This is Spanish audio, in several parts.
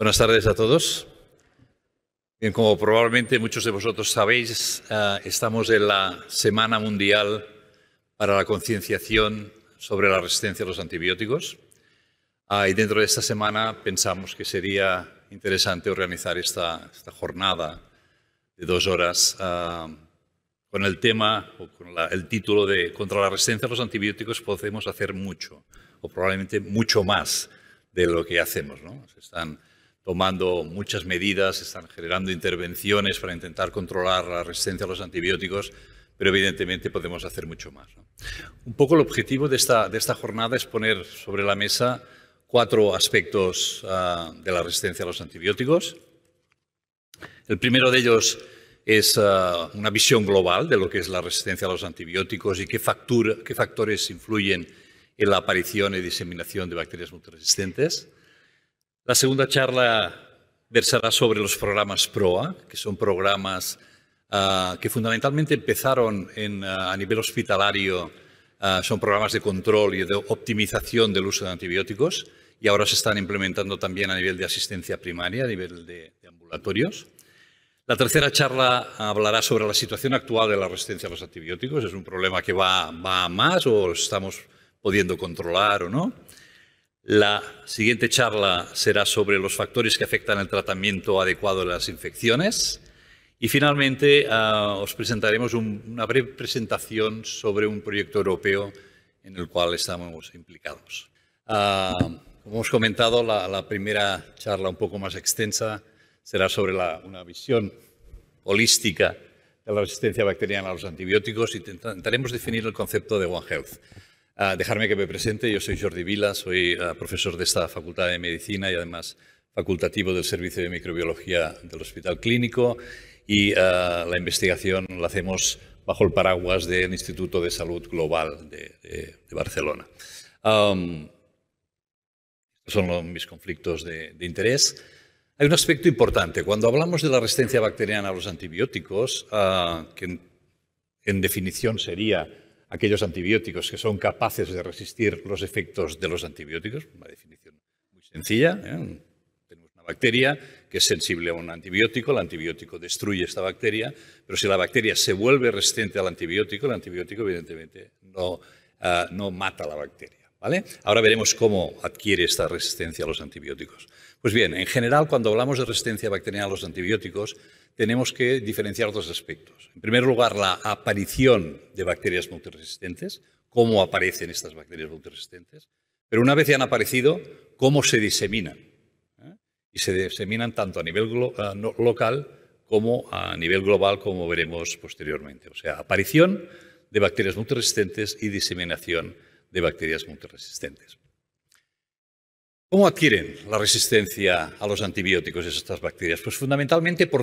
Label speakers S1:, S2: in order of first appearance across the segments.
S1: Buenas tardes a todos. como probablemente muchos de vosotros sabéis, eh, estamos en la Semana Mundial para la Concienciación sobre la Resistencia a los Antibióticos. Ah, y dentro de esta semana pensamos que sería interesante organizar esta, jornada de dos horas ah, con el tema o con el título de Contra la Resistencia a los Antibióticos podemos hacer mucho, o probablemente mucho más de lo que hacemos. ¿no? Se están tomando muchas medidas, están generando intervenciones para intentar controlar la resistencia a los antibióticos, pero evidentemente podemos hacer mucho más. Un poco el objetivo de esta, jornada es poner sobre la mesa cuatro aspectos ah, de la resistencia a los antibióticos. El primero de ellos es ah, una visión global de lo que es la resistencia a los antibióticos y qué, qué factores influyen en la aparición y diseminación de bacterias multiresistentes. La segunda charla versará sobre los programas PROA, que son programas ah, que fundamentalmente empezaron ah, a nivel hospitalario, ah, son programas de control y de optimización del uso de antibióticos y ahora se están implementando también a nivel de asistencia primaria, a nivel de, ambulatorios. La tercera charla hablará sobre la situación actual de la resistencia a los antibióticos. ¿Es un problema que va, más o estamos pudiendo controlar o no? La siguiente charla será sobre los factores que afectan el tratamiento adecuado de las infecciones. Y finalmente ah, os presentaremos una breve presentación sobre un proyecto europeo en el cual estamos implicados. Ah, como hemos comentado, la, primera charla un poco más extensa será sobre una visión holística de la resistencia bacteriana a los antibióticos y intentaremos definir el concepto de One Health dejarme que me presente. Yo soy Jordi Vila, soy eh, profesor de esta Facultad de Medicina y además facultativo del Servicio de Microbiología del Hospital Clínico y eh, la investigación la hacemos bajo el paraguas del Instituto de Salud Global de, Barcelona. son mis conflictos de, interés. Hay un aspecto importante. Cuando hablamos de la resistencia bacteriana a los antibióticos, ah, que en definición sería aquellos antibióticos que son capaces de resistir los efectos de los antibióticos, una definición muy sencilla. ¿eh? Tenemos una bacteria que es sensible a un antibiótico, el antibiótico destruye esta bacteria, pero si la bacteria se vuelve resistente al antibiótico, el antibiótico evidentemente no, ah, no mata a la bacteria. ¿Vale? Ahora veremos cómo adquiere esta resistencia a los antibióticos. Pues bien, en general, cuando hablamos de resistencia bacteriana a los antibióticos, tenemos que diferenciar dos aspectos. En primer lugar, la aparición de bacterias multiresistentes, cómo aparecen estas bacterias multiresistentes, pero una vez ya han aparecido, cómo se diseminan. ¿eh? Y se diseminan tanto a nivel ah, local como a nivel global, como veremos posteriormente. O sea, aparición de bacterias multiresistentes y diseminación de bacterias multiresistentes. ¿Cómo adquieren la resistencia a los antibióticos estas bacterias? Pues fundamentalmente por,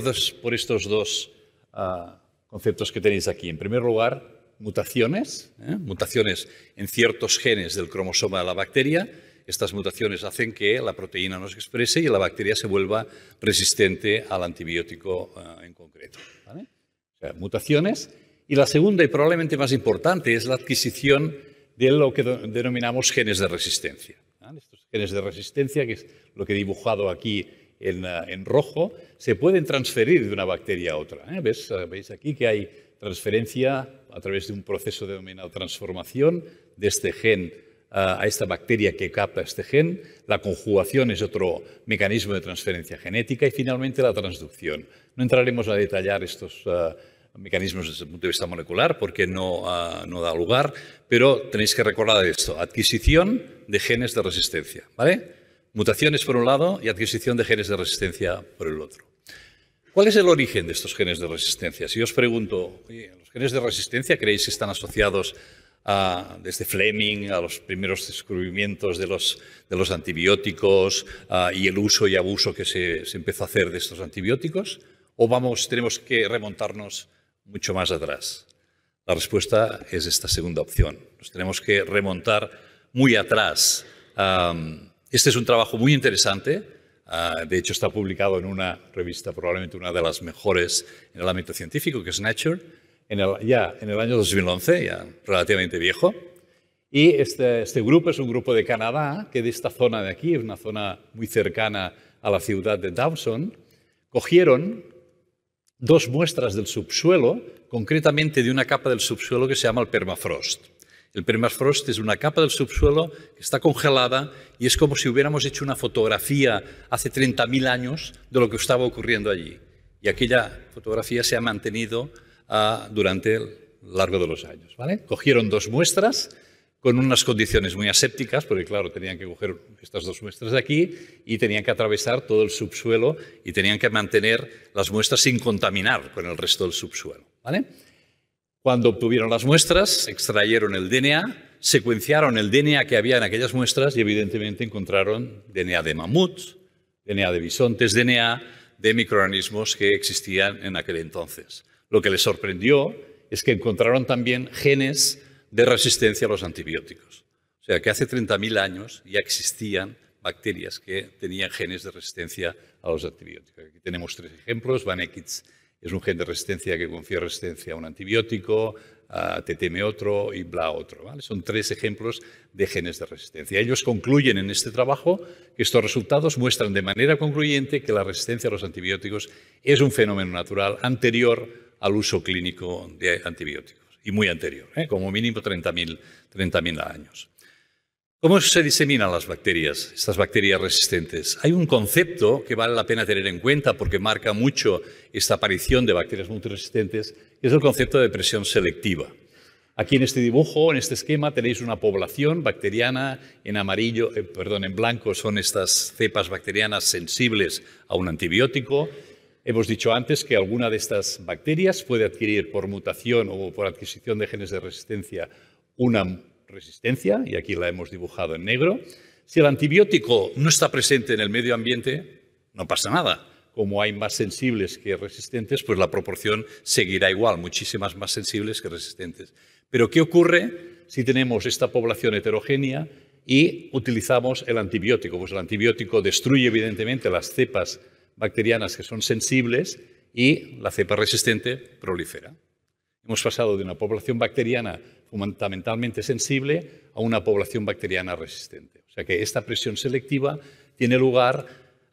S1: estos dos ah, conceptos que tenéis aquí. En primer lugar, mutaciones, ¿eh? mutaciones en ciertos genes del cromosoma de la bacteria. Estas mutaciones hacen que la proteína no se exprese y la bacteria se vuelva resistente al antibiótico ah, en concreto. mutaciones. Y la segunda y probablemente más importante es la adquisición de lo que denominamos genes de resistencia genes de resistencia, que es lo que he dibujado aquí en, ah, rojo, se pueden transferir de una bacteria a otra. ¿eh? Ah, ¿Veis aquí que hay transferencia a través de un proceso denominado transformación de este gen ah, a esta bacteria que capta este gen, la conjugación es otro mecanismo de transferencia genética y finalmente la transducción. No entraremos a detallar estos mecanismos desde el punto de vista molecular, porque no, ah, no da lugar, pero tenéis que recordar esto, adquisición de genes de resistencia, ¿vale? Mutaciones por un lado y adquisición de genes de resistencia por el otro. ¿Cuál es el origen de estos genes de resistencia? Si os pregunto, ¿los genes de resistencia creéis que están asociados a, desde Fleming a los primeros descubrimientos de los, de los antibióticos y el uso y abuso que se, se, empezó a hacer de estos antibióticos? ¿O vamos, tenemos que remontarnos mucho más atrás. La respuesta es esta segunda opción. Nos tenemos que remontar muy atrás. este es un trabajo muy interesante. Ah, de hecho, está publicado en una revista, probablemente una de las mejores en el ámbito científico, que es Nature, en el, ya en el año 2011, ya relativamente viejo. Y este, este grupo es un grupo de Canadá, que de esta zona de aquí, es una zona muy cercana a la ciudad de Dawson, cogieron dos muestras del subsuelo, concretamente de una capa del subsuelo que se llama el permafrost. El permafrost es una capa del subsuelo que está congelada y es como si hubiéramos hecho una fotografía hace 30.000 años de lo que estaba ocurriendo allí. Y aquella fotografía se ha mantenido ah, durante el largo de los años. Cogieron dos muestras con unas condiciones muy asépticas, porque claro, tenían que coger estas dos muestras de aquí y tenían que atravesar todo el subsuelo y tenían que mantener las muestras sin contaminar con el resto del subsuelo. ¿vale? Cuando obtuvieron las muestras, extrayeron el DNA, secuenciaron el DNA que había en aquellas muestras y evidentemente encontraron DNA de mamut, DNA de bisontes, DNA de microorganismos que existían en aquel entonces. Lo que les sorprendió es que encontraron también genes de resistencia a los antibióticos. O sea, que hace 30.000 años ya existían bacterias que tenían genes de resistencia a los antibióticos. Aquí tenemos tres ejemplos. Van es un gen de resistencia que confía resistencia a un antibiótico, TTM otro y BLA otro. ¿vale? Son tres ejemplos de genes de resistencia. Ellos concluyen en este trabajo que estos resultados muestran de manera concluyente que la resistencia a los antibióticos es un fenómeno natural anterior al uso clínico de antibióticos y muy anterior, ¿eh? como mínimo 30.000 años. ¿Cómo se diseminan las bacterias, estas bacterias resistentes? Hay un concepto que vale la pena tener en cuenta porque marca mucho esta aparición de bacterias multiresistentes, que es el concepto de presión selectiva. Aquí en este dibujo, en este esquema, tenéis una población bacteriana, en amarillo, eh, perdón, en blanco son estas cepas bacterianas sensibles a un antibiótico, Hemos dicho antes que alguna de estas bacterias puede adquirir por mutación o por adquisición de genes de resistencia una resistencia, y aquí la hemos dibujado en negro. Si el antibiótico no está presente en el medio ambiente, no pasa nada. Como hay más sensibles que resistentes, pues la proporción seguirá igual, muchísimas más sensibles que resistentes. Pero ¿qué ocurre si tenemos esta población heterogénea y utilizamos el antibiótico? Pues el antibiótico destruye evidentemente las cepas bacterianas que son sensibles y la cepa resistente prolifera. Hemos pasado de una población bacteriana fundamentalmente sensible a una población bacteriana resistente. O sea que esta presión selectiva tiene lugar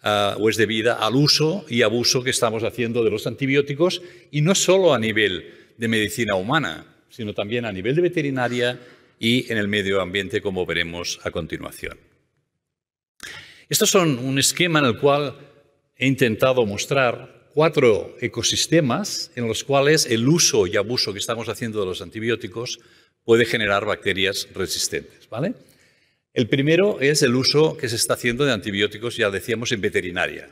S1: ah, o es debida al uso y abuso que estamos haciendo de los antibióticos y no solo a nivel de medicina humana, sino también a nivel de veterinaria y en el medio ambiente, como veremos a continuación. Estos son un esquema en el cual he intentado mostrar cuatro ecosistemas en los cuales el uso y abuso que estamos haciendo de los antibióticos puede generar bacterias resistentes. ¿vale? El primero es el uso que se está haciendo de antibióticos, ya decíamos, en veterinaria,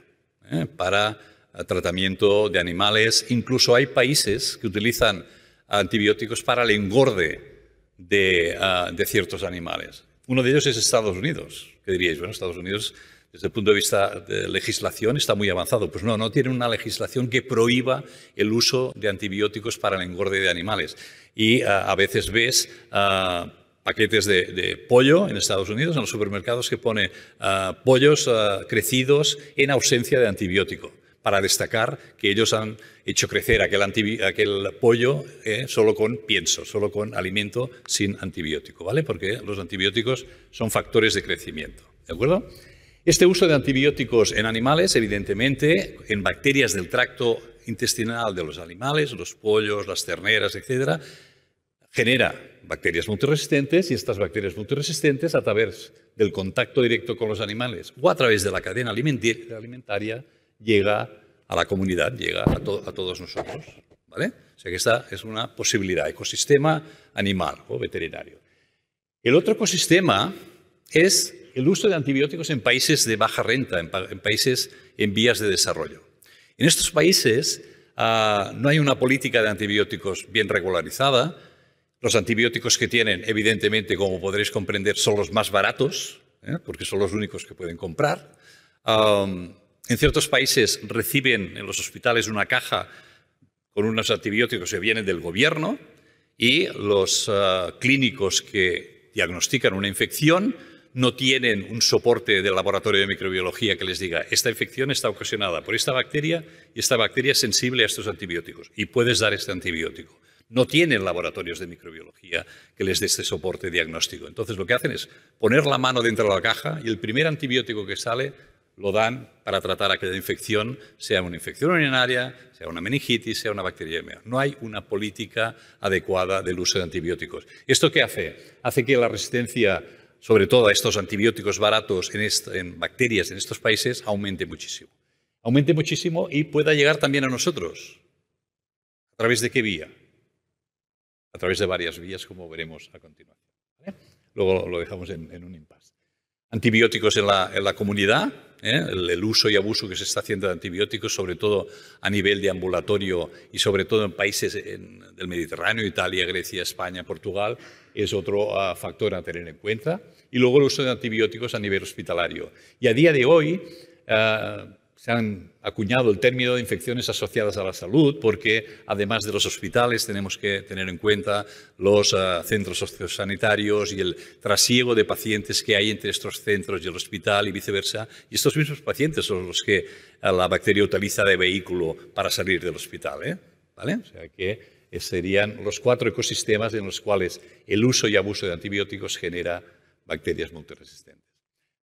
S1: ¿eh? para eh, tratamiento de animales. Incluso hay países que utilizan antibióticos para el engorde ah, de, ciertos animales. Uno de ellos es Estados Unidos, ¿Qué diríais, bueno, Estados Unidos desde el punto de vista de legislación está muy avanzado. Pues no, no tiene una legislación que prohíba el uso de antibióticos para el engorde de animales. Y ah, a veces ves ah, paquetes de, pollo en Estados Unidos, en los supermercados, que pone ah, pollos crecidos en ausencia de antibiótico para destacar que ellos han hecho crecer aquel, pollo eh, solo con pienso, solo con alimento sin antibiótico, ¿vale? Porque los antibióticos son factores de crecimiento, ¿de acuerdo? Este uso de antibióticos en animales, evidentemente, en bacterias del tracto intestinal de los animales, los pollos, las terneras, etc., genera bacterias multiresistentes y estas bacterias multiresistentes, a través del contacto directo con los animales o a través de la cadena alimentaria, llega a la comunidad, llega a, a todos nosotros. ¿vale? O sea que esta es una posibilidad, ecosistema animal o veterinario. El otro ecosistema es el uso de antibióticos en países de baja renta, en, países en vías de desarrollo. En estos países ah, no hay una política de antibióticos bien regularizada. Los antibióticos que tienen, evidentemente, como podréis comprender, son los más baratos, ¿eh? porque son los únicos que pueden comprar. en ciertos países reciben en los hospitales una caja con unos antibióticos que vienen del gobierno y los ah, clínicos que diagnostican una infección no tienen un soporte del laboratorio de microbiología que les diga, esta infección está ocasionada por esta bacteria y esta bacteria es sensible a estos antibióticos y puedes dar este antibiótico. No tienen laboratorios de microbiología que les dé este soporte diagnóstico. Entonces lo que hacen es poner la mano dentro de la caja y el primer antibiótico que sale lo dan para tratar a que la infección, sea una infección urinaria, sea una meningitis, sea una bacteriemia. No hay una política adecuada del uso de antibióticos. ¿Esto qué hace? Hace que la resistencia sobre todo a estos antibióticos baratos en, bacterias en estos países, aumente muchísimo. Aumente muchísimo y pueda llegar también a nosotros. ¿A través de qué vía? A través de varias vías, como veremos a continuación. Luego lo dejamos en, en un impasse antibióticos en la, comunidad, ¿eh? el, uso y abuso que se está haciendo de antibióticos, sobre todo a nivel de ambulatorio y sobre todo en países del Mediterráneo, Italia, Grecia, España, Portugal, es otro ah, factor a tener en cuenta. Y luego el uso de antibióticos a nivel hospitalario. Y a día de hoy, ah, se han acuñado el término de infecciones asociadas a la salud, porque además de los hospitales tenemos que tener en cuenta los eh, centros sociosanitarios y el trasiego de pacientes que hay entre estos centros y el hospital y viceversa. Y estos mismos pacientes son los que eh, la bacteria utiliza de vehículo para salir del hospital. ¿eh? ¿Vale? O sea que serían los cuatro ecosistemas en los cuales el uso y abuso de antibióticos genera bacterias multiresistentes.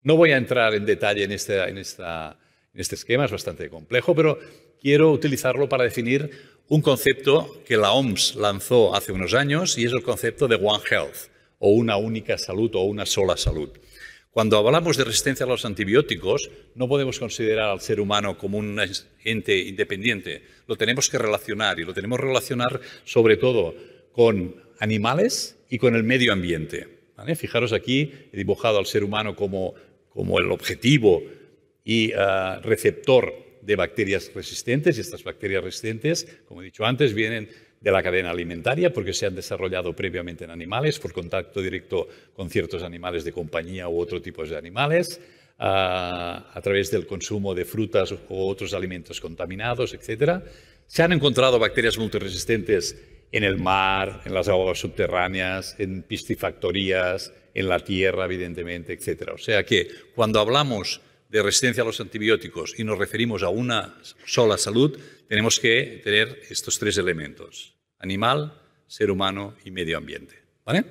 S1: No voy a entrar en detalle en esta, en esta este esquema es bastante complejo, pero quiero utilizarlo para definir un concepto que la OMS lanzó hace unos años y es el concepto de One Health, o una única salud o una sola salud. Cuando hablamos de resistencia a los antibióticos, no podemos considerar al ser humano como un ente independiente. Lo tenemos que relacionar y lo tenemos que relacionar sobre todo con animales y con el medio ambiente. Fijaros aquí, he dibujado al ser humano como, como el objetivo y ah, receptor de bacterias resistentes. Y estas bacterias resistentes, como he dicho antes, vienen de la cadena alimentaria porque se han desarrollado previamente en animales por contacto directo con ciertos animales de compañía u otro tipo de animales, a, ah, a través del consumo de frutas u otros alimentos contaminados, etc. Se han encontrado bacterias multiresistentes en el mar, en las aguas subterráneas, en piscifactorías, en la tierra, evidentemente, etc. O sea que cuando hablamos de resistencia a los antibióticos y nos referimos a una sola salud, tenemos que tener estos tres elementos, animal, ser humano y medio ambiente. ¿Vale?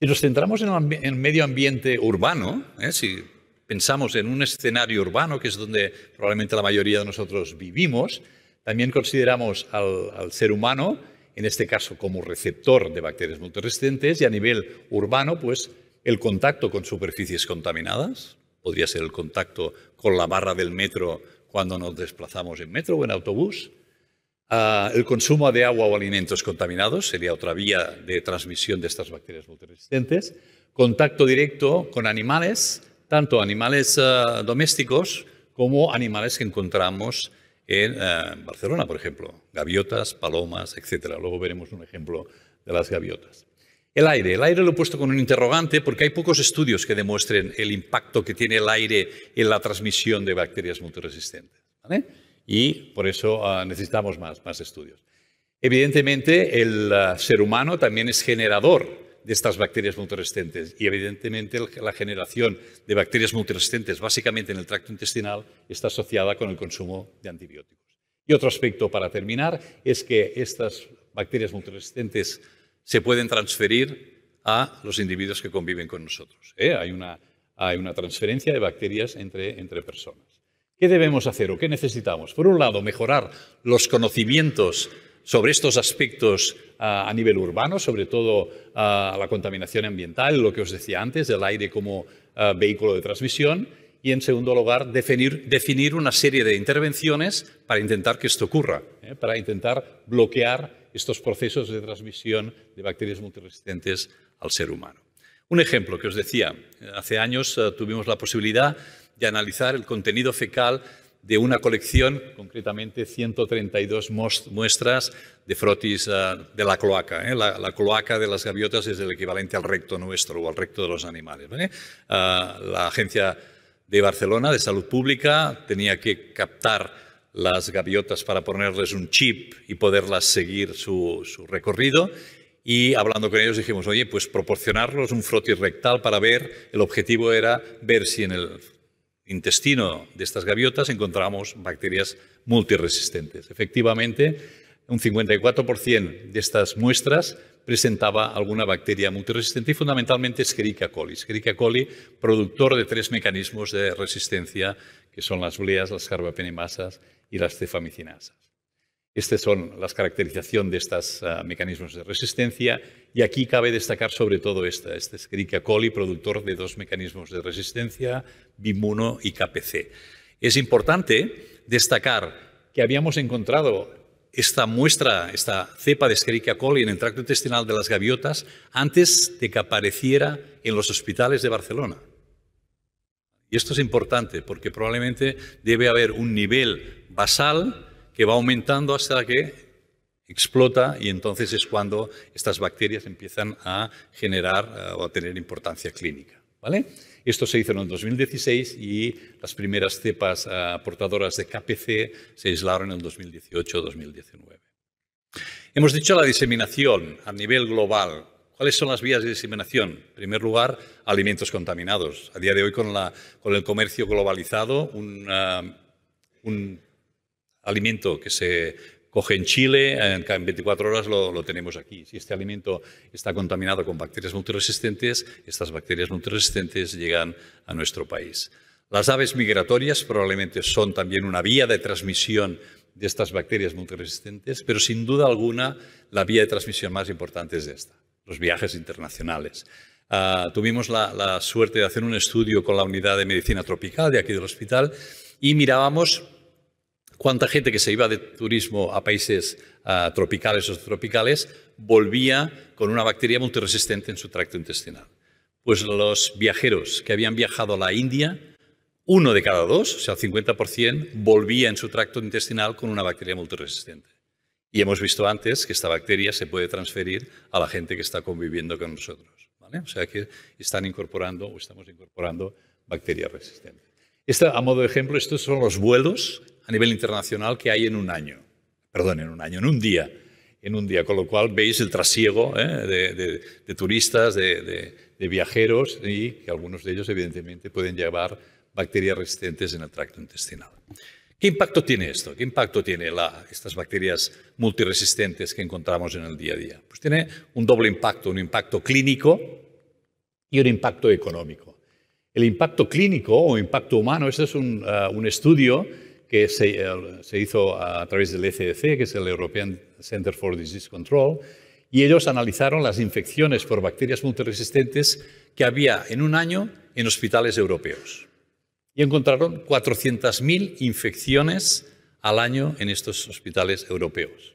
S1: Si nos centramos en el, medio ambiente urbano, ¿eh? si pensamos en un escenario urbano, que es donde probablemente la mayoría de nosotros vivimos, también consideramos al, al ser humano, en este caso como receptor de bacterias multiresistentes, y a nivel urbano, pues el contacto con superficies contaminadas, podría ser el contacto con la barra del metro cuando nos desplazamos en metro o en autobús, ah, el consumo de agua o alimentos contaminados sería otra vía de transmisión de estas bacterias multiresistentes. Contacto directo con animales, tanto animales ah, domésticos como animales que encontramos en ah, Barcelona, por ejemplo, gaviotas, palomas, etc. Luego veremos un ejemplo de las gaviotas. El aire. El aire lo he puesto con un interrogante porque hay pocos estudios que demuestren el impacto que tiene el aire en la transmisión de bacterias multiresistentes. ¿vale? Y por eso ah, necesitamos más, más estudios. Evidentemente, el ah, ser humano también es generador de estas bacterias multiresistentes y evidentemente la generación de bacterias multiresistentes básicamente en el tracto intestinal está asociada con el consumo de antibióticos. Y otro aspecto para terminar es que estas bacterias multiresistentes se pueden transferir a los individuos que conviven con nosotros. ¿eh? Hay, una, transferencia de bacterias entre, personas. ¿Qué debemos hacer o qué necesitamos? Por un lado, mejorar los conocimientos sobre estos aspectos a nivel urbano, sobre todo a la contaminación ambiental, lo que os decía antes, el aire como vehículo de transmisión. Y en segundo lugar, definir, una serie de intervenciones para intentar que esto ocurra, ¿eh? para intentar bloquear estos procesos de transmisión de bacterias multiresistentes al ser humano. Un ejemplo que os decía, hace años eh, tuvimos la posibilidad de analizar el contenido fecal de una colección, concretamente 132 muestras de frotis eh, de la cloaca. Eh, la, cloaca de las gaviotas es el equivalente al recto nuestro o al recto de los animales. la Agencia de Barcelona de Salud Pública tenía que captar las gaviotas para ponerles un chip y poderlas seguir su, recorrido. Y hablando con ellos dijimos, oye, pues proporcionarlos un frotis rectal para ver, el objetivo era ver si en el intestino de estas gaviotas encontramos bacterias multiresistentes. Efectivamente, un 54% de estas muestras presentaba alguna bacteria multiresistente y fundamentalmente Escherichia coli. Escherichia coli, productor de tres mecanismos de resistencia, que son las bleas, las carbapenemasas y las cefamicinasas. Estas son las caracterizaciones de estos eh, mecanismos de resistencia y aquí cabe destacar sobre todo esta, este Escherichia coli, productor de dos mecanismos de resistencia, Bimuno y KPC. Es importante destacar que habíamos encontrado esta muestra, esta cepa de Escherichia coli en el tracto intestinal de las gaviotas antes de que apareciera en los hospitales de Barcelona. Y esto es importante porque probablemente debe haber un nivel basal que va aumentando hasta que explota y entonces es cuando estas bacterias empiezan a generar eh, o a tener importancia clínica. ¿vale? Esto se hizo en el 2016 y las primeras cepas eh, portadoras de KPC se aislaron en el 2018-2019. Hemos dicho la diseminación a nivel global ¿Cuáles son las vías de diseminación? En primer lugar, alimentos contaminados. A día de hoy, con, el comercio globalizado, um, un, alimento que se coge en Chile, en 24 horas lo, lo, tenemos aquí. Si este alimento está contaminado con bacterias multiresistentes, estas bacterias multiresistentes llegan a nuestro país. Las aves migratorias probablemente son también una vía de transmisión de estas bacterias multiresistentes, pero sin duda alguna la vía de transmisión más importante es esta los viajes internacionales. Ah, tuvimos la, suerte de hacer un estudio con la unidad de medicina tropical de aquí del hospital y mirábamos cuánta gente que se iba de turismo a países ah, tropicales o subtropicales volvía con una bacteria multiresistente en su tracto intestinal. Pues los viajeros que habían viajado a la India, uno de cada dos, o sea, el 50%, volvía en su tracto intestinal con una bacteria multiresistente. Y hemos visto antes que esta bacteria se puede transferir a la gente que está conviviendo con nosotros. O sea que están incorporando o estamos incorporando bacterias resistentes. a modo de ejemplo, estos son los vuelos a nivel internacional que hay en un año. Perdón, en un año, en un día. En un día, con lo cual veis el trasiego ¿eh? de, turistas, de, de viajeros y que algunos de ellos, evidentemente, pueden llevar bacterias resistentes en el tracto intestinal. ¿Qué impacto tiene esto? ¿Qué impacto tiene estas bacterias multiresistentes que encontramos en el día a día? Pues tiene un doble impacto, un impacto clínico y un impacto económico. El impacto clínico o impacto humano, este es un, ah, estudio que se, eh, hizo a, a través del ECDC, que es el European Center for Disease Control, y ellos analizaron las infecciones por bacterias multiresistentes que había en un año en hospitales europeos y encontraron 400.000 infecciones al año en estos hospitales europeos.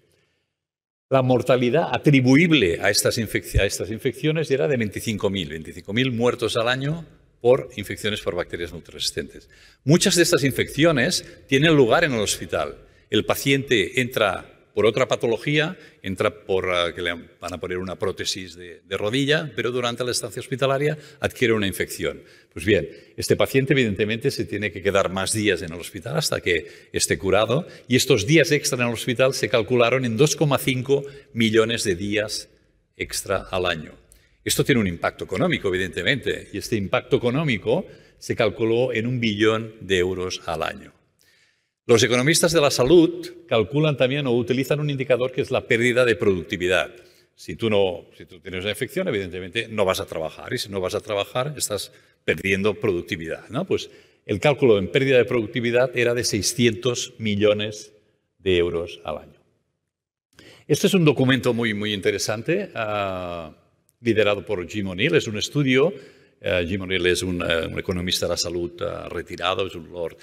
S1: La mortalidad atribuible a estas, infecciones era de 25.000, 25.000 muertos al año por infecciones por bacterias multirresistentes. Muchas de estas infecciones tienen lugar en el hospital. El paciente entra por otra patología, entra por eh, que le van a poner una prótesis de, de, rodilla, pero durante la estancia hospitalaria adquiere una infección. Pues bien, este paciente evidentemente se tiene que quedar más días en el hospital hasta que esté curado y estos días extra en el hospital se calcularon en 2,5 millones de días extra al año. Esto tiene un impacto económico, evidentemente, y este impacto económico se calculó en un billón de euros al año. Los economistas de la salud calculan también o utilizan un indicador que es la pérdida de productividad. Si tú, no, si tú tienes una infección, evidentemente no vas a trabajar y si no vas a trabajar estás perdiendo productividad. ¿no? Pues el cálculo en pérdida de productividad era de 600 millones de euros al año. Este es un documento muy, muy interesante, ah, liderado por Jim O'Neill. Es un estudio. Eh, Jim O'Neill es un, eh, un, economista de la salud ah, retirado, es un lord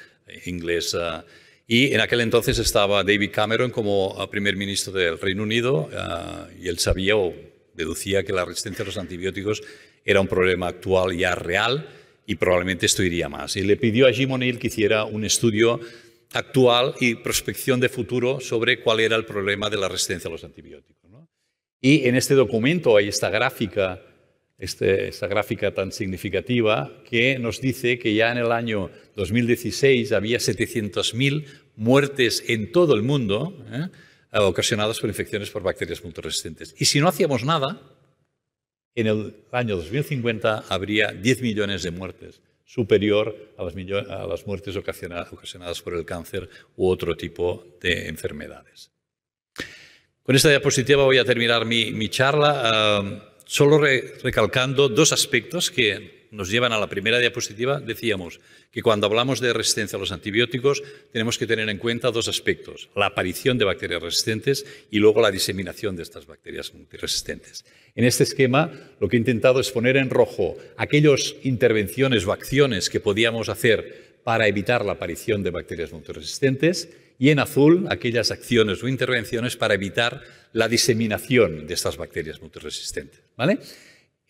S1: inglés ah, y en aquel entonces estaba David Cameron como ah, primer ministro del Reino Unido ah, y él sabía o deducía que la resistencia a los antibióticos era un problema actual ya real y probablemente esto iría más. Y le pidió a Jim O'Neill que hiciera un estudio actual y prospección de futuro sobre cuál era el problema de la resistencia a los antibióticos. Y en este documento hay esta gráfica este, esta gráfica tan significativa que nos dice que ya en el año 2016 había 700.000 muertes en todo el mundo ¿eh? ocasionadas por infecciones por bacterias multiresistentes. Y si no hacíamos nada, en el año 2050 habría 10 millones de muertes, superior a las, a las muertes ocasionadas, por el cáncer u otro tipo de enfermedades. Con esta diapositiva voy a terminar mi, charla. Ah, solo recalcando dos aspectos que nos llevan a la primera diapositiva, decíamos que cuando hablamos de resistencia a los antibióticos tenemos que tener en cuenta dos aspectos, la aparición de bacterias resistentes y luego la diseminación de estas bacterias multiresistentes. En este esquema lo que he intentado es poner en rojo aquellas intervenciones o acciones que podíamos hacer para evitar la aparición de bacterias multiresistentes y en azul aquellas acciones o intervenciones para evitar la diseminación de estas bacterias multiresistentes. ¿vale?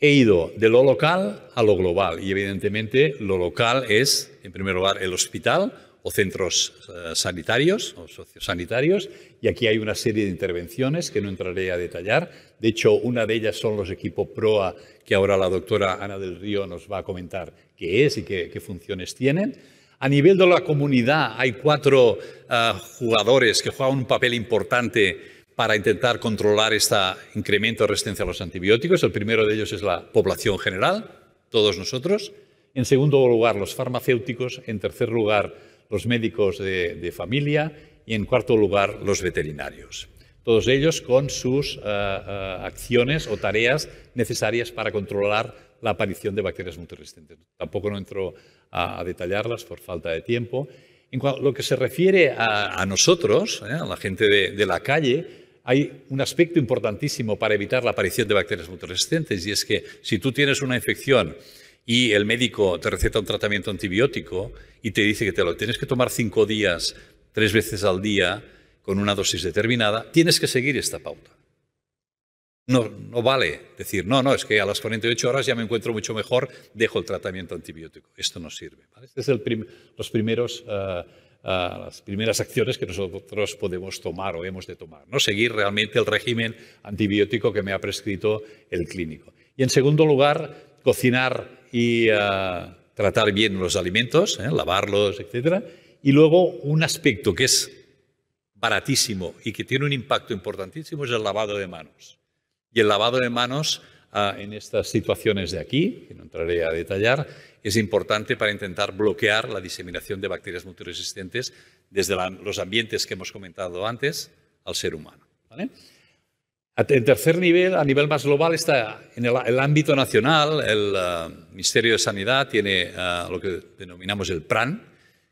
S1: He ido de lo local a lo global y evidentemente lo local es, en primer lugar, el hospital o centros eh, sanitarios o sociosanitarios y aquí hay una serie de intervenciones que no entraré a detallar. De hecho, una de ellas son los equipos PROA que ahora la doctora Ana del Río nos va a comentar qué es y qué, qué funciones tienen. A nivel de la comunidad hay cuatro ah, jugadores que juegan un papel importante para intentar controlar este incremento de resistencia a los antibióticos. El primero de ellos es la población general, todos nosotros. En segundo lugar, los farmacéuticos. En tercer lugar, los médicos de, familia. Y en cuarto lugar, los veterinarios todos ellos con sus ah, ah, acciones o tareas necesarias para controlar la aparición de bacterias multiresistentes. Tampoco no entro a, detallarlas por falta de tiempo. En lo que se refiere a, nosotros, ¿eh? a la gente de, la calle, hay un aspecto importantísimo para evitar la aparición de bacterias multiresistentes y es que si tú tienes una infección y el médico te receta un tratamiento antibiótico y te dice que te lo tienes que tomar cinco días, tres veces al día, con una dosis determinada, tienes que seguir esta pauta no, vale decir, no, no, es que a las 48 horas ya me encuentro mucho mejor, dejo el tratamiento antibiótico. Esto no sirve. Este es los primeros... Eh, eh, las primeras acciones que nosotros podemos tomar o hemos de tomar, ¿no? seguir realmente el régimen antibiótico que me ha prescrito el clínico. Y en segundo lugar, cocinar y eh, tratar bien los alimentos, lavarlos, etc. Y luego un aspecto que es baratísimo y que tiene un impacto importantísimo es el lavado de manos. Y el lavado de manos ah, en estas situaciones de aquí, que no entraré a detallar, es importante para intentar bloquear la diseminación de bacterias multiresistentes desde los ambientes que hemos comentado antes al ser humano. En tercer nivel, a nivel más global, está en el, ámbito nacional, el ah, Ministerio de Sanidad tiene ah, lo que denominamos el PRAN,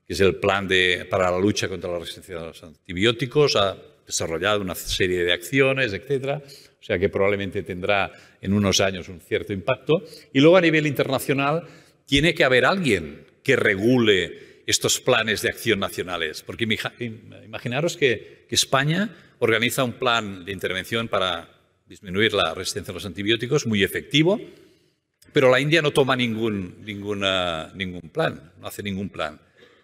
S1: que es el plan para la lucha contra la resistencia a los antibióticos, ha desarrollado una serie de acciones, etcétera. O sea que probablemente tendrá en unos años un cierto impacto. Y luego a nivel internacional tiene que haber alguien que regule estos planes de acción nacionales, porque imaginaros que, España organiza un plan de intervención para disminuir la resistencia a los antibióticos muy efectivo, pero la India no toma ningún, ninguna, ningún plan, no hace ningún plan.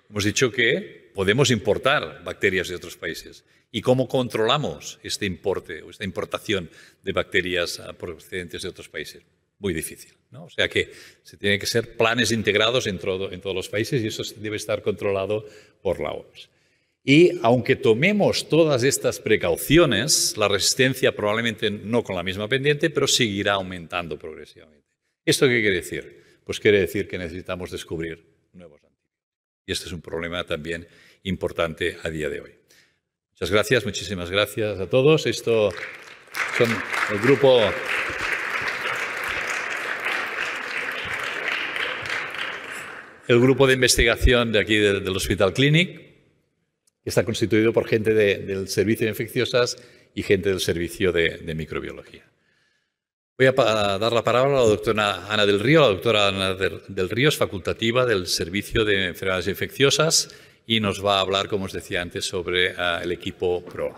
S1: Hemos dicho que podemos importar bacterias de otros países y cómo controlamos este importe o esta importación de bacterias ah, procedentes de otros países. Muy difícil. ¿no? O sea que se tienen que ser planes integrados en, en todos los países y eso debe estar controlado por la OMS. E y aunque tomemos todas estas precauciones, la resistencia probablemente no con la misma pendiente, pero seguirá aumentando progresivamente. ¿Esto qué quiere decir? Pues quiere decir que necesitamos descubrir nuevos y este es un problema también importante a día de hoy. Muchas gracias, muchísimas gracias a todos. Esto son el grupo el grupo de investigación de aquí del, Hospital Clinic, que está constituido por gente del servicio de infecciosas y gente del servicio de microbiología. Voy a, dar la palabra a la doctora Ana del Río. La doctora Ana del Río es facultativa del Servicio de Enfermedades Infecciosas y nos va a hablar, como os decía antes, sobre ah, el equipo PROA.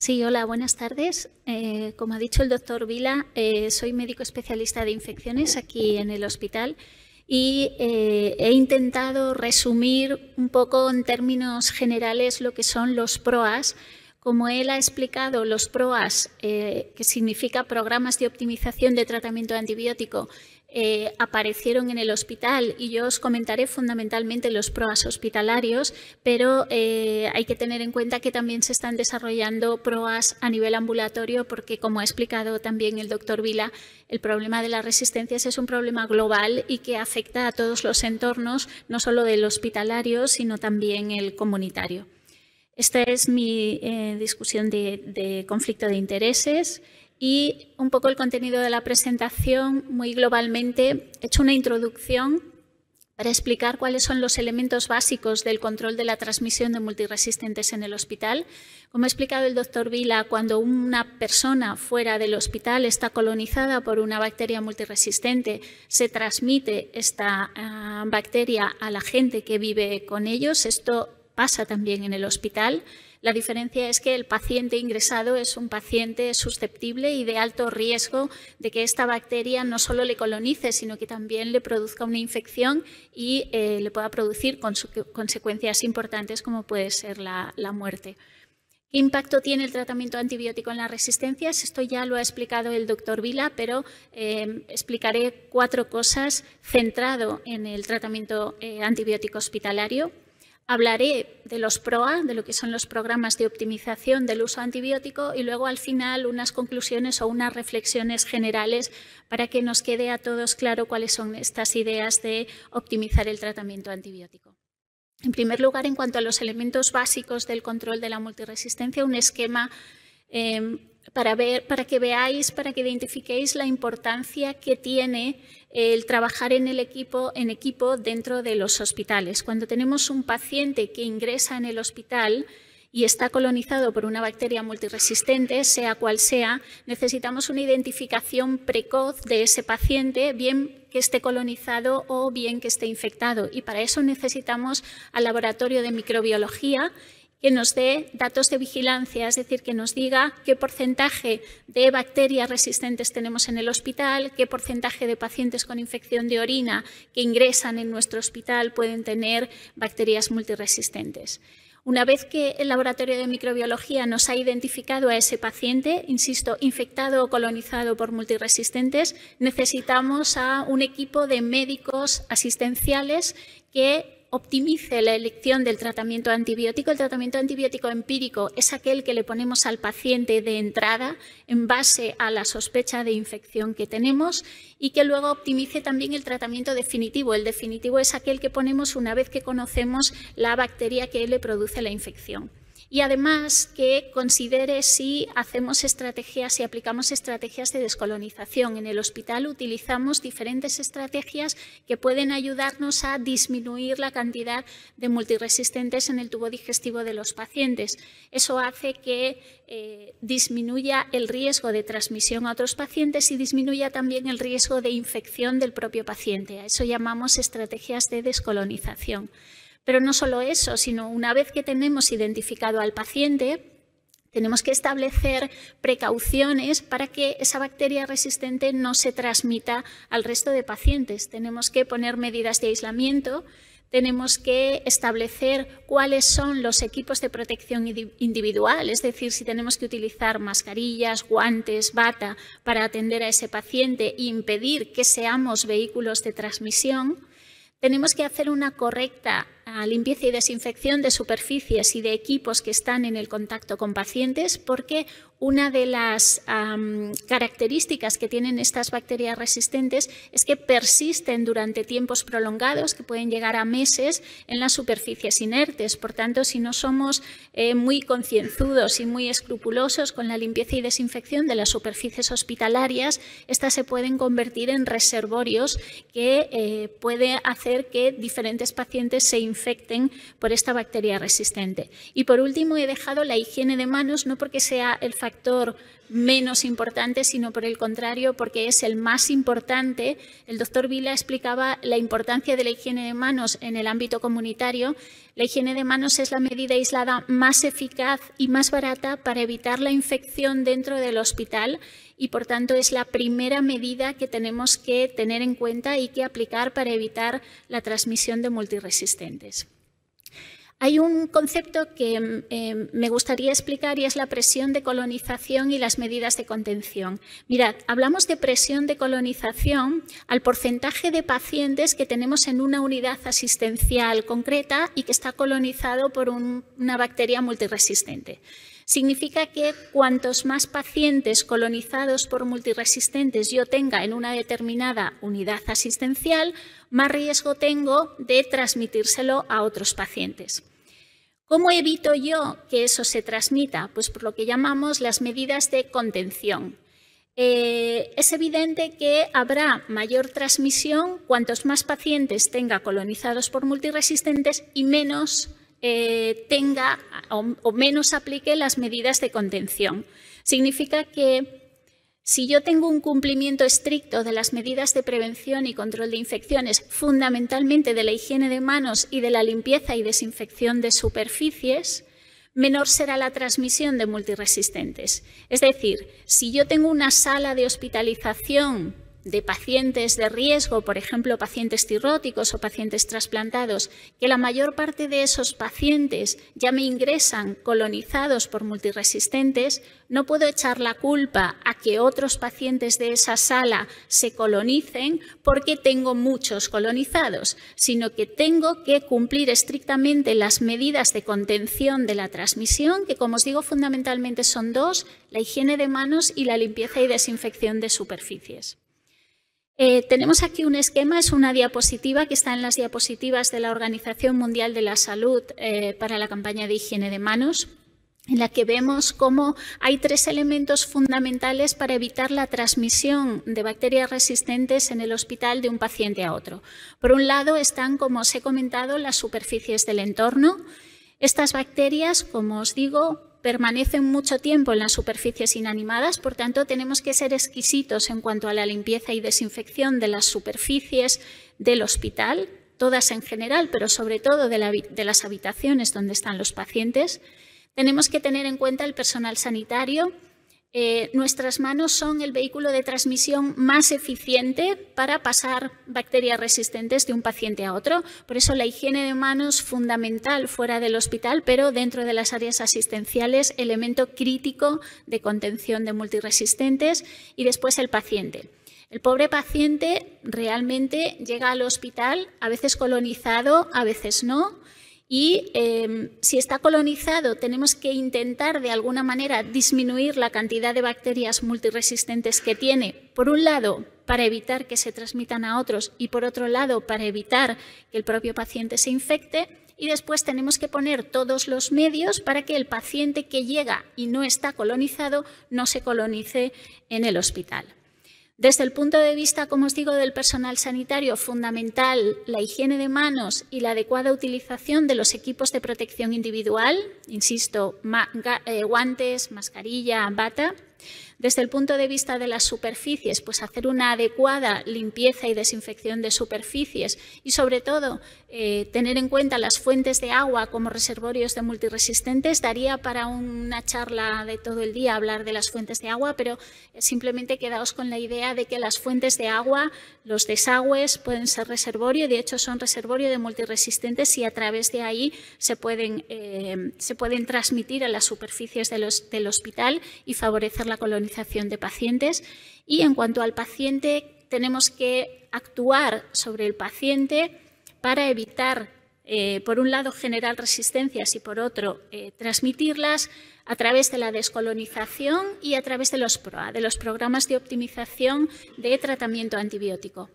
S2: Sí, hola, buenas tardes. Eh, como ha dicho el doctor Vila, eh, soy médico especialista de infecciones aquí en el hospital y eh, he intentado resumir un poco en términos generales lo que son los PROAS. Como él ha explicado, los PROAS, eh, que significa Programas de Optimización de Tratamiento Antibiótico, eh, aparecieron en el hospital y yo os comentaré fundamentalmente los PROAS hospitalarios, pero eh, hay que tener en cuenta que también se están desarrollando PROAS a nivel ambulatorio porque, como ha explicado también el doctor Vila, el problema de las resistencias es un problema global y que afecta a todos los entornos, no solo del hospitalario, sino también el comunitario. Esta es mi eh, discusión de conflicto de intereses y un poco el contenido de la presentación muy globalmente. He hecho una introducción para explicar cuáles son los elementos básicos del control de la transmisión de multiresistentes en el hospital. Como ha explicado el doctor Vila, cuando una persona fuera del hospital está colonizada por una bacteria multiresistente, se transmite esta ah, bacteria a la gente que vive con ellos. Esto pasa también en el hospital. La diferencia es que el paciente ingresado es un paciente susceptible y de alto riesgo de que esta bacteria no solo le colonice, sino que también le produzca una infección y eh, le pueda producir consecuencias importantes como puede ser la, muerte. ¿Qué impacto tiene el tratamiento antibiótico en las resistencias? Esto ya lo ha explicado el doctor Vila, pero eh, explicaré cuatro cosas centrado en el tratamiento eh, antibiótico hospitalario. Hablaré de los PROA, de lo que son los programas de optimización del uso antibiótico y luego al final unas conclusiones o unas reflexiones generales para que nos quede a todos claro cuáles son estas ideas de optimizar el tratamiento antibiótico. En primer lugar, en cuanto a los elementos básicos del control de la multiresistencia, un esquema em, para, que veáis, para que identifiquéis la importancia que tiene el trabajar en el equipo, en equipo dentro de los hospitales. Cuando tenemos un paciente que ingresa en el hospital, y está colonizado por una bacteria multirresistente, sea cual sea, necesitamos una identificación precoz de ese paciente, bien que esté colonizado o bien que esté infectado. Y para eso necesitamos al laboratorio de microbiología que nos dé datos de vigilancia, es decir, que nos diga qué porcentaje de bacterias resistentes tenemos en el hospital, qué porcentaje de pacientes con infección de orina que ingresan en nuestro hospital pueden tener bacterias multiresistentes. Una vez que el laboratorio de microbiología nos ha identificado a ese paciente, insisto, infectado o colonizado por multiresistentes, necesitamos a un equipo de médicos asistenciales que optimice la elección del tratamiento antibiótico. El tratamiento antibiótico empírico es aquel que le ponemos al paciente de entrada en base a la sospecha de infección que tenemos y que luego optimice también el tratamiento definitivo. El definitivo es aquel que ponemos una vez que conocemos la bacteria que le produce la infección y además que considere si hacemos estrategias, si aplicamos estrategias de descolonización. En el hospital utilizamos diferentes estrategias que pueden ayudarnos a disminuir la cantidad de multiresistentes en el tubo digestivo de los pacientes. Eso hace que eh, disminuya el riesgo de transmisión a otros pacientes y disminuya también el riesgo de infección del propio paciente. A eso llamamos estrategias de descolonización. Pero no solo eso, sino una vez que tenemos identificado al paciente, tenemos que establecer precauciones para que esa bacteria resistente no se transmita al resto de pacientes. Tenemos que poner medidas de aislamiento, tenemos que establecer cuáles son los equipos de protección individual, es decir, si tenemos que utilizar mascarillas, guantes, bata para atender a ese paciente e impedir que seamos vehículos de transmisión. Tenemos que hacer una correcta limpieza y desinfección de superficies y de equipos que están en el contacto con pacientes, porque una de las características que tienen estas bacterias resistentes es que persisten durante tiempos prolongados, que pueden llegar a meses, en las superficies inertes. Por tanto, si no somos eh, muy concienzudos y muy escrupulosos con la limpieza y desinfección de las superficies hospitalarias, estas se pueden convertir en reservorios que eh, puede hacer que diferentes pacientes se infecten infecten por esta bacteria resistente. Y por último, he dejado la higiene de manos, no porque sea el factor menos importante, sino por el contrario, porque es el más importante. El doctor Vila explicaba la importancia de la higiene de manos en el ámbito comunitario. La higiene de manos es la medida aislada más eficaz y más barata para evitar la infección dentro del hospital y por tanto es la primera medida que tenemos que tener en cuenta y que aplicar para evitar la transmisión de multiresistentes. Hay un concepto que mm, em, me gustaría explicar y es la presión de colonización y las medidas de contención. Mirad, hablamos de presión de colonización al porcentaje de pacientes que tenemos en una unidad asistencial concreta y que está colonizado por una bacteria multiresistente. Significa que cuantos más pacientes colonizados por multiresistentes yo tenga en una determinada unidad asistencial, más riesgo tengo de transmitírselo a otros pacientes. ¿Cómo evito yo que eso se transmita? Pues por lo que llamamos las medidas de contención. Eh, es evidente que habrá mayor transmisión cuantos más pacientes tenga colonizados por multiresistentes y menos eh, tenga o, o menos aplique las medidas de contención. Significa que si yo tengo un cumplimiento estricto de las medidas de prevención y control de infecciones, fundamentalmente de la higiene de manos y de la limpieza y desinfección de superficies, menor será la transmisión de multiresistentes. Es decir, si yo tengo una sala de hospitalización de pacientes de riesgo, por ejemplo, pacientes cirróticos o pacientes trasplantados, que la mayor parte de esos pacientes ya me ingresan colonizados por multiresistentes, no puedo echar la culpa a que otros pacientes de esa sala se colonicen porque tengo muchos colonizados, sino que tengo que cumplir estrictamente las medidas de contención de la transmisión, que como os digo fundamentalmente son dos, la higiene de manos y la limpieza y desinfección de superficies. Eh, tenemos aquí un esquema, es una diapositiva que está en las diapositivas de la Organización Mundial de la Salud eh, para la campaña de higiene de manos en la que vemos cómo hay tres elementos fundamentales para evitar la transmisión de bacterias resistentes en el hospital de un paciente a otro. Por un lado están, como os he comentado, las superficies del entorno. Estas bacterias, como os digo, permanecen mucho tiempo en las superficies inanimadas, por tanto tenemos que ser exquisitos en cuanto a la limpieza y desinfección de las superficies del hospital, todas en general, pero sobre todo de, de las habitaciones donde están los pacientes. Tenemos que tener en cuenta el personal sanitario, eh, nuestras manos son el vehículo de transmisión más eficiente para pasar bacterias resistentes de un paciente a otro. Por eso la higiene de manos fundamental fuera del hospital, pero dentro de las áreas asistenciales, elemento crítico de contención de multiresistentes y después el paciente. El pobre paciente realmente llega al hospital, a veces colonizado, a veces no, y em, si está colonizado, tenemos que intentar de alguna manera disminuir la cantidad de bacterias multiresistentes que tiene, por un lado, para evitar que se transmitan a otros y por otro lado, para evitar que el propio paciente se infecte. Y después tenemos que poner todos los medios para que el paciente que llega y no está colonizado no se colonice en el hospital. Desde el punto de vista, como os digo, del personal sanitario, fundamental la higiene de manos y la adecuada utilización de los equipos de protección individual, insisto, eh, guantes, mascarilla, bata. Desde el punto de vista de las superficies, pues hacer una adecuada limpieza y desinfección de superficies y sobre todo eh, tener en cuenta las fuentes de agua como reservorios de multiresistentes. Daría para una charla de todo el día hablar de las fuentes de agua, pero eh, simplemente quedaos con la idea de que las fuentes de agua, los desagües pueden ser reservorio, de hecho son reservorio de multirresistentes y a través de ahí se pueden, eh, se pueden transmitir a las superficies del hospital y favorecer la colonización de pacientes y en cuanto al paciente tenemos que actuar sobre el paciente para evitar, eh, por un lado, generar resistencias y por otro, eh, transmitirlas a través de la descolonización y a través de los de los programas de optimización de tratamiento antibiótico.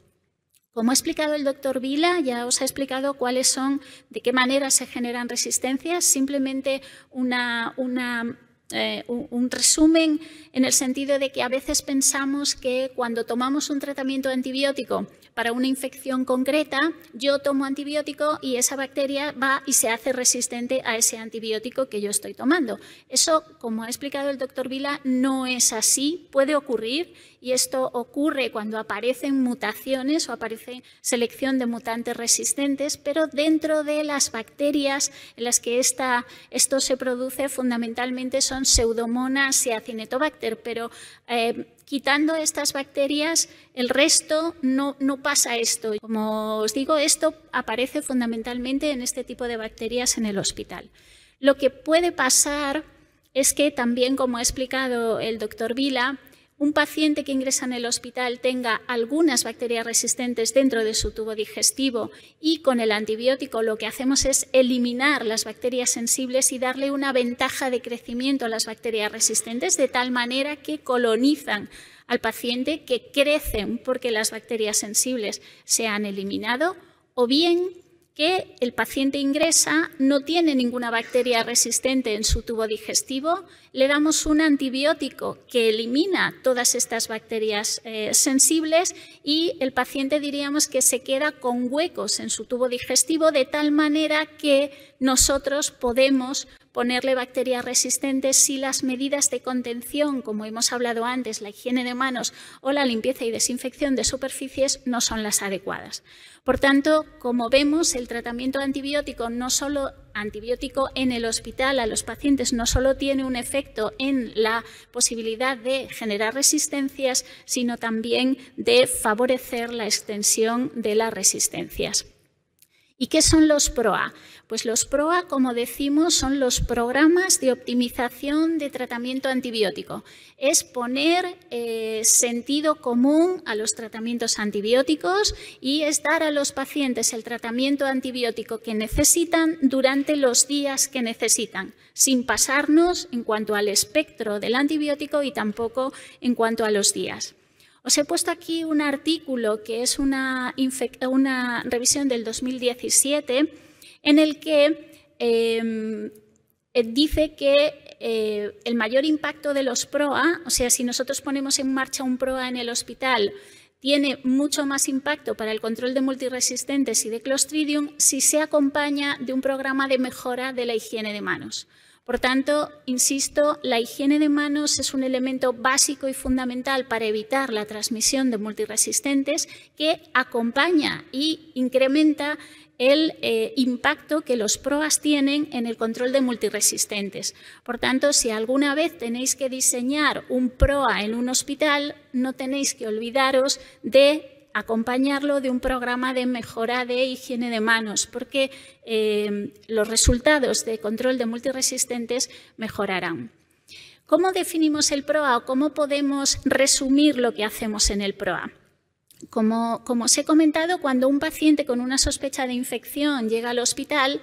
S2: Como ha explicado el doctor Vila, ya os ha explicado cuáles son, de qué manera se generan resistencias. Simplemente una, una eh, un, un, resumen en el sentido de que a veces pensamos que cuando tomamos un tratamiento antibiótico para una infección concreta, yo tomo antibiótico y esa bacteria va y se hace resistente a ese antibiótico que yo estoy tomando. Eso, como ha explicado el doctor Vila, no es así, puede ocurrir y esto ocurre cuando aparecen mutaciones o aparece selección de mutantes resistentes, pero dentro de las bacterias en las que esto se produce fundamentalmente son pseudomonas y acinetobacter, pero eh, quitando estas bacterias, el resto no, pasa esto. Como os digo, esto aparece fundamentalmente en este tipo de bacterias en el hospital. Lo que puede pasar es que también, como ha explicado el doctor Vila, un paciente que ingresa en el hospital tenga algunas bacterias resistentes dentro de su tubo digestivo y con el antibiótico lo que hacemos es eliminar las bacterias sensibles y darle una ventaja de crecimiento a las bacterias resistentes de tal manera que colonizan al paciente, que crecen porque las bacterias sensibles se han eliminado o bien que el paciente ingresa, no tiene ninguna bacteria resistente en su tubo digestivo, le damos un antibiótico que elimina todas estas bacterias eh, sensibles y el paciente diríamos que se queda con huecos en su tubo digestivo de tal manera que nosotros podemos ponerle bacterias resistentes si las medidas de contención, como hemos hablado antes, la higiene de manos o la limpieza y desinfección de superficies no son las adecuadas. Por tanto, como vemos, el tratamiento antibiótico no solo antibiótico en el hospital a los pacientes no solo tiene un efecto en la posibilidad de generar resistencias, sino también de favorecer la extensión de las resistencias. ¿Y qué son los PROA? Pues los PROA, como decimos, son los programas de optimización de tratamiento antibiótico. Es poner eh, sentido común a los tratamientos antibióticos y es dar a los pacientes el tratamiento antibiótico que necesitan durante los días que necesitan, sin pasarnos en cuanto al espectro del antibiótico y tampoco en cuanto a los días. Os he puesto aquí un artículo que es una, revisión del 2017 en el que em, eh, dice que eh, el mayor impacto de los PROA, o sea, si nosotros ponemos en marcha un PROA en el hospital, tiene mucho más impacto para el control de multiresistentes y de Clostridium si se acompaña de un programa de mejora de la higiene de manos. Por tanto, insisto, la higiene de manos es un elemento básico y fundamental para evitar la transmisión de multiresistentes que acompaña y incrementa el eh, impacto que los PROAS tienen en el control de multiresistentes. Por tanto, si alguna vez tenéis que diseñar un PROA en un hospital, no tenéis que olvidaros de acompañarlo de un programa de mejora de higiene de manos, porque em, los resultados de control de multiresistentes mejorarán. ¿Cómo definimos el PROA o cómo podemos resumir lo que hacemos en el PROA? Como, como os he comentado, cuando un paciente con una sospecha de infección llega al hospital,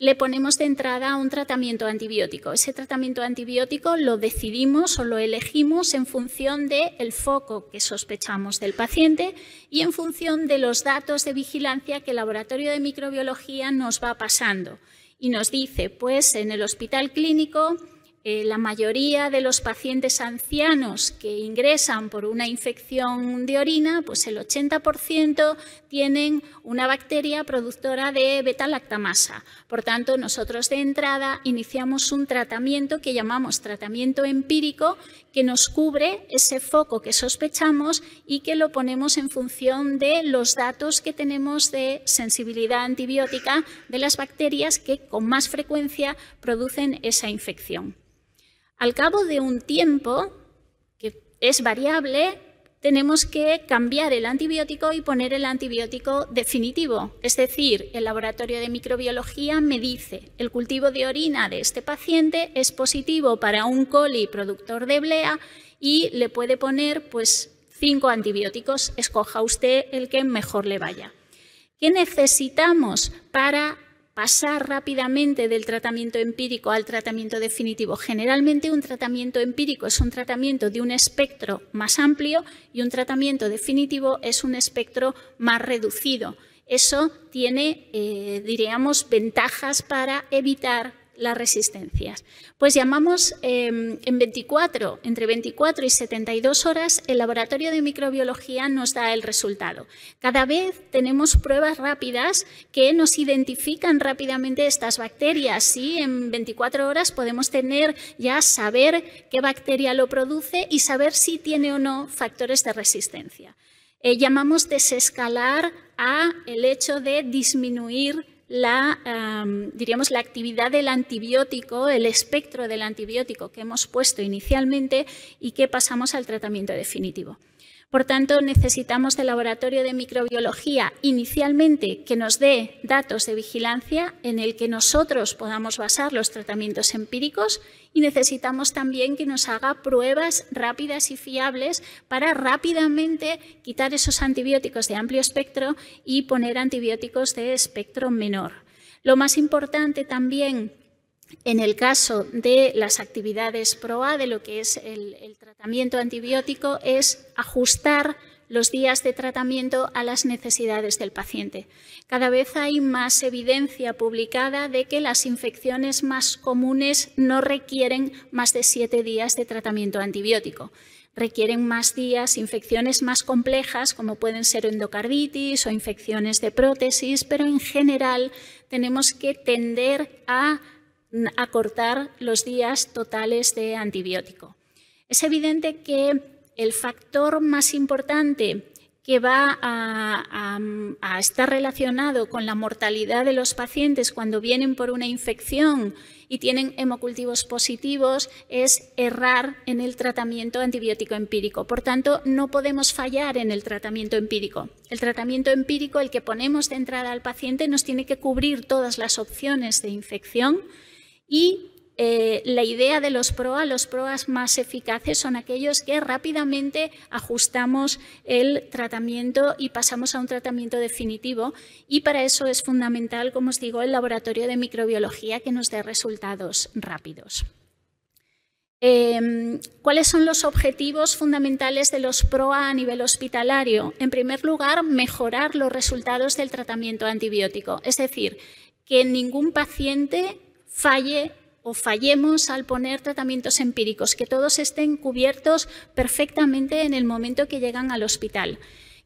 S2: le ponemos de entrada un tratamiento antibiótico. Ese tratamiento antibiótico lo decidimos o lo elegimos en función del foco que sospechamos del paciente y en función de los datos de vigilancia que el laboratorio de microbiología nos va pasando. Y nos dice, pues en el hospital clínico eh, la mayoría de los pacientes ancianos que ingresan por una infección de orina, pues el 80% tienen una bacteria productora de beta-lactamasa. Por tanto, nosotros de entrada iniciamos un tratamiento que llamamos tratamiento empírico que nos cubre ese foco que sospechamos y que lo ponemos en función de los datos que tenemos de sensibilidad antibiótica de las bacterias que con más frecuencia producen esa infección. Al cabo de un tiempo, que es variable, tenemos que cambiar el antibiótico y poner el antibiótico definitivo. Es decir, el laboratorio de microbiología me dice, el cultivo de orina de este paciente es positivo para un coli productor de blea y le puede poner pues cinco antibióticos, escoja usted el que mejor le vaya. ¿Qué necesitamos para pasar rápidamente del tratamiento empírico al tratamiento definitivo. Generalmente un tratamiento empírico es un tratamiento de un espectro más amplio y un tratamiento definitivo es un espectro más reducido. Eso tiene, eh, diríamos, ventajas para evitar las resistencias? Pues llamamos em, en 24, entre 24 y 72 horas, el laboratorio de microbiología nos da el resultado. Cada vez tenemos pruebas rápidas que nos identifican rápidamente estas bacterias y en 24 horas podemos tener ya saber qué bacteria lo produce y saber si tiene o no factores de resistencia. Eh, llamamos desescalar a el hecho de disminuir la, diríamos, la actividad del antibiótico, el espectro del antibiótico que hemos puesto inicialmente y que pasamos al tratamiento definitivo. Por tanto, necesitamos del laboratorio de microbiología inicialmente que nos dé datos de vigilancia en el que nosotros podamos basar los tratamientos empíricos y necesitamos también que nos haga pruebas rápidas y fiables para rápidamente quitar esos antibióticos de amplio espectro y poner antibióticos de espectro menor. Lo más importante también en el caso de las actividades PROA, de lo que es el, tratamiento antibiótico, es ajustar los días de tratamiento a las necesidades del paciente. Cada vez hay más evidencia publicada de que las infecciones más comunes no requieren más de siete días de tratamiento antibiótico. Requieren más días infecciones más complejas, como pueden ser endocarditis o infecciones de prótesis, pero en general tenemos que tender a acortar los días totales de antibiótico. Es evidente que el factor más importante que va a, estar relacionado con la mortalidad de los pacientes cuando vienen por una infección y tienen hemocultivos positivos es errar en el tratamiento antibiótico empírico. Por tanto, no podemos fallar en el tratamiento empírico. El tratamiento empírico, el que ponemos de entrada al paciente, nos tiene que cubrir todas las opciones de infección y eh, la idea de los PROA, los PROAs más eficaces son aquellos que rápidamente ajustamos el tratamiento y pasamos a un tratamiento definitivo y para eso es fundamental, como os digo, el laboratorio de microbiología que nos dé resultados rápidos. Em, ¿Cuáles son los objetivos fundamentales de los PROA a nivel hospitalario? En primer lugar, mejorar los resultados del tratamiento antibiótico, es decir, que ningún paciente falle o fallemos al poner tratamientos empíricos, que todos estén cubiertos perfectamente en el momento que llegan al hospital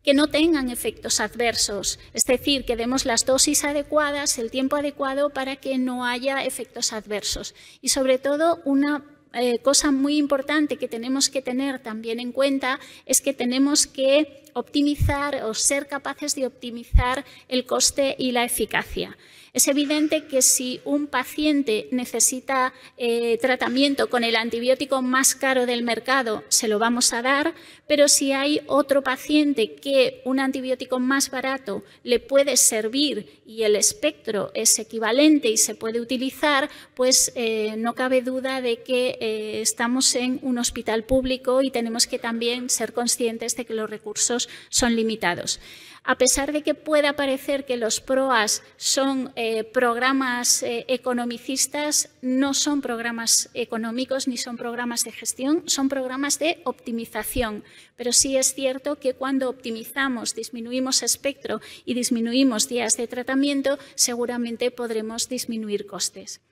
S2: que no tengan efectos adversos, es decir, que demos las dosis adecuadas, el tiempo adecuado para que no haya efectos adversos. Y sobre todo, una eh, cosa muy importante que tenemos que tener también en cuenta es que tenemos que optimizar o ser capaces de optimizar el coste y la eficacia. Es evidente que si un paciente necesita eh, tratamiento con el antibiótico más caro del mercado, se lo vamos a dar, pero si hay otro paciente que un antibiótico más barato le puede servir y el espectro es equivalente y se puede utilizar, pues eh, no cabe duda de que eh, estamos en un hospital público y tenemos que también ser conscientes de que los recursos son limitados a pesar de que pueda parecer que los PROAS son eh, programas eh, economicistas, no son programas económicos ni son programas de gestión, son programas de optimización. Pero sí es cierto que cuando optimizamos, disminuimos espectro y disminuimos días de tratamiento, seguramente podremos disminuir costes.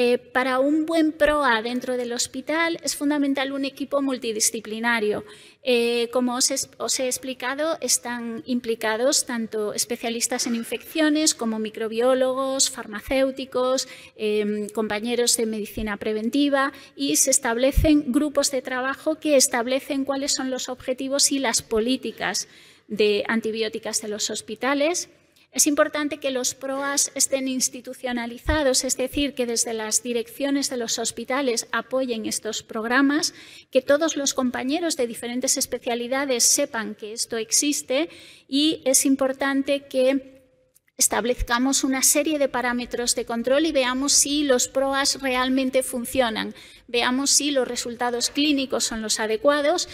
S2: Eh, para un buen PROA dentro del hospital es fundamental un equipo multidisciplinario. Eh, como os, he explicado, están implicados tanto especialistas en infecciones como microbiólogos, farmacéuticos, em, compañeros de medicina preventiva y se establecen grupos de trabajo que establecen cuáles son los objetivos y las políticas de antibióticas de los hospitales. Es importante que los PROAS estén institucionalizados, es decir, que desde las direcciones de los hospitales apoyen estos programas, que todos los compañeros de diferentes especialidades sepan que esto existe y es importante que establezcamos una serie de parámetros de control y veamos si los PROAS realmente funcionan, veamos si los resultados clínicos son los adecuados,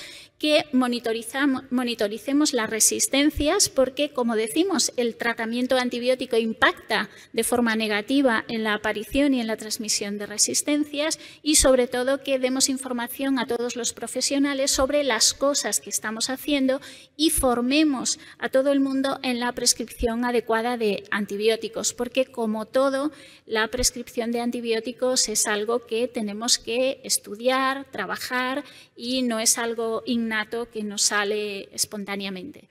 S2: que monitoricemos las resistencias porque, como decimos, el tratamiento antibiótico impacta de forma negativa en la aparición y en la transmisión de resistencias y, sobre todo, que demos información a todos los profesionales sobre las cosas que estamos haciendo y formemos a todo el mundo en la prescripción adecuada de antibióticos porque, como todo, la prescripción de antibióticos es algo que tenemos que estudiar, trabajar y no es algo innatural que nos sale espontáneamente.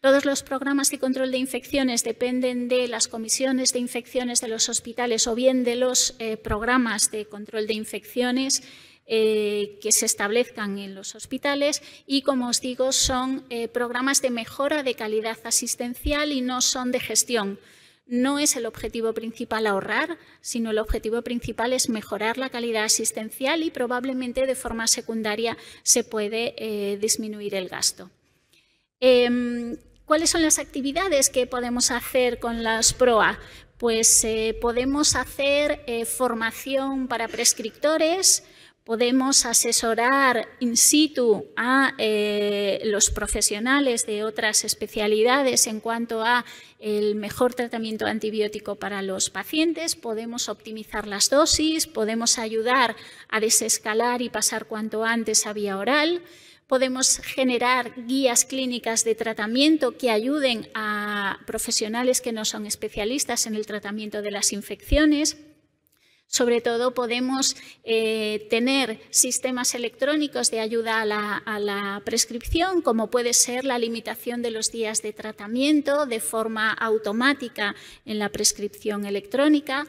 S2: Todos los programas de control de infecciones dependen de las comisiones de infecciones de los hospitales o bien de los eh, programas de control de infecciones eh, que se establezcan en los hospitales y, como os digo, son eh, programas de mejora de calidad asistencial y no son de gestión. No es el objetivo principal ahorrar, sino el objetivo principal es mejorar la calidad asistencial y probablemente de forma secundaria se puede eh, disminuir el gasto. Em, ¿Cuáles son las actividades que podemos hacer con las PROA? Pues eh, podemos hacer eh, formación para prescriptores, Podemos asesorar in situ a eh, los profesionales de otras especialidades en cuanto a el mejor tratamiento antibiótico para los pacientes, podemos optimizar las dosis, podemos ayudar a desescalar y pasar cuanto antes a vía oral, podemos generar guías clínicas de tratamiento que ayuden a profesionales que no son especialistas en el tratamiento de las infecciones. Sobre todo podemos eh, tener sistemas electrónicos de ayuda a la prescripción, como puede ser la limitación de los días de tratamiento de forma automática en la prescripción electrónica,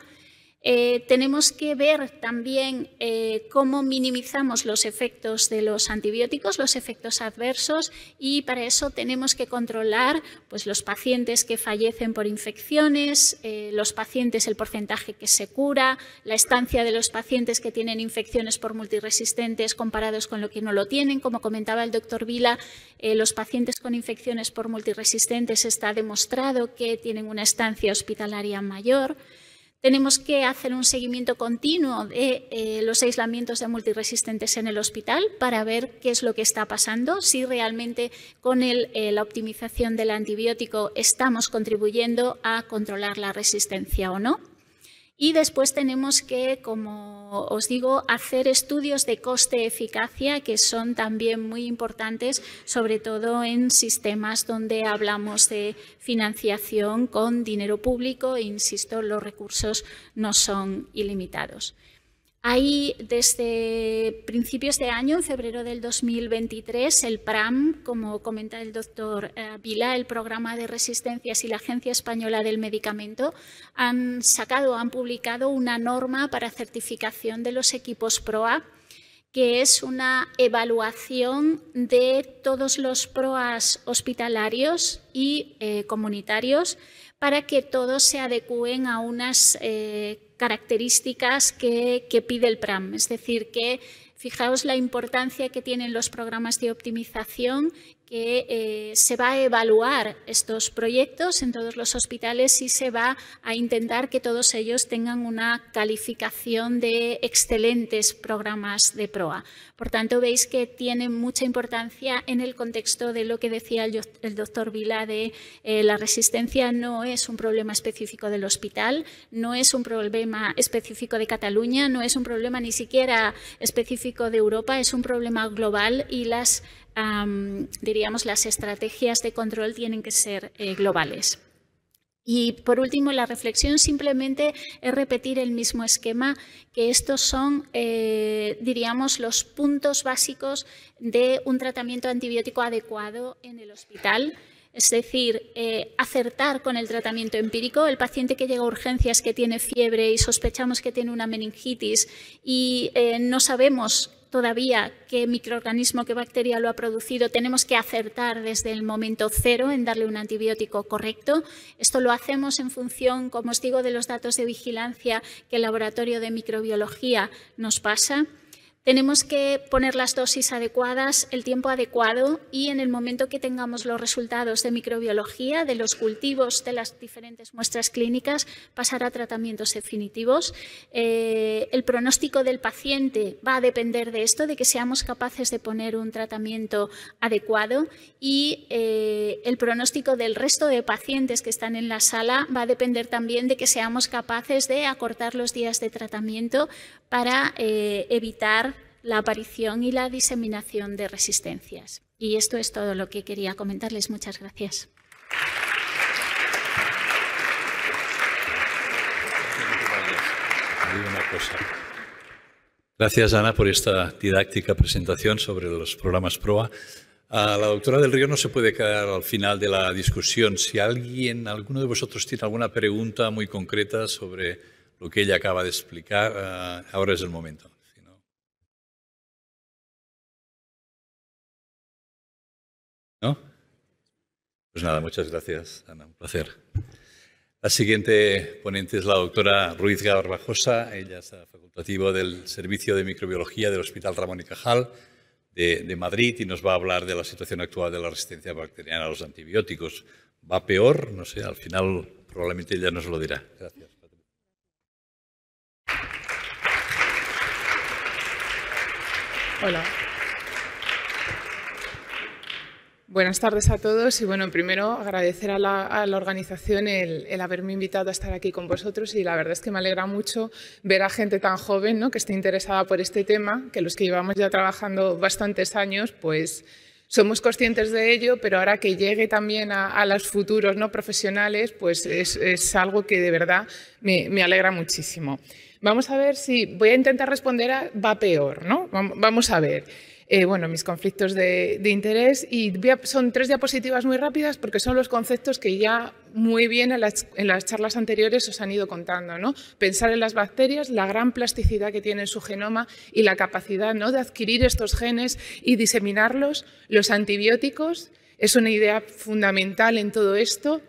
S2: eh, tenemos que ver también eh, cómo minimizamos los efectos de los antibióticos, los efectos adversos, y para eso tenemos que controlar pues, los pacientes que fallecen por infecciones, eh, los pacientes, el porcentaje que se cura, la estancia de los pacientes que tienen infecciones por multiresistentes comparados con los que no lo tienen. Como comentaba el doctor Vila, los pacientes con infecciones por multiresistentes está demostrado que tienen una estancia hospitalaria mayor. Tenemos que hacer un seguimiento continuo de eh, los aislamientos de multiresistentes en el hospital para ver qué es lo que está pasando, si realmente con eh, la optimización del antibiótico estamos contribuyendo a controlar la resistencia o no. Y después tenemos que, como os digo, hacer estudios de coste-eficacia que son también muy importantes, sobre todo en sistemas donde hablamos de financiación con dinero público e, insisto, los recursos no son ilimitados. Hay desde principios de año, en febrero del 2023, el PRAM, como comenta el doctor eh, Vila, el Programa de Resistencias y la Agencia Española del Medicamento, han sacado, han publicado una norma para certificación de los equipos PROA, que es una evaluación de todos los PROAS hospitalarios y eh, comunitarios para que todos se adecúen a unas eh, características que, pide el PRAM. Es decir, que fijaos la importancia que tienen los programas de optimización que eh, se va a evaluar estos proyectos en todos los hospitales y se va a intentar que todos ellos tengan una calificación de excelentes programas de PROA. Por tanto, veis que tiene mucha importancia en el contexto de lo que decía el, doctor Vila de eh, la resistencia no es un problema específico del hospital, no es un problema específico de Cataluña, no es un problema ni siquiera específico de Europa, es un problema global y las diríamos, las estrategias de control tienen que ser eh, globales. Y por último, la reflexión simplemente es repetir el mismo esquema, que estos son, eh, diríamos, los puntos básicos de un tratamiento antibiótico adecuado en el hospital. Es decir, eh, acertar con el tratamiento empírico. El paciente que llega a urgencias que tiene fiebre y sospechamos que tiene una meningitis y eh, no sabemos todavía qué microorganismo, qué bacteria lo ha producido, tenemos que acertar desde el momento cero en darle un antibiótico correcto. Esto lo hacemos en función, como os digo, de los datos de vigilancia que el laboratorio de microbiología nos pasa. Tenemos que poner las dosis adecuadas, el tiempo adecuado y en el momento que tengamos los resultados de microbiología, de los cultivos, de las diferentes muestras clínicas, pasar a tratamientos definitivos. Eh, el pronóstico del paciente va a depender de esto, de que seamos capaces de poner un tratamiento adecuado y eh, el pronóstico del resto de pacientes que están en la sala va a depender también de que seamos capaces de acortar los días de tratamiento para eh, evitar la aparición y la diseminación de resistencias. Y esto es todo lo que quería comentarles. Muchas gracias.
S1: Gracias, Ana, por esta didáctica presentación sobre los programas PROA. A la doctora del Río no se puede quedar al final de la discusión. Si alguien, alguno de vosotros tiene alguna pregunta muy concreta sobre lo que ella acaba de explicar, ah, ahora es el momento.
S3: ¿No? Pues nada, muchas gracias, Ana, un placer. La
S1: siguiente ponente es la doctora Ruiz Garbajosa, ella es facultativa del Servicio de Microbiología del Hospital Ramón y Cajal de, de, Madrid y nos va a hablar de la situación actual de la resistencia bacteriana a los antibióticos. ¿Va peor? No sé, al final probablemente ella nos lo dirá. Gracias.
S4: Hola, Buenas tardes a todos y bueno, primero agradecer a la, organización el, haberme invitado a estar aquí con vosotros y la verdad es que me alegra mucho ver a gente tan joven ¿no? que esté interesada por este tema, que los que llevamos ya trabajando bastantes años pues somos conscientes de ello, pero ahora que llegue también a, los futuros ¿no? profesionales pues es, algo que de verdad me, me alegra muchísimo. Vamos a ver si voy a intentar responder a va peor, ¿no? Vamos a ver. Eh, bueno, mis conflictos de, interés. Y son tres diapositivas muy rápidas porque son los conceptos que ya muy bien en las, charlas anteriores os han ido contando. ¿no? Pensar en las bacterias, la gran plasticidad que tiene su genoma y la capacidad ¿no? de adquirir estos genes y diseminarlos. Los antibióticos es una idea fundamental en todo esto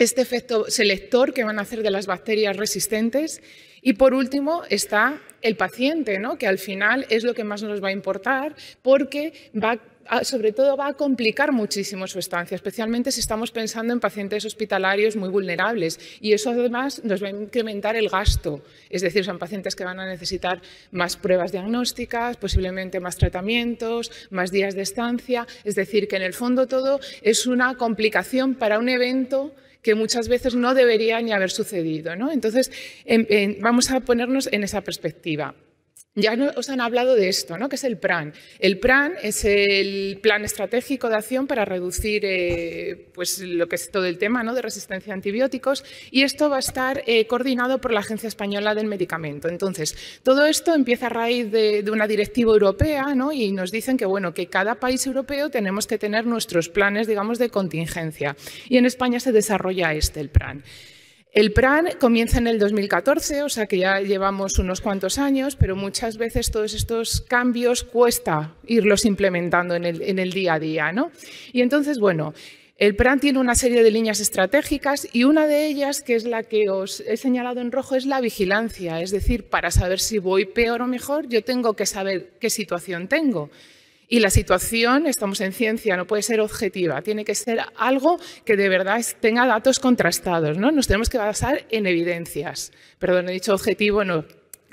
S4: este efecto selector que van a hacer de las bacterias resistentes y por último está el paciente, ¿no? que al final es lo que más nos va a importar porque va sobre todo va a complicar muchísimo su estancia, especialmente si estamos pensando en pacientes hospitalarios muy vulnerables. Y eso además nos va a incrementar el gasto, es decir, son pacientes que van a necesitar más pruebas diagnósticas, posiblemente más tratamientos, más días de estancia. Es decir, que en el fondo todo es una complicación para un evento que muchas veces no debería ni haber sucedido. ¿no? Entonces, em, vamos a ponernos en esa perspectiva. Ya os han hablado de esto, ¿no? que es el PRAN. El PRAN es el plan estratégico de acción para reducir eh, pues, lo que es todo el tema ¿no? de resistencia a antibióticos y esto va a estar eh, coordinado por la Agencia Española del Medicamento. Entonces, todo esto empieza a raíz de, una directiva europea ¿no? y nos dicen que, bueno, que cada país europeo tenemos que tener nuestros planes digamos, de contingencia y en España se desarrolla este, el PRAN. El PRAN comienza en el 2014, o sea que ya llevamos unos cuantos años, pero muchas veces todos estos cambios cuesta irlos implementando en el, día a día. ¿no? Y entonces, bueno, el PRAN tiene una serie de líneas estratégicas y una de ellas, que es la que os he señalado en rojo, es la vigilancia. Es decir, para saber si voy peor o mejor, yo tengo que saber qué situación tengo. Y la situación, estamos en ciencia, no puede ser objetiva, tiene que ser algo que de verdad tenga datos contrastados, ¿no? Nos tenemos que basar en evidencias. Perdón, he dicho objetivo, no,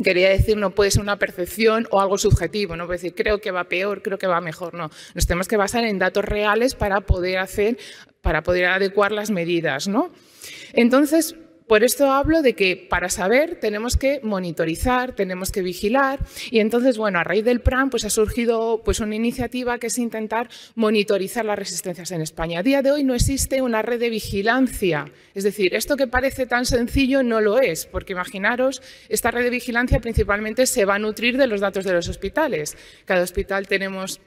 S4: Quería decir, no puede ser una percepción o algo subjetivo, no puede decir, creo que va peor, creo que va mejor, no. Nos tenemos que basar en datos reales para poder hacer, para poder adecuar las medidas, ¿no? Entonces, por esto hablo de que para saber tenemos que monitorizar, tenemos que vigilar y entonces, bueno, a raíz del PRAN pues ha surgido pues una iniciativa que es intentar monitorizar las resistencias en España. A día de hoy no existe una red de vigilancia, es decir, esto que parece tan sencillo no lo es, porque imaginaros, esta red de vigilancia principalmente se va a nutrir de los datos de los hospitales. Cada hospital tenemos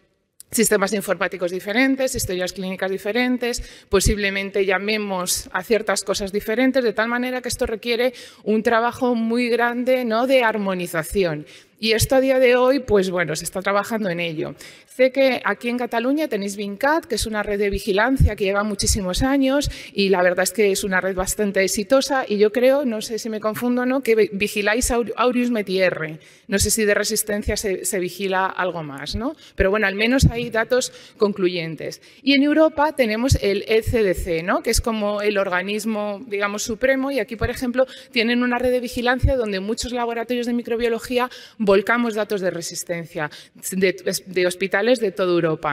S4: sistemas informáticos diferentes, historias clínicas diferentes, posiblemente llamemos a ciertas cosas diferentes, de tal manera que esto requiere un trabajo muy grande ¿no? de armonización, y esto a día de hoy, pues bueno, se está trabajando en ello. Sé que aquí en Cataluña tenéis Vincat, que es una red de vigilancia que lleva muchísimos años y la verdad es que es una red bastante exitosa y yo creo, no sé si me confundo o no, que vigiláis Aureus Metierre. No sé si de resistencia se, se vigila algo más, ¿no? Pero bueno, al menos hay datos concluyentes. Y en Europa tenemos el ECDC, ¿no? Que es como el organismo, digamos, supremo y aquí, por ejemplo, tienen una red de vigilancia donde muchos laboratorios de microbiología volcamos datos de resistencia de, hospitales de toda Europa.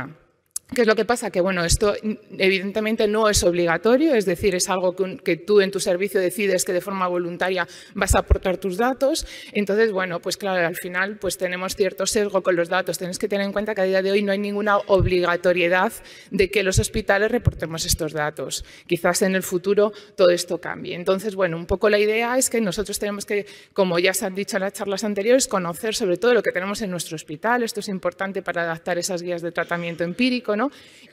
S4: ¿Qué es lo que pasa? Que bueno, esto evidentemente no es obligatorio, es decir, es algo que, tú en tu servicio decides que de forma voluntaria vas a aportar tus datos. Entonces, bueno, pues claro, al final pues tenemos cierto sesgo con los datos. Tienes que tener en cuenta que a día de hoy no hay ninguna obligatoriedad de que los hospitales reportemos estos datos. Quizás en el futuro todo esto cambie. Entonces, bueno, un poco la idea es que nosotros tenemos que, como ya se han dicho en las charlas anteriores, conocer sobre todo lo que tenemos en nuestro hospital. Esto es importante para adaptar esas guías de tratamiento empírico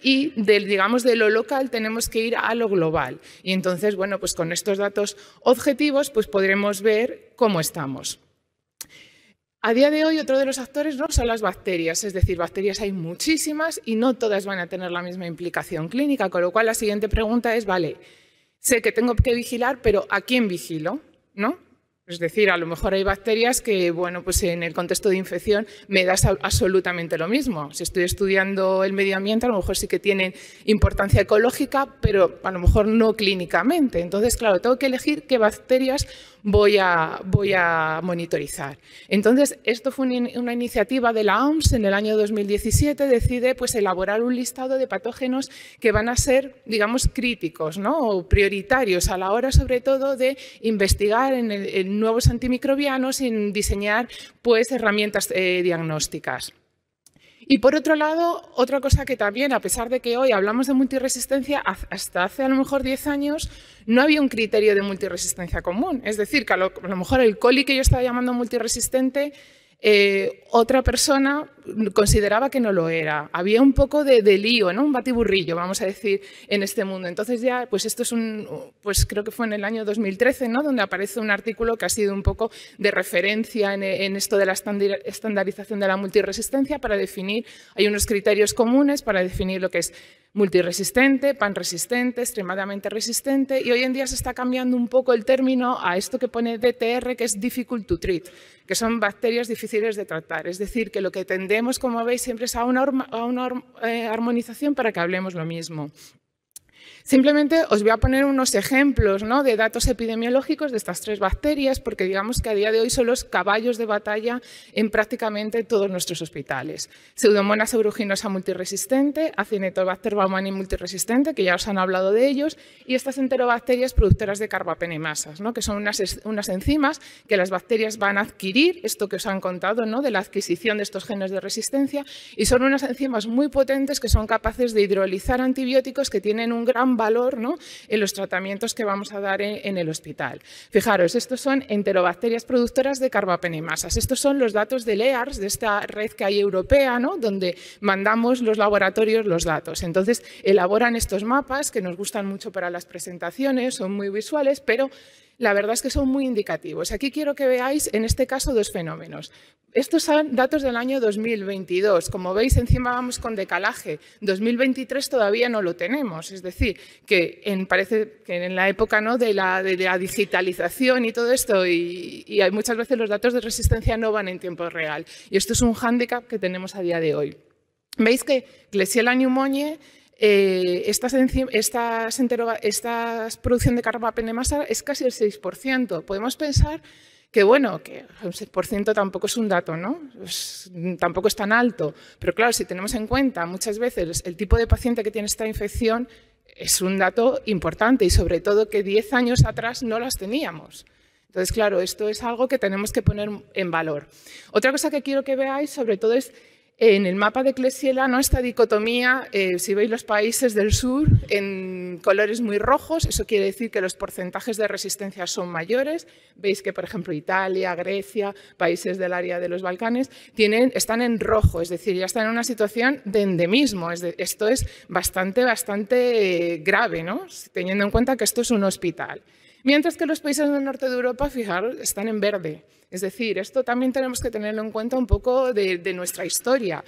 S4: y del, digamos, de lo local tenemos que ir a lo global. Y entonces, bueno, pues con estos datos objetivos, pues podremos ver cómo estamos. A día de hoy, otro de los actores no son las bacterias, es decir, bacterias hay muchísimas y no todas van a tener la misma implicación clínica, con lo cual la siguiente pregunta es, vale, sé que tengo que vigilar, pero ¿a quién vigilo? ¿No? Es decir, a lo mejor hay bacterias que, bueno, pues en el contexto de infección me das absolutamente lo mismo. Si estoy estudiando el medio ambiente, a lo mejor sí que tienen importancia ecológica, pero a lo mejor no clínicamente. Entonces, claro, tengo que elegir qué bacterias voy a, voy a monitorizar. Entonces, esto fue una iniciativa de la OMS en el año 2017, decide pues, elaborar un listado de patógenos que van a ser, digamos, críticos ¿no? o prioritarios a la hora, sobre todo, de investigar en, nuevos antimicrobianos y diseñar pues, herramientas eh, diagnósticas. Y por otro lado, otra cosa que también, a pesar de que hoy hablamos de multiresistencia, hasta hace a lo mejor 10 años no había un criterio de multiresistencia común. Es decir, que a lo, mejor el coli que yo estaba llamando multiresistente, eh, otra persona consideraba que no lo era. Había un poco de, de, lío, ¿no? un batiburrillo, vamos a decir, en este mundo. Entonces ya, pues esto es un, pues creo que fue en el año 2013, ¿no? donde aparece un artículo que ha sido un poco de referencia en, esto de la estandarización de la multiresistencia para definir, hay unos criterios comunes para definir lo que es multiresistente, panresistente, extremadamente resistente y hoy en día se está cambiando un poco el término a esto que pone DTR, que es difficult to treat, que son bacterias difíciles de tratar. Es decir, que lo que tendemos Queremos, como veis, siempre a una, a una eh, armonización para que hablemos lo mismo. Simplemente os voy a poner unos ejemplos de datos epidemiológicos de estas tres bacterias, porque digamos que a día de hoy son los caballos de batalla en prácticamente todos nuestros hospitales. Pseudomonas aeruginosa multiresistente, Acinetobacter baumani multirresistente, que ya os han hablado de ellos, y estas enterobacterias productoras de carbapenemasas, ¿no? que son unas, unas enzimas que las bacterias van a adquirir, esto que os han contado, ¿no? de la adquisición de estos genes de resistencia, y son unas enzimas muy potentes que son capaces de hidrolizar antibióticos que tienen un gran valor ¿no? en los tratamientos que vamos a dar en, el hospital. Fijaros, estos son enterobacterias productoras de carbapenemasas. Estos son los datos de EARS, de esta red que hay europea, donde mandamos los laboratorios los datos. Entonces, elaboran estos mapas que nos gustan mucho para las presentaciones, son muy visuales, pero la verdad es que son muy indicativos. Aquí quiero que veáis, en este caso, dos fenómenos. Estos son datos del año 2022. Como veis, encima vamos con decalaje. 2023 todavía no lo tenemos. Es decir, que en, parece que en la época ¿no? de, la, digitalización y todo esto, y, hay muchas veces los datos de resistencia no van en tiempo real. Y esto es un hándicap que tenemos a día de hoy. Veis que Glesiela Añumoñe eh, esta estas, producción de carbapenemasa es casi el 6%. Podemos pensar que, bueno, que un 6% tampoco es un dato, ¿no? tampoco es tan alto. Pero claro, si tenemos en cuenta muchas veces el tipo de paciente que tiene esta infección, es un dato importante y sobre todo que 10 años atrás no las teníamos. Entonces, claro, esto es algo que tenemos que poner en valor. Otra cosa que quiero que veáis sobre todo es en el mapa de no esta dicotomía, eh, si veis los países del sur en colores muy rojos, eso quiere decir que los porcentajes de resistencia son mayores. Veis que, por ejemplo, Italia, Grecia, países del área de los Balcanes, están en rojo, es decir, ya están en una situación de endemismo. esto es bastante, bastante eh, grave, teniendo en cuenta que esto es un hospital. Mientras que los países del norte de Europa, fijar, están en verde. Es decir, esto también tenemos que tenerlo en cuenta un poco de, nuestra historia.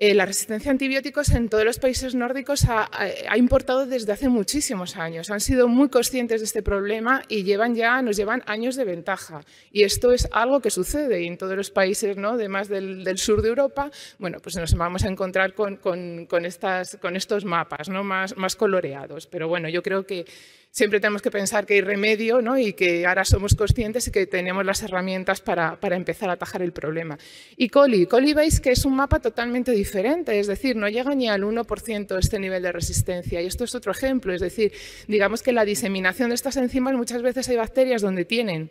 S4: Eh, la resistencia a antibióticos en todos los países nórdicos ha, importado desde hace muchísimos años. Han sido muy conscientes de este problema y llevan ya, nos llevan años de ventaja. Y esto es algo que sucede y en todos los países, ¿no? además del, del, sur de Europa, bueno, pues nos vamos a encontrar con, con, con, estas, con estos mapas ¿no? más, más coloreados. Pero bueno, yo creo que siempre tenemos que pensar que hay remedio ¿no? y que ahora somos conscientes y que tenemos las herramientas para, empezar a atajar el problema. Y Coli, Coli veis que es un mapa totalmente diferente, es decir, no llega ni al 1% este nivel de resistencia. Y esto es otro ejemplo, es decir, digamos que la diseminación de estas enzimas muchas veces hay bacterias donde tienen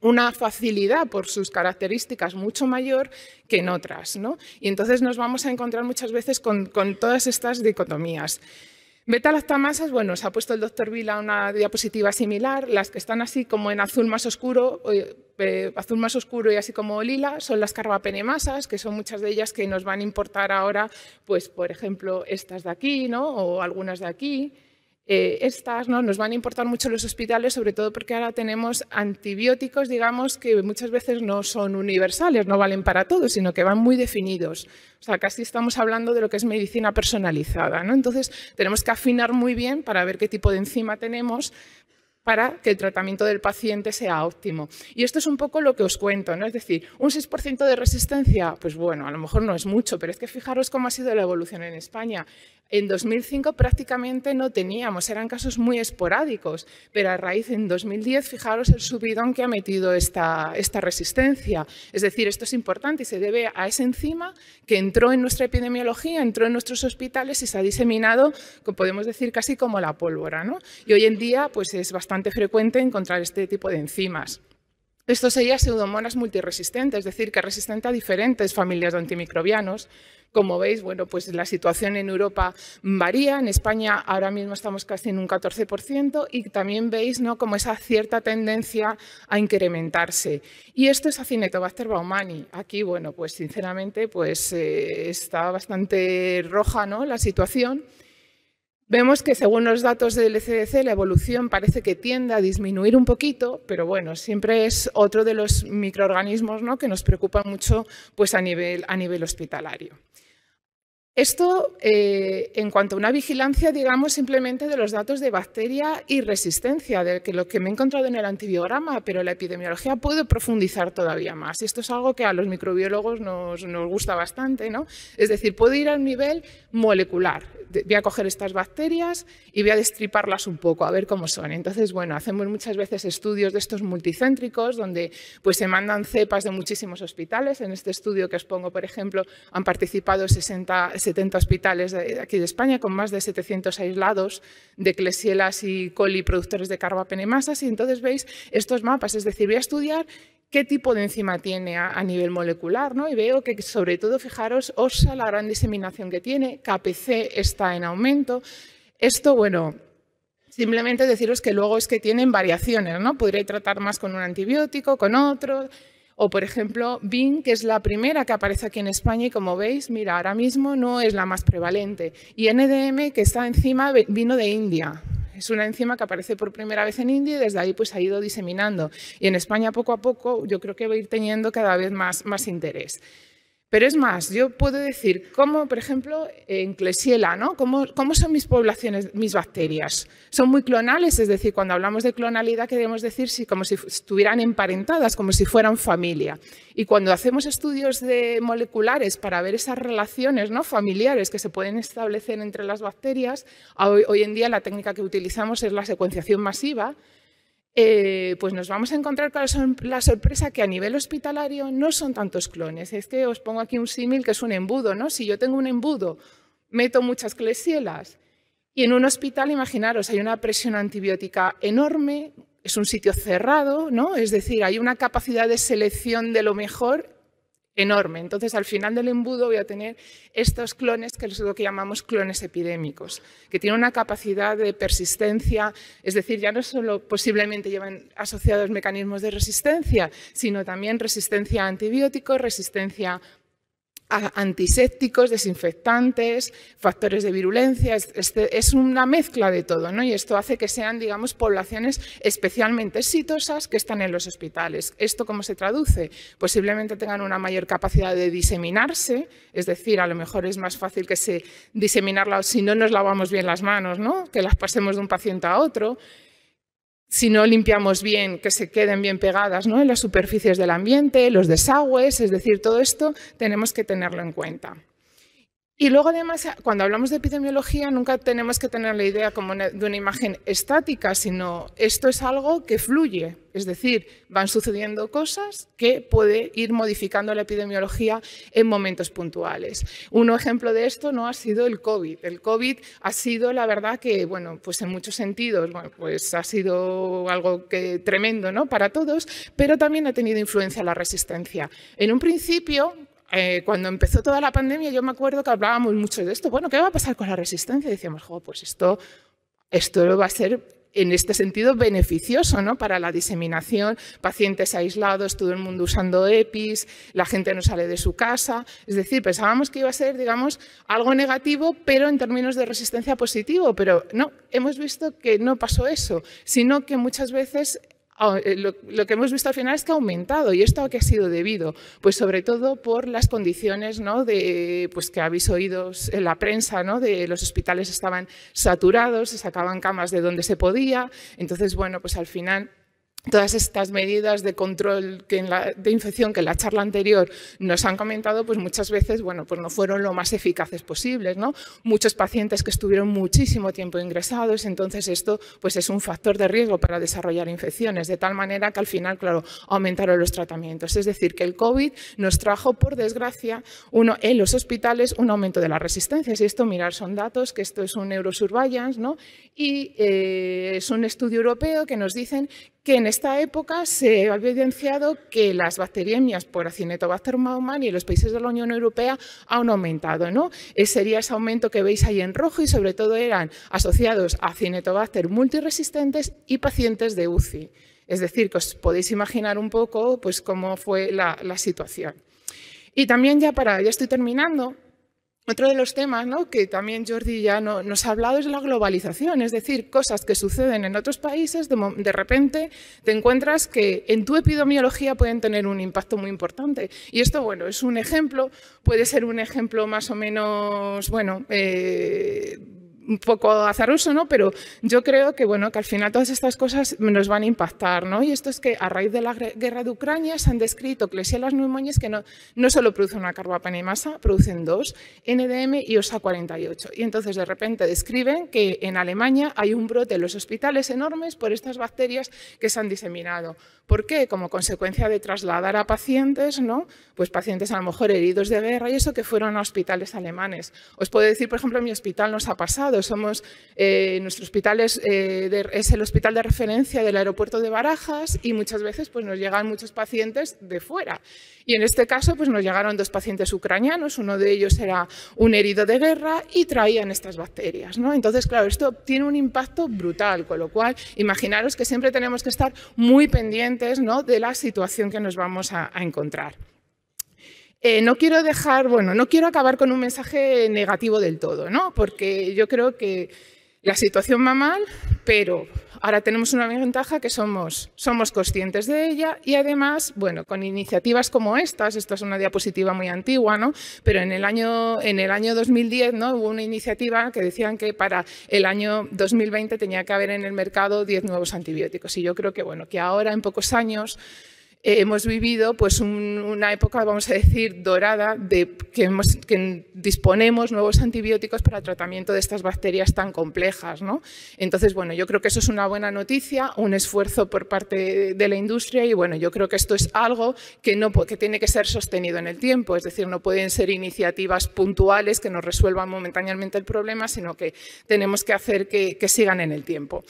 S4: una facilidad por sus características mucho mayor que en otras. ¿no? Y entonces nos vamos a encontrar muchas veces con, con todas estas dicotomías. Beta-lactamasas, bueno, se ha puesto el doctor Vila una diapositiva similar. Las que están así como en azul más oscuro, eh, eh, azul más oscuro y así como lila, son las carbapenemasas, que son muchas de ellas que nos van a importar ahora, pues por ejemplo, estas de aquí, ¿no? O algunas de aquí. Eh, estas ¿no? nos van a importar mucho los hospitales, sobre todo porque ahora tenemos antibióticos, digamos, que muchas veces no son universales, no valen para todos, sino que van muy definidos. O sea, casi estamos hablando de lo que es medicina personalizada. ¿no? Entonces, tenemos que afinar muy bien para ver qué tipo de enzima tenemos, para que el tratamiento del paciente sea óptimo. Y esto es un poco lo que os cuento, ¿no? Es decir, un 6% de resistencia, pues bueno, a lo mejor no es mucho, pero es que fijaros cómo ha sido la evolución en España. En 2005 prácticamente no teníamos, eran casos muy esporádicos, pero a raíz en 2010, fijaros el subidón que ha metido esta, esta resistencia. Es decir, esto es importante y se debe a esa enzima que entró en nuestra epidemiología, entró en nuestros hospitales y se ha diseminado, podemos decir, casi como la pólvora. ¿no? Y hoy en día pues es bastante frecuente encontrar este tipo de enzimas. Esto sería pseudomonas multiresistente, es decir, que resistente a diferentes familias de antimicrobianos. Como veis, bueno, pues la situación en Europa varía. En España ahora mismo estamos casi en un 14% y también veis ¿no? como esa cierta tendencia a incrementarse. Y esto es Acinetobacter baumani. Aquí, bueno, pues sinceramente pues, eh, está bastante roja ¿no? la situación. Vemos que según los datos del CDC e la evolución parece que tiende a disminuir un poquito, pero bueno, siempre es otro de los microorganismos que nos preocupa mucho pues, a, nivel, a nivel hospitalario. Esto eh, en cuanto a una vigilancia, digamos, simplemente de los datos de bacteria y resistencia, de lo que me he encontrado en el antibiograma, pero la epidemiología puede profundizar todavía más. esto es algo que a los microbiólogos nos, nos gusta bastante, ¿no? Es decir, puede ir al nivel molecular, voy a coger estas bacterias y voy a destriparlas un poco, a ver cómo son. Entonces, bueno, hacemos muchas veces estudios de estos multicéntricos donde pues, se mandan cepas de muchísimos hospitales. En este estudio que os pongo, por ejemplo, han participado 60, 70 hospitales aquí de España con más de 700 aislados de clesielas y coli productores de carbapenemasas. Y entonces veis estos mapas, es decir, voy a estudiar qué tipo de enzima tiene a, nivel molecular, ¿no? Y veo que sobre todo, fijaros, OSA, la gran diseminación que tiene, KPC está en aumento. Esto, bueno, simplemente deciros que luego es que tienen variaciones, ¿no? Podría tratar más con un antibiótico, con otro, o por ejemplo, BIN, que es la primera que aparece aquí en España y como veis, mira, ahora mismo no es la más prevalente. Y NDM, que está encima, vino de India, es una enzima que aparece por primera vez en India y desde ahí pues ha ido diseminando. Y en España poco a poco yo creo que va a ir teniendo cada vez más, más interés. Pero es más, yo puedo decir cómo, por ejemplo, en Klebsiella, ¿no? ¿Cómo, son mis poblaciones, mis bacterias? Son muy clonales, es decir, cuando hablamos de clonalidad queremos decir si, como si estuvieran emparentadas, como si fueran familia. Y cuando hacemos estudios de moleculares para ver esas relaciones ¿no? familiares que se pueden establecer entre las bacterias, hoy en día la técnica que utilizamos es la secuenciación masiva, eh, pues nos vamos a encontrar con la sorpresa que a nivel hospitalario no son tantos clones. Es que os pongo aquí un símil que es un embudo, ¿no? Si yo tengo un embudo, meto muchas clesielas y en un hospital, imaginaros, hay una presión antibiótica enorme, es un sitio cerrado, ¿no? Es decir, hay una capacidad de selección de lo mejor enorme. Entonces, al final del embudo voy a tener estos clones que es lo que llamamos clones epidémicos, que tienen una capacidad de persistencia, es decir, ya no solo posiblemente llevan asociados mecanismos de resistencia, sino también resistencia a antibióticos, resistencia antisépticos, desinfectantes, factores de virulencia, es, una mezcla de todo, ¿no? Y esto hace que sean, digamos, poblaciones especialmente exitosas que están en los hospitales. ¿Esto cómo se traduce? Posiblemente tengan una mayor capacidad de diseminarse, es decir, a lo mejor es más fácil que se diseminarla si no nos lavamos bien las manos, ¿no? Que las pasemos de un paciente a otro si no limpiamos bien, que se queden bien pegadas ¿no? en las superficies del ambiente, los desagües, es decir, todo esto tenemos que tenerlo en cuenta. Y luego, además, cuando hablamos de epidemiología, nunca tenemos que tener la idea como de una imagen estática, sino esto es algo que fluye. Es decir, van sucediendo cosas que puede ir modificando la epidemiología en momentos puntuales. Un ejemplo de esto no ha sido el COVID. El COVID ha sido, la verdad, que, bueno, pues en muchos sentidos, pues ha sido algo que, tremendo, ¿no? Para todos, pero también ha tenido influencia la resistencia. En un principio, eh, cuando empezó toda la pandemia, yo me acuerdo que hablábamos mucho de esto. Bueno, ¿qué va a pasar con la resistencia? decíamos, jo, pues esto, esto va a ser en este sentido beneficioso ¿no? para la diseminación, pacientes aislados, todo el mundo usando EPIs, la gente no sale de su casa. Es decir, pensábamos que iba a ser, digamos, algo negativo, pero en términos de resistencia positivo. Pero no, hemos visto que no pasó eso, sino que muchas veces Ah, eh, lo, que hemos visto al final es que ha aumentado y esto a qué ha sido debido, pues sobre todo por las condiciones ¿no? de, pues que habéis oído en la prensa, ¿no? de los hospitales estaban saturados, se sacaban camas de donde se podía, entonces bueno, pues al final todas estas medidas de control de infección que en la charla anterior nos han comentado, pues muchas veces bueno, pues no fueron lo más eficaces posibles. ¿no? Muchos pacientes que estuvieron muchísimo tiempo ingresados, entonces esto pues es un factor de riesgo para desarrollar infecciones, de tal manera que al final, claro, aumentaron los tratamientos. Es decir, que el COVID nos trajo, por desgracia, uno, en los hospitales un aumento de las resistencias. Y esto, mirar, son datos, que esto es un Eurosurveillance ¿no? y eh, es un estudio europeo que nos dicen que en esta época se ha evidenciado que las bacteriemias por Acinetobacter Maumani en los países de la Unión Europea han aumentado. ¿no? Ese eh, sería ese aumento que veis ahí en rojo y sobre todo eran asociados a Acinetobacter multiresistentes y pacientes de UCI. Es decir, que os podéis imaginar un poco pues, cómo fue la, la situación. Y también ya para, ya estoy terminando, otro de los temas que también Jordi ya no, nos ha hablado es la globalización, es decir, cosas que suceden en otros países, de, repente te encuentras que en tu epidemiología pueden tener un impacto muy importante. Y esto, bueno, es un ejemplo, puede ser un ejemplo más o menos, bueno, eh, un poco azaroso, ¿no? Pero yo creo que, bueno, que al final todas estas cosas nos van a impactar, ¿no? Y esto es que a raíz de la guerra de Ucrania se han descrito que las neumonías que no, solo producen una carbapenemasa, producen dos, NDM y OSA48. Y entonces de repente describen que en Alemania hay un brote en los hospitales enormes por estas bacterias que se han diseminado. ¿Por qué? Como consecuencia de trasladar a pacientes, ¿no? Pues pacientes a lo mejor heridos de guerra y eso que fueron a hospitales alemanes. Os puedo decir, por ejemplo, mi hospital nos ha pasado somos, eh, nuestro hospital eh, es, el hospital de referencia del aeropuerto de Barajas y muchas veces pues, nos llegan muchos pacientes de fuera. Y en este caso pues, nos llegaron dos pacientes ucranianos, uno de ellos era un herido de guerra y traían estas bacterias. Entonces, claro, esto tiene un impacto brutal, con lo cual imaginaros que siempre tenemos que estar muy pendientes de la situación que nos vamos a encontrar. Eh, no quiero dejar, bueno, no quiero acabar con un mensaje negativo del todo, ¿no? Porque yo creo que la situación va mal, pero ahora tenemos una ventaja que somos, somos conscientes de ella y además, bueno, con iniciativas como estas, esta es una diapositiva muy antigua, ¿no? Pero en el año, en el año 2010 ¿no? hubo una iniciativa que decían que para el año 2020 tenía que haber en el mercado 10 nuevos antibióticos y yo creo que, bueno, que ahora en pocos años eh, hemos vivido pues, una época, vamos a decir, dorada de que, hemos, disponemos nuevos antibióticos para el tratamiento de estas bacterias tan complejas. Entonces, bueno, yo creo que eso es una buena noticia, un esfuerzo por parte de la industria y bueno, yo creo que esto es algo que, no, que tiene que ser sostenido en el tiempo, es decir, no pueden ser iniciativas puntuales que nos resuelvan momentáneamente el problema, sino que tenemos que hacer que sigan en el tiempo.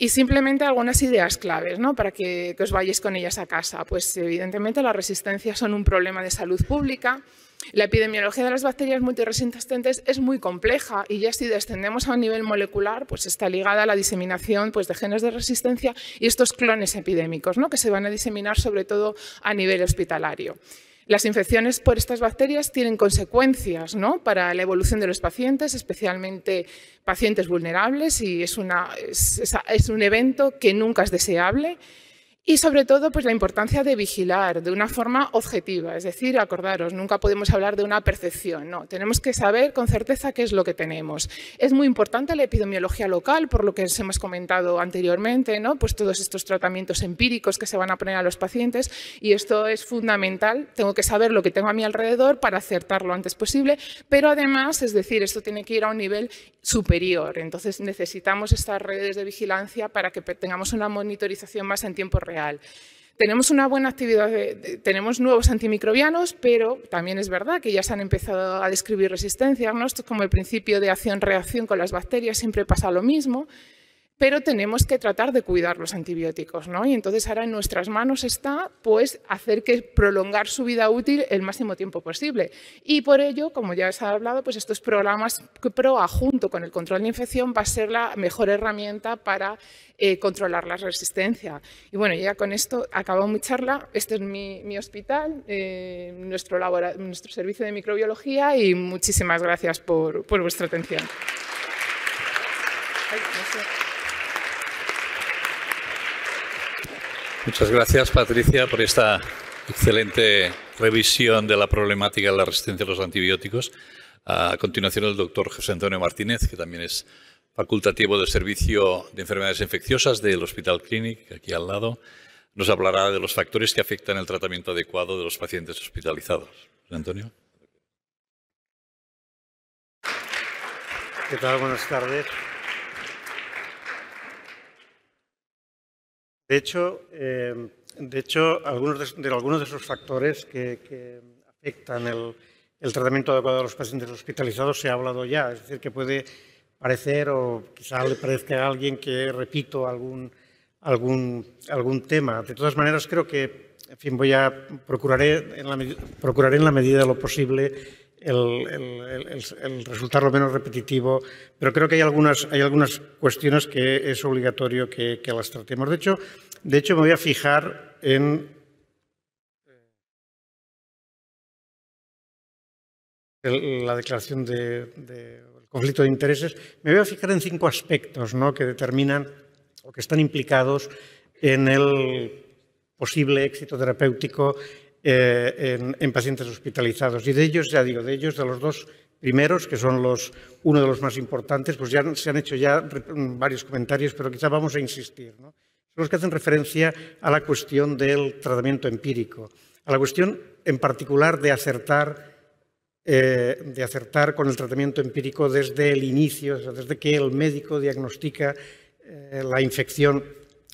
S4: Y simplemente algunas ideas claves ¿no? para que, os vayáis con ellas a casa. Pues evidentemente las resistencias son un problema de salud pública. La epidemiología de las bacterias multiresistentes es muy compleja y ya si descendemos a un nivel molecular, pues está ligada a la diseminación pues, de genes de resistencia y estos clones epidémicos ¿no? que se van a diseminar sobre todo a nivel hospitalario. Las infecciones por estas bacterias tienen consecuencias para la evolución de los pacientes, especialmente pacientes vulnerables, y es, es un evento que nunca es deseable. Y sobre todo, pues la importancia de vigilar de una forma objetiva, es decir, acordaros, nunca podemos hablar de una percepción, no, tenemos que saber con certeza qué es lo que tenemos. Es muy importante la epidemiología local, por lo que os hemos comentado anteriormente, ¿no? Pues todos estos tratamientos empíricos que se van a poner a los pacientes y esto es fundamental, tengo que saber lo que tengo a mi alrededor para acertar lo antes posible, pero además, es decir, esto tiene que ir a un nivel superior, entonces necesitamos estas redes de vigilancia para que tengamos una monitorización más en tiempo real tenemos una buena actividad, tenemos nuevos antimicrobianos, pero también es verdad que ya se han empezado a describir resistencias, Esto es como el principio de acción-reacción con las bacterias, siempre pasa lo mismo pero tenemos que tratar de cuidar los antibióticos, ¿no? Y entonces ahora en nuestras manos está, pues, hacer que prolongar su vida útil el máximo tiempo posible. Y por ello, como ya os ha hablado, pues estos programas PROA junto con el control de infección va a ser la mejor herramienta para eh, controlar la resistencia. Y bueno, ya con esto acabo mi charla. Este es mi, hospital, eh, nuestro, servicio de microbiología y muchísimas gracias por, vuestra atención.
S1: Muchas gracias, Patricia, por esta excelente revisión de la problemática de la resistencia a los antibióticos. A continuación, el doctor José Antonio Martínez, que también es facultativo del Servicio de Enfermedades Infecciosas del Hospital Clinic, aquí al lado, nos hablará de los factores que afectan el tratamiento adecuado de los pacientes hospitalizados. José Antonio.
S3: ¿Qué tal? Buenas tardes. De hecho, eh, de hecho algunos, de, algunos de esos factores que, afectan el, tratamiento adecuado de los pacientes hospitalizados se ha hablado ya. Es decir, que puede parecer o quizá le parezca a alguien que repito algún, algún, algún tema. De todas maneras, creo que en fin, voy a procuraré procuraré en la medida de lo posible el, resultado resultar lo menos repetitivo, pero creo que hay algunas, hay algunas cuestiones que es obligatorio que, las tratemos. De hecho, de hecho, me voy a fijar en la declaración del de conflicto de intereses, me voy a fijar en cinco aspectos que determinan o que están implicados en el posible éxito terapéutico eh, en, pacientes hospitalizados. Y de ellos, ya digo, de ellos, de los dos primeros, que son los, uno de los más importantes, pues ya se han hecho ya varios comentarios, pero quizá vamos a insistir. ¿no? Son los que hacen referencia a la cuestión del tratamiento empírico, a la cuestión en particular de acertar eh, de acertar con el tratamiento empírico desde el inicio, desde que el médico diagnostica eh, la infección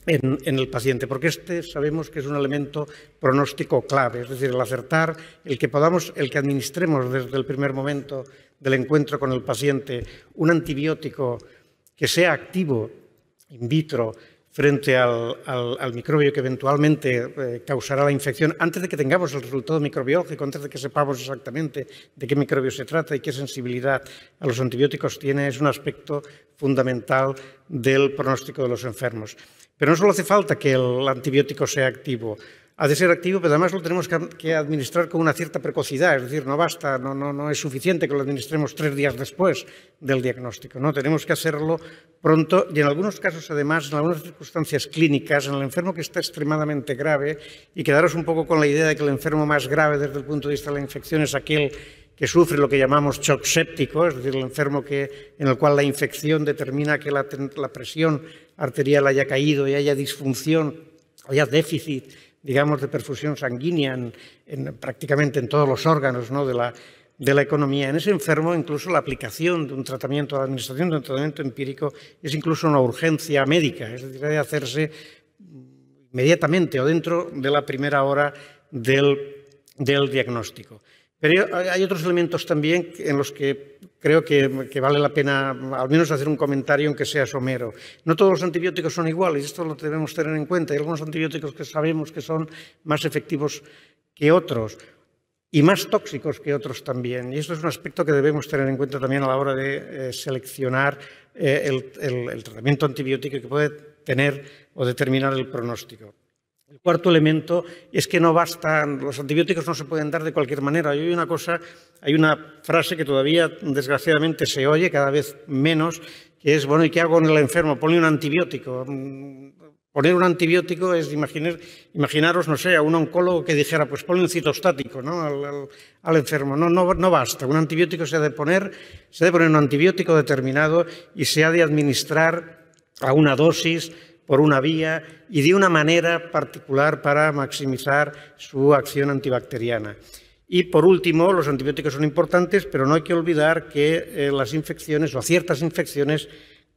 S3: en, el paciente, porque este sabemos que es un elemento pronóstico clave, es decir, el acertar, el que podamos, el que administremos desde el primer momento del encuentro con el paciente un antibiótico que sea activo in vitro, frente al, microbio que eventualmente eh, causará la infección, antes de que tengamos el resultado microbiológico, antes de que sepamos exactamente de qué microbio se trata y qué sensibilidad a los antibióticos tiene, es un aspecto fundamental del pronóstico de los enfermos. Pero no solo hace falta que el antibiótico sea activo, ha de ser activo, pero además lo tenemos que administrar con una cierta precocidad, es decir, no basta, no, no, no es suficiente que lo administremos tres días después del diagnóstico, no, tenemos que hacerlo pronto y en algunos casos además, en algunas circunstancias clínicas, en el enfermo que está extremadamente grave y quedaros un poco con la idea de que el enfermo más grave desde el punto de vista de la infección es aquel que sufre lo que llamamos shock séptico, es decir, el enfermo que, en el cual la infección determina que la, la presión arterial haya caído y haya disfunción, haya déficit digamos, de perfusión sanguínea en, prácticamente en todos los órganos ¿no? de, la, economía. En ese enfermo, incluso la aplicación de un tratamiento, la administración de un tratamiento empírico es incluso una urgencia médica, es decir, de hacerse inmediatamente o dentro de la primera hora del diagnóstico. Pero hay otros elementos también en los que creo que, vale la pena al menos hacer un comentario, aunque sea somero. No todos los antibióticos son iguales, esto lo debemos tener en cuenta. Hay algunos antibióticos que sabemos que son más efectivos que otros y más tóxicos que otros también. Y esto es un aspecto que debemos tener en cuenta también a la hora de eh, seleccionar eh, el, el tratamiento antibiótico que puede tener o determinar el pronóstico. El cuarto elemento es que no bastan, los antibióticos no se pueden dar de cualquier manera. Hay una cosa, hay una frase que todavía desgraciadamente se oye cada vez menos, que es, bueno, ¿y qué hago en el enfermo? Ponle un antibiótico. Mm, poner un antibiótico es imaginar, imaginaros, no sé, a un oncólogo que dijera, pues ponle un citostático ¿no? al, enfermo. No, no basta. Un antibiótico se ha de poner, se ha de poner un antibiótico determinado y se ha de administrar a una dosis por una vía y de una manera particular para maximizar su acción antibacteriana. Y por último, los antibióticos son importantes, pero no hay que olvidar que eh, las infecciones o ciertas infecciones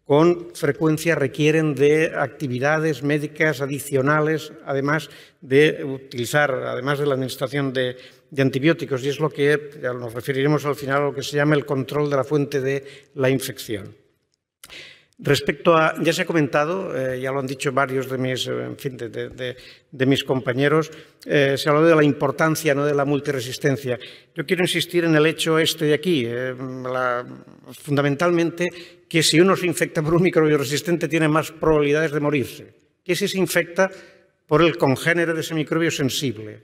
S3: con frecuencia requieren de actividades médicas adicionales, además de utilizar, además de la administración de, antibióticos, y es lo que nos referiremos al final a lo que se llama el control de la fuente de la infección. Respecto a, ya se ha comentado, eh, ya lo han dicho varios de mis, eh, de, mis compañeros, eh, se ha hablado de la importancia ¿no? de la multiresistencia. Yo quiero insistir en el hecho este de aquí, fundamentalmente que si uno se infecta por un microbio resistente tiene más probabilidades de morirse que si se infecta por el congénero de ese microbio sensible.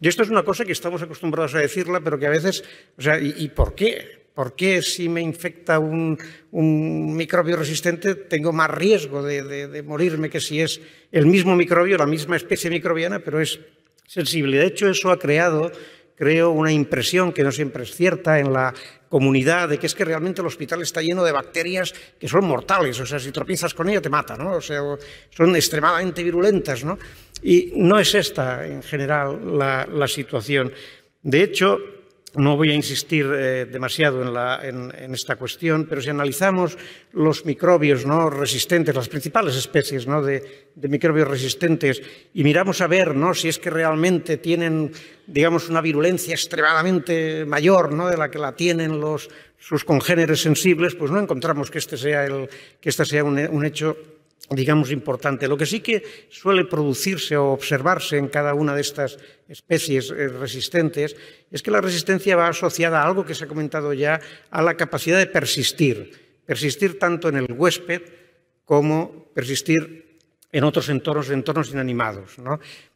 S3: Y esto es una cosa que estamos acostumbrados a decirla, pero que a veces, o sea, y por qué? ¿Por qué si me infecta un, microbio resistente tengo más riesgo de, morirme que si es el mismo microbio, la misma especie microbiana, pero es sensible? De hecho, eso ha creado, creo, una impresión que no siempre es cierta en la comunidad de que es que realmente el hospital está lleno de bacterias que son mortales, o sea, si tropiezas con ella te mata, ¿no? O sea, son extremadamente virulentas, ¿no? Y no es esta, en general, la situación. De hecho, no voy a insistir eh, demasiado en, esta cuestión, pero si analizamos los microbios ¿no? resistentes, las principales especies ¿no? de, microbios resistentes, y miramos a ver ¿no? si es que realmente tienen digamos, una virulencia extremadamente mayor ¿no? de la que la tienen los, sus congéneres sensibles, pues no encontramos que este sea, el, que este sea un, un hecho digamos, importante. Lo que sí que suele producirse o observarse en cada una de estas especies eh, resistentes es que la resistencia va asociada a algo que se ha comentado ya, a la capacidad de persistir. Persistir tanto en el huésped como persistir en otros entornos, entornos inanimados.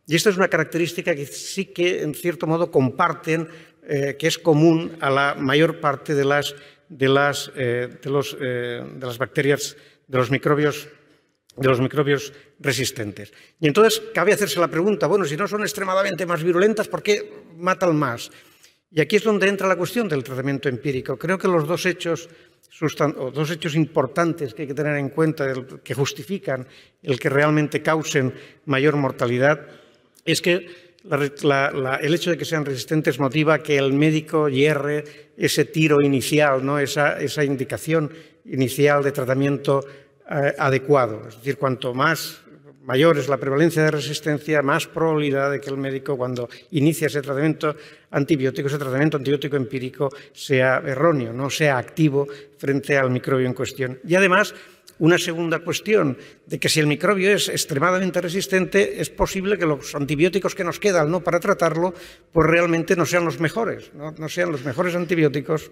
S3: Y esta es una característica que sí que, en cierto modo, comparten, eh, que es común a la mayor parte de las, de las, eh, de las bacterias, de los microbios de los microbios resistentes. Y entonces cabe hacerse la pregunta, bueno, si no son extremadamente más virulentas, ¿por qué matan más? Y aquí es donde entra la cuestión del tratamiento empírico. Creo que los dos hechos, dos hechos importantes que hay que tener en cuenta, que justifican el que realmente causen mayor mortalidad, es que el hecho de que sean resistentes motiva que el médico hierre ese tiro inicial, ¿no? esa, esa indicación inicial de tratamiento eh, adecuado. Es decir, cuanto más mayor es la prevalencia de resistencia, más probabilidad de que el médico cuando inicia ese tratamiento antibiótico, ese tratamiento antibiótico empírico, sea erróneo, no sea activo frente al microbio en cuestión. Y además, una segunda cuestión, de que si el microbio es extremadamente resistente, es posible que los antibióticos que nos quedan ¿no? para tratarlo, pues realmente no sean los mejores, no sean los mejores antibióticos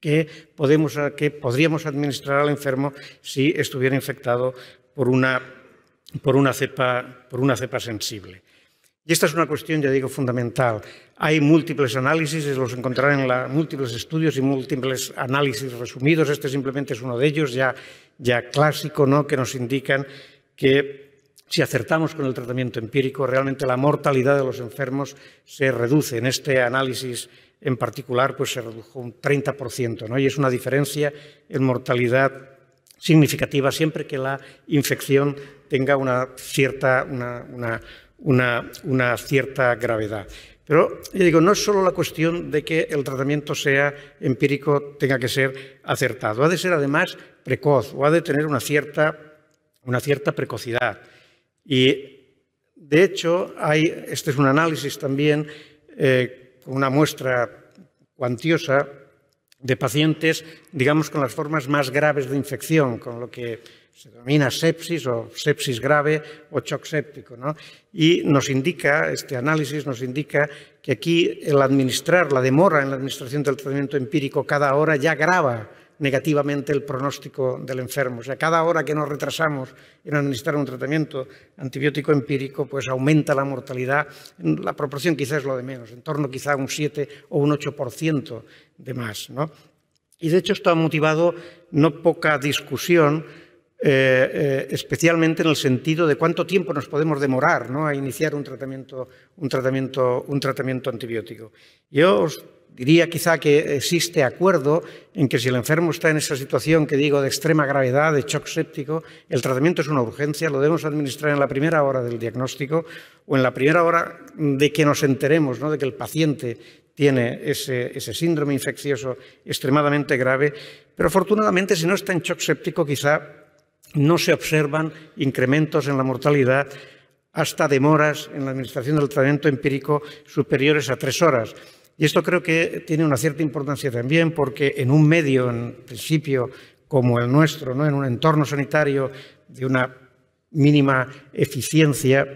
S3: que, podríamos administrar al enfermo si estuviera infectado por una, cepa, por una cepa sensible. Y esta es una cuestión, ya digo, fundamental. Hay múltiples análisis, los encontrarán en múltiples estudios y múltiples análisis resumidos. Este simplemente es uno de ellos, ya, ya clásico, ¿no? que nos indican que si acertamos con el tratamiento empírico, realmente la mortalidad de los enfermos se reduce en este análisis en particular pues se redujo un 30%, ¿no? Y es una diferencia en mortalidad significativa siempre que la infección tenga una cierta, una, una, una, cierta gravedad. Pero yo digo, no es solo la cuestión de que el tratamiento sea empírico, tenga que ser acertado, ha de ser además precoz o ha de tener una cierta, una cierta precocidad. Y de hecho, hay, este es un análisis también eh, una muestra cuantiosa de pacientes, digamos, con las formas más graves de infección, con lo que se denomina sepsis o sepsis grave o shock séptico. Y nos indica, este análisis nos indica que aquí el administrar, la demora en la administración del tratamiento empírico cada hora ya grava negativamente el pronóstico del enfermo. O sea, cada hora que nos retrasamos en administrar un tratamiento antibiótico empírico, pues aumenta la mortalidad. La proporción quizás es lo de menos, en torno quizá a un 7 o un 8% de más. ¿no? Y de hecho esto ha motivado no poca discusión, eh, eh, especialmente en el sentido de cuánto tiempo nos podemos demorar ¿no? a iniciar un tratamiento, un tratamiento, un tratamiento antibiótico. Yo os diría quizá que existe acuerdo en que si el enfermo está en esa situación que digo de extrema gravedad, de shock séptico, el tratamiento es una urgencia, lo debemos administrar en la primera hora del diagnóstico o en la primera hora de que nos enteremos ¿no? de que el paciente tiene ese, ese síndrome infeccioso extremadamente grave, pero afortunadamente si no está en shock séptico quizá no se observan incrementos en la mortalidad hasta demoras en la administración del tratamiento empírico superiores a tres horas. Y esto creo que tiene una cierta importancia también porque en un medio, en principio, como el nuestro, ¿no? en un entorno sanitario de una mínima eficiencia,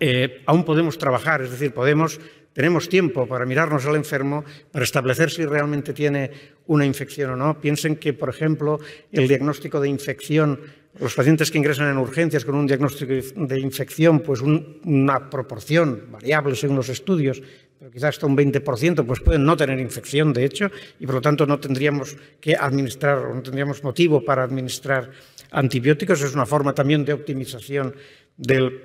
S3: eh, aún podemos trabajar, es decir, podemos, tenemos tiempo para mirarnos al enfermo, para establecer si realmente tiene una infección o no. Piensen que, por ejemplo, el diagnóstico de infección los pacientes que ingresan en urgencias con un diagnóstico de infección, pues una proporción variable según los estudios pero quizás hasta un 20%, pues pueden no tener infección, de hecho, y por lo tanto no tendríamos que administrar o no tendríamos motivo para administrar antibióticos. Es una forma también de optimización del,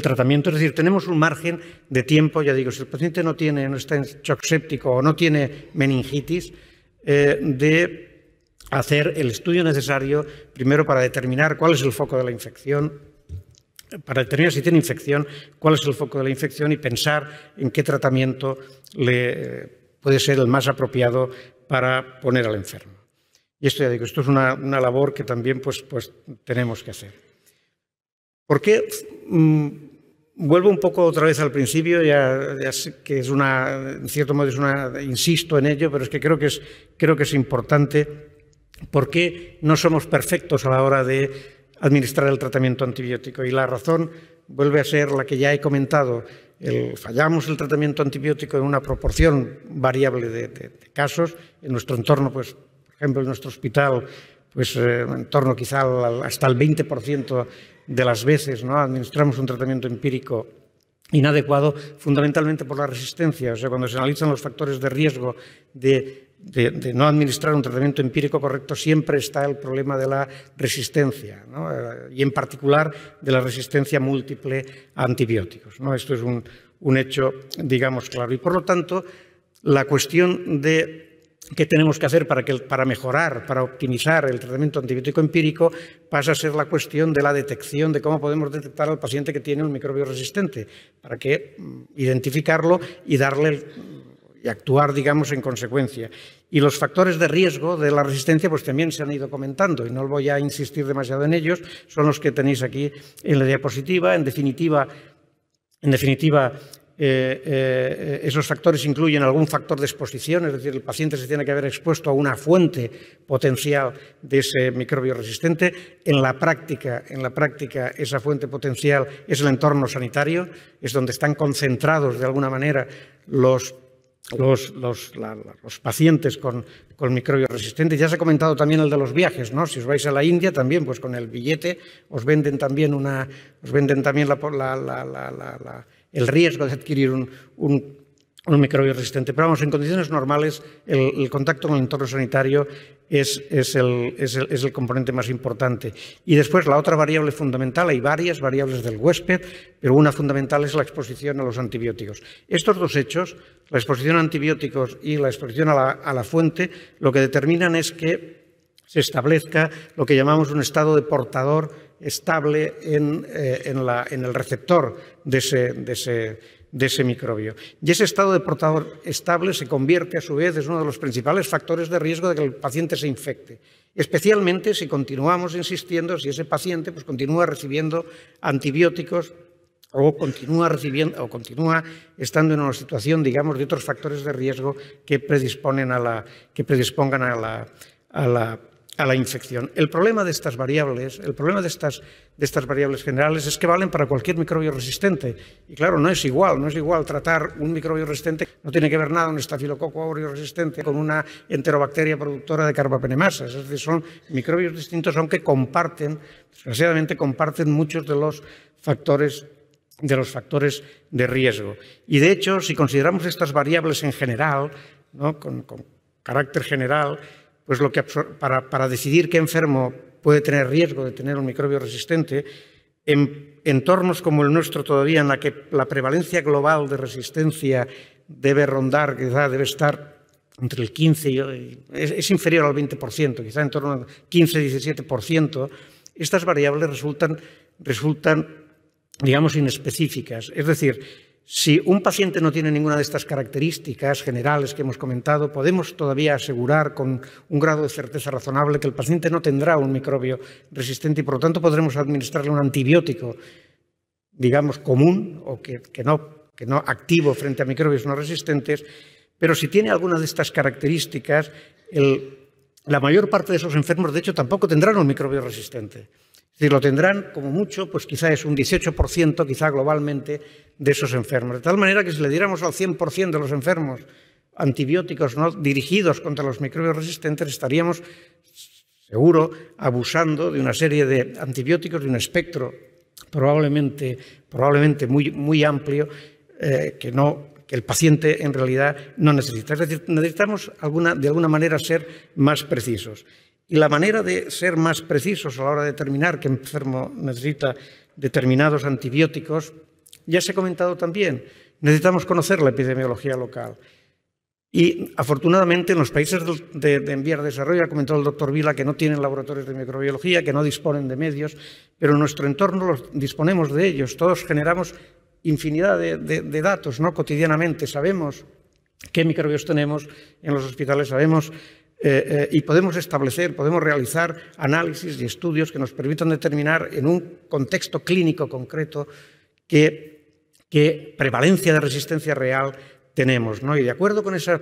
S3: tratamiento. Es decir, tenemos un margen de tiempo, ya digo, si el paciente no tiene, no está en shock séptico o no tiene meningitis, eh, de hacer el estudio necesario primero para determinar cuál es el foco de la infección, para determinar si tiene infección, cuál es el foco de la infección y pensar en qué tratamiento le eh, puede ser el más apropiado para poner al enfermo. Y esto ya digo, esto es una, labor que también pues, pues, tenemos que hacer. ¿Por qué? Mm, vuelvo un poco otra vez al principio, ya, sé que es una, en cierto modo es una, insisto en ello, pero es que creo que es, creo que es importante. ¿Por qué no somos perfectos a la hora de administrar el tratamiento antibiótico. Y la razón vuelve a ser la que ya he comentado. El, fallamos el tratamiento antibiótico en una proporción variable de, casos. En nuestro entorno, pues, por ejemplo, en nuestro hospital, pues eh, en torno quizá hasta el 20% de las veces ¿no? administramos un tratamiento empírico inadecuado, fundamentalmente por la resistencia. O sea, cuando se analizan los factores de riesgo de de, no administrar un tratamiento empírico correcto siempre está el problema de la resistencia, eh, y en particular de la resistencia múltiple a antibióticos. ¿no? Esto es un, hecho, digamos, claro. Y por lo tanto, la cuestión de qué tenemos que hacer para, que, para mejorar, para optimizar el tratamiento antibiótico empírico, pasa a ser la cuestión de la detección, de cómo podemos detectar al paciente que tiene un microbio resistente, para que mm, identificarlo y darle y actuar, digamos, en consecuencia. Y los factores de riesgo de la resistencia pues también se han ido comentando y no voy a insistir demasiado en ellos, son los que tenéis aquí en la diapositiva. En definitiva, en definitiva eh, eh, esos factores incluyen algún factor de exposición, es decir, el paciente se tiene que haber expuesto a una fuente potencial de ese microbio resistente. En la práctica, en la práctica esa fuente potencial es el entorno sanitario, es donde están concentrados de alguna manera los los, los, los pacientes con, con, microbios resistentes. Ya se ha comentado también el de los viajes, ¿no? Si os vais a la India también, pues con el billete os venden también, una, os venden también la, la, el riesgo de adquirir un, un un microbio resistente. Pero vamos, en condiciones normales el, contacto con el entorno sanitario es, el, componente más importante. Y después la otra variable fundamental, hay varias variables del huésped, pero una fundamental es la exposición a los antibióticos. Estos dos hechos, la exposición a antibióticos y la exposición a la, fuente, lo que determinan es que se establezca lo que llamamos un estado de portador estable en, eh, el receptor de ese, de ese de ese microbio. Y ese estado de portador estable se convierte, a su vez, en uno de los principales factores de riesgo de que el paciente se infecte, especialmente si continuamos insistiendo, si ese paciente pues, continúa recibiendo antibióticos o continúa, recibiendo, o continúa estando en una situación, digamos, de otros factores de riesgo que, predisponen a la, que predispongan a la, a la a la infección. El problema de estas variables, el problema de estas, de estas variables generales es que valen para cualquier microbio resistente. Y claro, no es igual, no es igual tratar un microbio resistente, no tiene que ver nada un estafilococo aureo resistente con una enterobacteria productora de carbapenemasas. Es decir, son microbios distintos aunque comparten, desgraciadamente comparten muchos de los factores de los factores de riesgo. Y de hecho, si consideramos estas variables en general, ¿no? con, con carácter general, pues lo que para, para, decidir qué enfermo puede tener riesgo de tener un microbio resistente, en entornos como el nuestro todavía, en la que la prevalencia global de resistencia debe rondar, quizá debe estar entre el 15 y... Eh, es, inferior al 20%, quizá en torno al 15-17%, estas variables resultan, resultan, digamos, inespecíficas. Es decir, si un paciente no tiene ninguna de estas características generales que hemos comentado, podemos todavía asegurar con un grado de certeza razonable que el paciente no tendrá un microbio resistente y por lo tanto podremos administrarle un antibiótico, digamos, común o que, no, activo frente a microbios no resistentes. Pero si tiene alguna de estas características, la mayor parte de esos enfermos, de hecho, tampoco tendrán un microbio resistente. Es decir, lo tendrán como mucho, pues quizá es un 18%, quizá globalmente, de esos enfermos. De tal manera que si le diéramos al 100% de los enfermos antibióticos no dirigidos contra los microbios resistentes, estaríamos seguro abusando de una serie de antibióticos de un espectro probablemente, probablemente muy, muy amplio eh, que, no, que el paciente en realidad no necesita. Es decir, necesitamos de alguna manera ser más precisos. Y la manera de ser más precisos a la hora de determinar qué enfermo necesita determinados antibióticos, ya se ha comentado también, necesitamos conocer la epidemiología local. Y afortunadamente en los países de, de enviar de desarrollo, ha comentado el doctor Vila, que no tienen laboratorios de microbiología, que no disponen de medios, pero en nuestro entorno disponemos de ellos. Todos generamos infinidad de, de datos ¿no? cotidianamente. Sabemos qué microbios tenemos en los hospitales, sabemos eh, eh, y podemos establecer, podemos realizar análisis y estudios que nos permitan determinar en un contexto clínico concreto qué, prevalencia de resistencia real tenemos. ¿no? Y de acuerdo con esa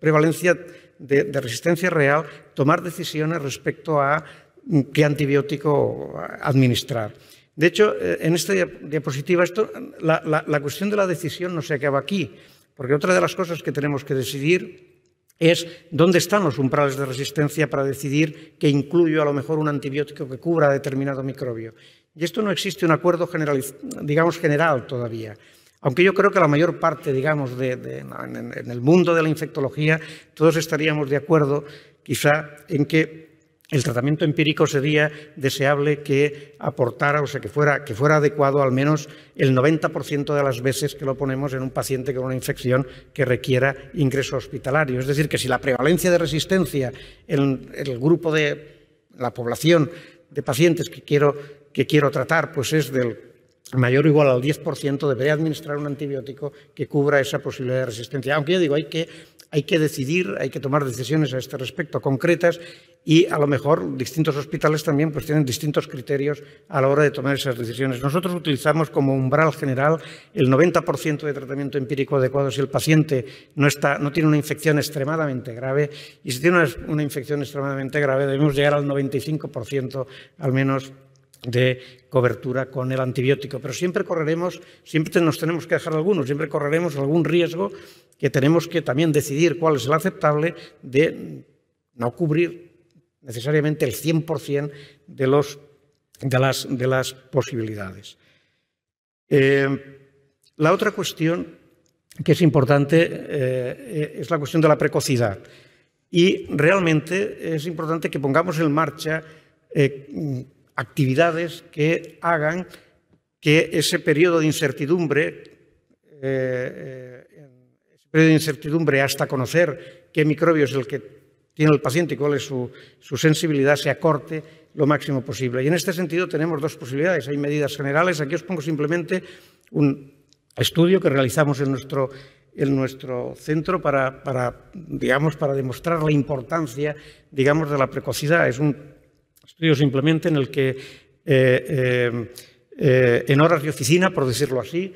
S3: prevalencia de, resistencia real, tomar decisiones respecto a mm, qué antibiótico administrar. De hecho, eh, en esta diapositiva, esto, la, la, cuestión de la decisión no se acaba aquí, porque otra de las cosas que tenemos que decidir es dónde están los umbrales de resistencia para decidir que incluyo a lo mejor un antibiótico que cubra determinado microbio. Y esto no existe un acuerdo general, digamos, general todavía. Aunque yo creo que la mayor parte, digamos, en el mundo de la infectología, todos estaríamos de acuerdo quizá en que el tratamiento empírico sería deseable que aportara, o sea, que fuera, que fuera adecuado al menos el 90% de las veces que lo ponemos en un paciente con una infección que requiera ingreso hospitalario. Es decir, que si la prevalencia de resistencia en el grupo de la población de pacientes que quiero, que quiero tratar pues es del mayor o igual al 10%, debería administrar un antibiótico que cubra esa posibilidad de resistencia. Aunque yo digo, hay que hay que decidir, hay que tomar decisiones a este respecto concretas y a lo mejor distintos hospitales también pues tienen distintos criterios a la hora de tomar esas decisiones. Nosotros utilizamos como umbral general el 90% de tratamiento empírico adecuado si el paciente no, está, no tiene una infección extremadamente grave y si tiene una, infección extremadamente grave debemos llegar al 95% al menos de cobertura con el antibiótico. Pero siempre correremos, siempre nos tenemos que dejar algunos, siempre correremos algún riesgo que tenemos que también decidir cuál es el aceptable de no cubrir necesariamente el 100% de, los, de, las, de las posibilidades. Eh, la otra cuestión que es importante eh, eh, es la cuestión de la precocidad. Y realmente es importante que pongamos en marcha actividades que hagan que ese periodo de incertidumbre, eh, eh, de incertidumbre hasta conocer qué microbios es el que tiene el paciente y cuál es su, sensibilidad, se acorte lo máximo posible. Y en este sentido tenemos dos posibilidades. Hay medidas generales. Aquí os pongo simplemente un estudio que realizamos en nuestro, en nuestro centro para, para, digamos, para demostrar la importancia digamos, de la precocidad. Es un yo simplemente en el que eh, eh, eh, en horas de oficina, por decirlo así,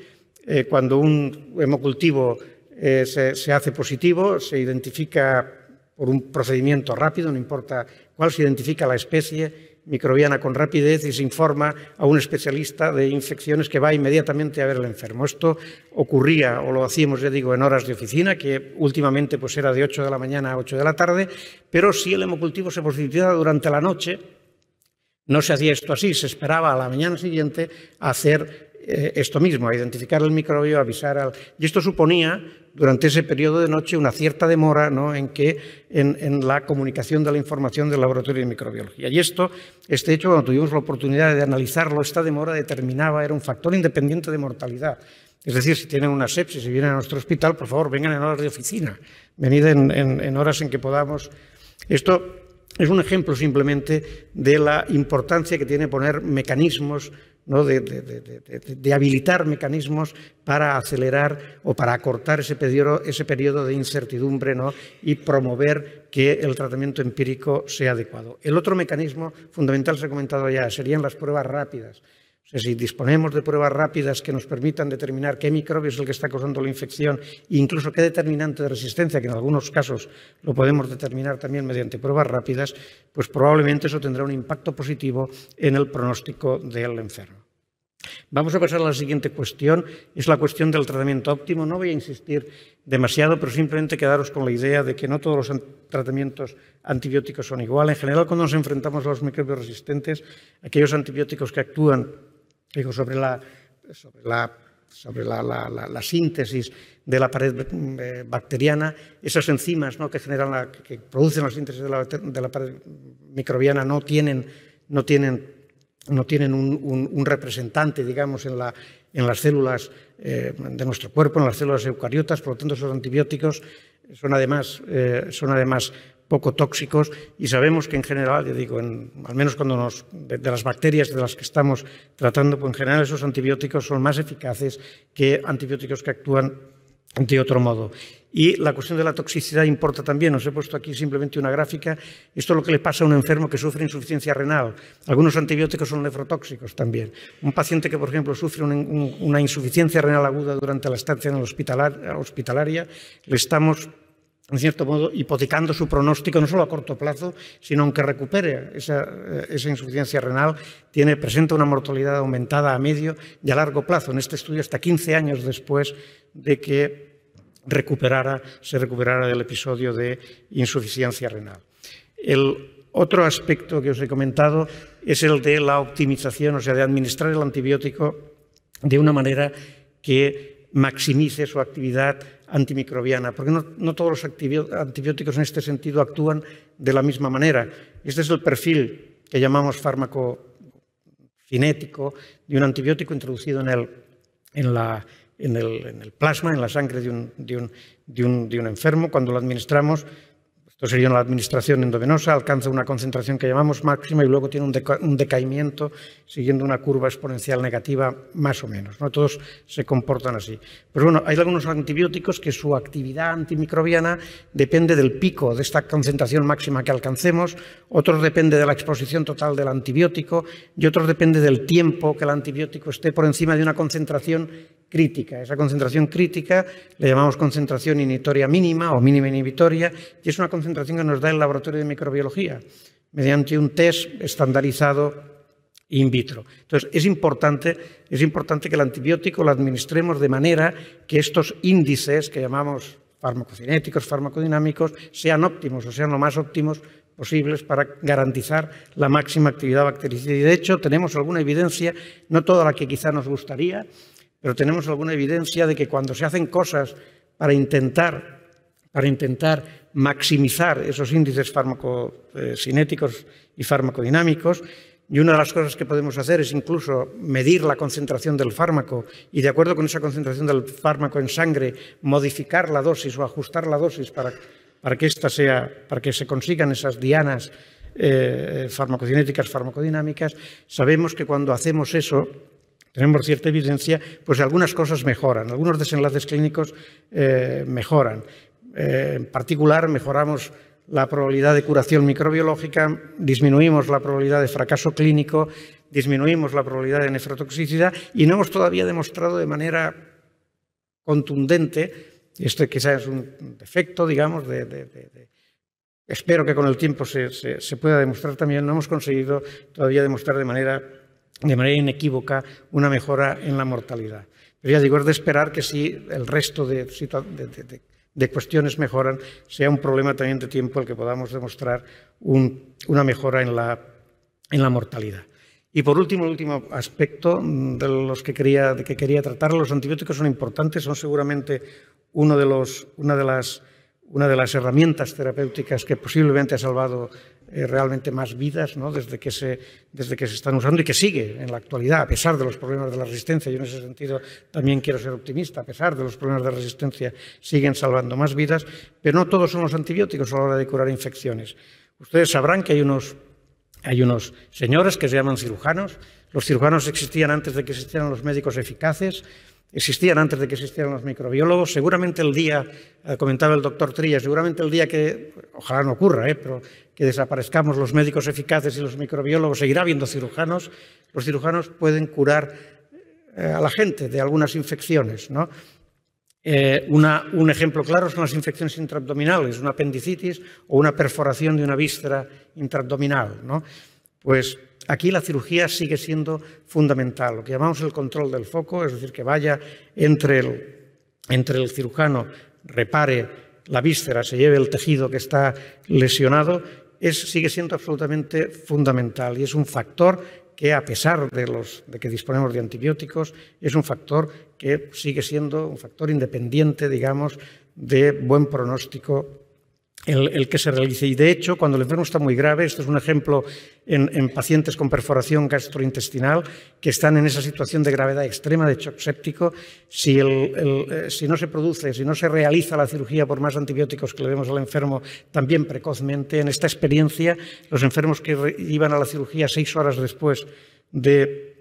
S3: cuando un hemocultivo se, hace positivo, se identifica por un procedimiento rápido, no importa cuál, se identifica la especie microbiana con rapidez y se informa a un especialista de infecciones que va inmediatamente a ver al enfermo. Esto ocurría o lo hacíamos, ya digo, en horas de oficina, que últimamente pues era de 8 de la mañana a 8 de la tarde, pero si el hemocultivo se positiva durante la noche, no se hacía esto así, se esperaba a la mañana siguiente hacer eh, esto mismo, a identificar el microbio, avisar al... Y esto suponía, durante ese periodo de noche, una cierta demora ¿no? en, que, en, la comunicación de la información del laboratorio de microbiología. Y esto, este hecho, cuando tuvimos la oportunidad de analizarlo, esta demora determinaba, era un factor independiente de mortalidad. Es decir, si tienen una sepsis y vienen a nuestro hospital, por favor, vengan en horas de oficina, venid en, en horas en que podamos. Esto es un ejemplo simplemente de la importancia que tiene poner mecanismos, ¿no? de, habilitar mecanismos para acelerar o para acortar ese periodo, ese de incertidumbre y promover que el tratamiento empírico sea adecuado. El otro mecanismo fundamental, se ha comentado ya, serían las pruebas rápidas si disponemos de pruebas rápidas que nos permitan determinar qué microbio es el que está causando la infección e incluso qué determinante de resistencia, que en algunos casos lo podemos determinar también mediante pruebas rápidas, pues probablemente eso tendrá un impacto positivo en el pronóstico del enfermo. Vamos a pasar a la siguiente cuestión, es la cuestión del tratamiento óptimo. No voy a insistir demasiado, pero simplemente quedaros con la idea de que no todos los tratamientos antibióticos son iguales. En general, cuando nos enfrentamos a los microbios resistentes, aquellos antibióticos que actúan Digo, sobre la, la, sobre la, síntesis de la pared eh, bacteriana, esas enzimas ¿no? que, generan que producen la síntesis de la, pared microbiana no tienen, no tienen, no tienen un, representante, digamos, en, en las células eh, de nuestro cuerpo, en las células eucariotas, por lo tanto esos antibióticos son además, eh, son además poco tóxicos y sabemos que en general, yo digo, al menos cuando nos, de, las bacterias de las que estamos tratando, pues en general esos antibióticos son más eficaces que antibióticos que actúan de otro modo. Y la cuestión de la toxicidad importa también. Os he puesto aquí simplemente una gráfica. Esto es lo que le pasa a un enfermo que sufre insuficiencia renal. Algunos antibióticos son nefrotóxicos también. Un paciente que, por ejemplo, sufre una insuficiencia renal aguda durante la estancia en el hospital hospitalaria, le estamos en cierto modo, hipotecando su pronóstico no solo a corto plazo, sino aunque recupere eh, esa, insuficiencia renal, tiene, presenta una mortalidad aumentada a medio y a largo plazo. En este estudio, hasta 15 años después de que recuperara, se recuperara del episodio de insuficiencia renal. El otro aspecto que os he comentado es el de la optimización, o sea, de administrar el antibiótico de una manera que maximice su actividad antimicrobiana, porque no, todos los antibióticos en este sentido actúan de la misma manera. Este es el perfil que llamamos fármaco cinético de un antibiótico introducido en el, en plasma, en la sangre de un enfermo, cuando lo administramos entonces sería una administración endovenosa, alcanza una concentración que llamamos máxima y luego tiene un, decaimiento siguiendo una curva exponencial negativa más o menos. ¿no? Todos se comportan así. Pero bueno, hay algunos antibióticos que su actividad antimicrobiana depende del pico de esta concentración máxima que alcancemos, otros depende de la exposición total del antibiótico y otros depende del tiempo que el antibiótico esté por encima de una concentración crítica. Esa concentración crítica la llamamos concentración inhibitoria mínima o mínima inhibitoria y es una concentración que nos da el laboratorio de microbiología mediante un test estandarizado in vitro. Entonces, es importante, es importante que el antibiótico lo administremos de manera que estos índices que llamamos farmacocinéticos, farmacodinámicos, sean óptimos o sean lo más óptimos posibles para garantizar la máxima actividad bactericida. Y de hecho, tenemos alguna evidencia, no toda la que quizá nos gustaría, pero tenemos alguna evidencia de que cuando se hacen cosas para intentar, para intentar maximizar esos índices farmacocinéticos eh, y farmacodinámicos, y una de las cosas que podemos hacer es incluso medir la concentración del fármaco y de acuerdo con esa concentración del fármaco en sangre, modificar la dosis o ajustar la dosis para, para, que, esta sea, para que se consigan esas dianas eh, farmacocinéticas, farmacodinámicas. Sabemos que cuando hacemos eso, tenemos cierta evidencia, pues algunas cosas mejoran, algunos desenlaces clínicos eh, mejoran. Eh, en particular, mejoramos la probabilidad de curación microbiológica, disminuimos la probabilidad de fracaso clínico, disminuimos la probabilidad de nefrotoxicidad y no hemos todavía demostrado de manera contundente, esto quizás es un defecto, digamos, espero que con el tiempo se, se pueda demostrar también, no hemos conseguido todavía demostrar de manera de manera inequívoca una mejora en la mortalidad. Pero ya digo, es de esperar que si el resto de, cuestiones mejoran, sea un problema también de tiempo el que podamos demostrar una mejora en la, en la mortalidad. Y por último, el último aspecto mm, de los que quería, que quería tratar, los antibióticos son importantes, son seguramente uno de los, una, de las, una de las herramientas terapéuticas que posiblemente ha salvado eh, realmente más vidas ¿no? desde, que se, desde que se están usando y que sigue en la actualidad, a pesar de los problemas de la resistencia. Yo en ese sentido también quiero ser optimista, a pesar de los problemas de resistencia siguen salvando más vidas, pero no todos son los antibióticos a la hora de curar infecciones. Ustedes sabrán que hay unos hay unos señores que se llaman cirujanos. Los cirujanos existían antes de que existieran los médicos eficaces existían antes de que existieran los microbiólogos. Seguramente el día, eh, comentaba el doctor Trillas, seguramente el día que, ojalá no ocurra, eh, pero que desaparezcamos los médicos eficaces y los microbiólogos, seguirá habiendo cirujanos. Los cirujanos pueden curar eh, a la gente de algunas infecciones. ¿no? un ejemplo claro son las infecciones intraabdominales, una apendicitis o una perforación de una víscera intraabdominal. ¿no? Pues aquí la cirugía sigue siendo fundamental, lo que llamamos el control del foco, es decir, que vaya entre el, cirujano, repare la víscera, se lleve el tejido que está lesionado, es, sigue siendo absolutamente fundamental y es un factor que, a pesar de que disponemos de antibióticos, es un factor que sigue siendo un factor independiente, digamos, de buen pronóstico el, que se realice. Y de hecho, cuando el enfermo está muy grave, esto es un ejemplo en, pacientes con perforación gastrointestinal que están en esa situación de gravedad extrema de shock séptico, eh, si, no se produce, si no se realiza la cirugía por más antibióticos que le demos al enfermo también precozmente, en esta experiencia, los enfermos que iban a la cirugía seis horas después del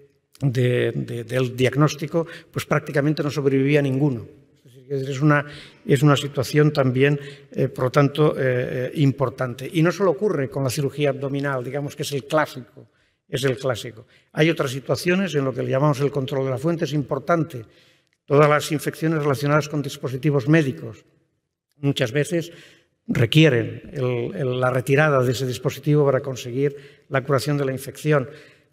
S3: diagnóstico, pues prácticamente no sobrevivía ninguno. Es una, situación también, eh, por lo tanto, eh, eh, importante. Y no solo ocurre con la cirugía abdominal, digamos que es el clásico. Es el clásico. Hay otras situaciones en lo que le llamamos el control de la fuente, es importante. Todas las infecciones relacionadas con dispositivos médicos muchas veces requieren la retirada de ese dispositivo para conseguir la curación de la infección.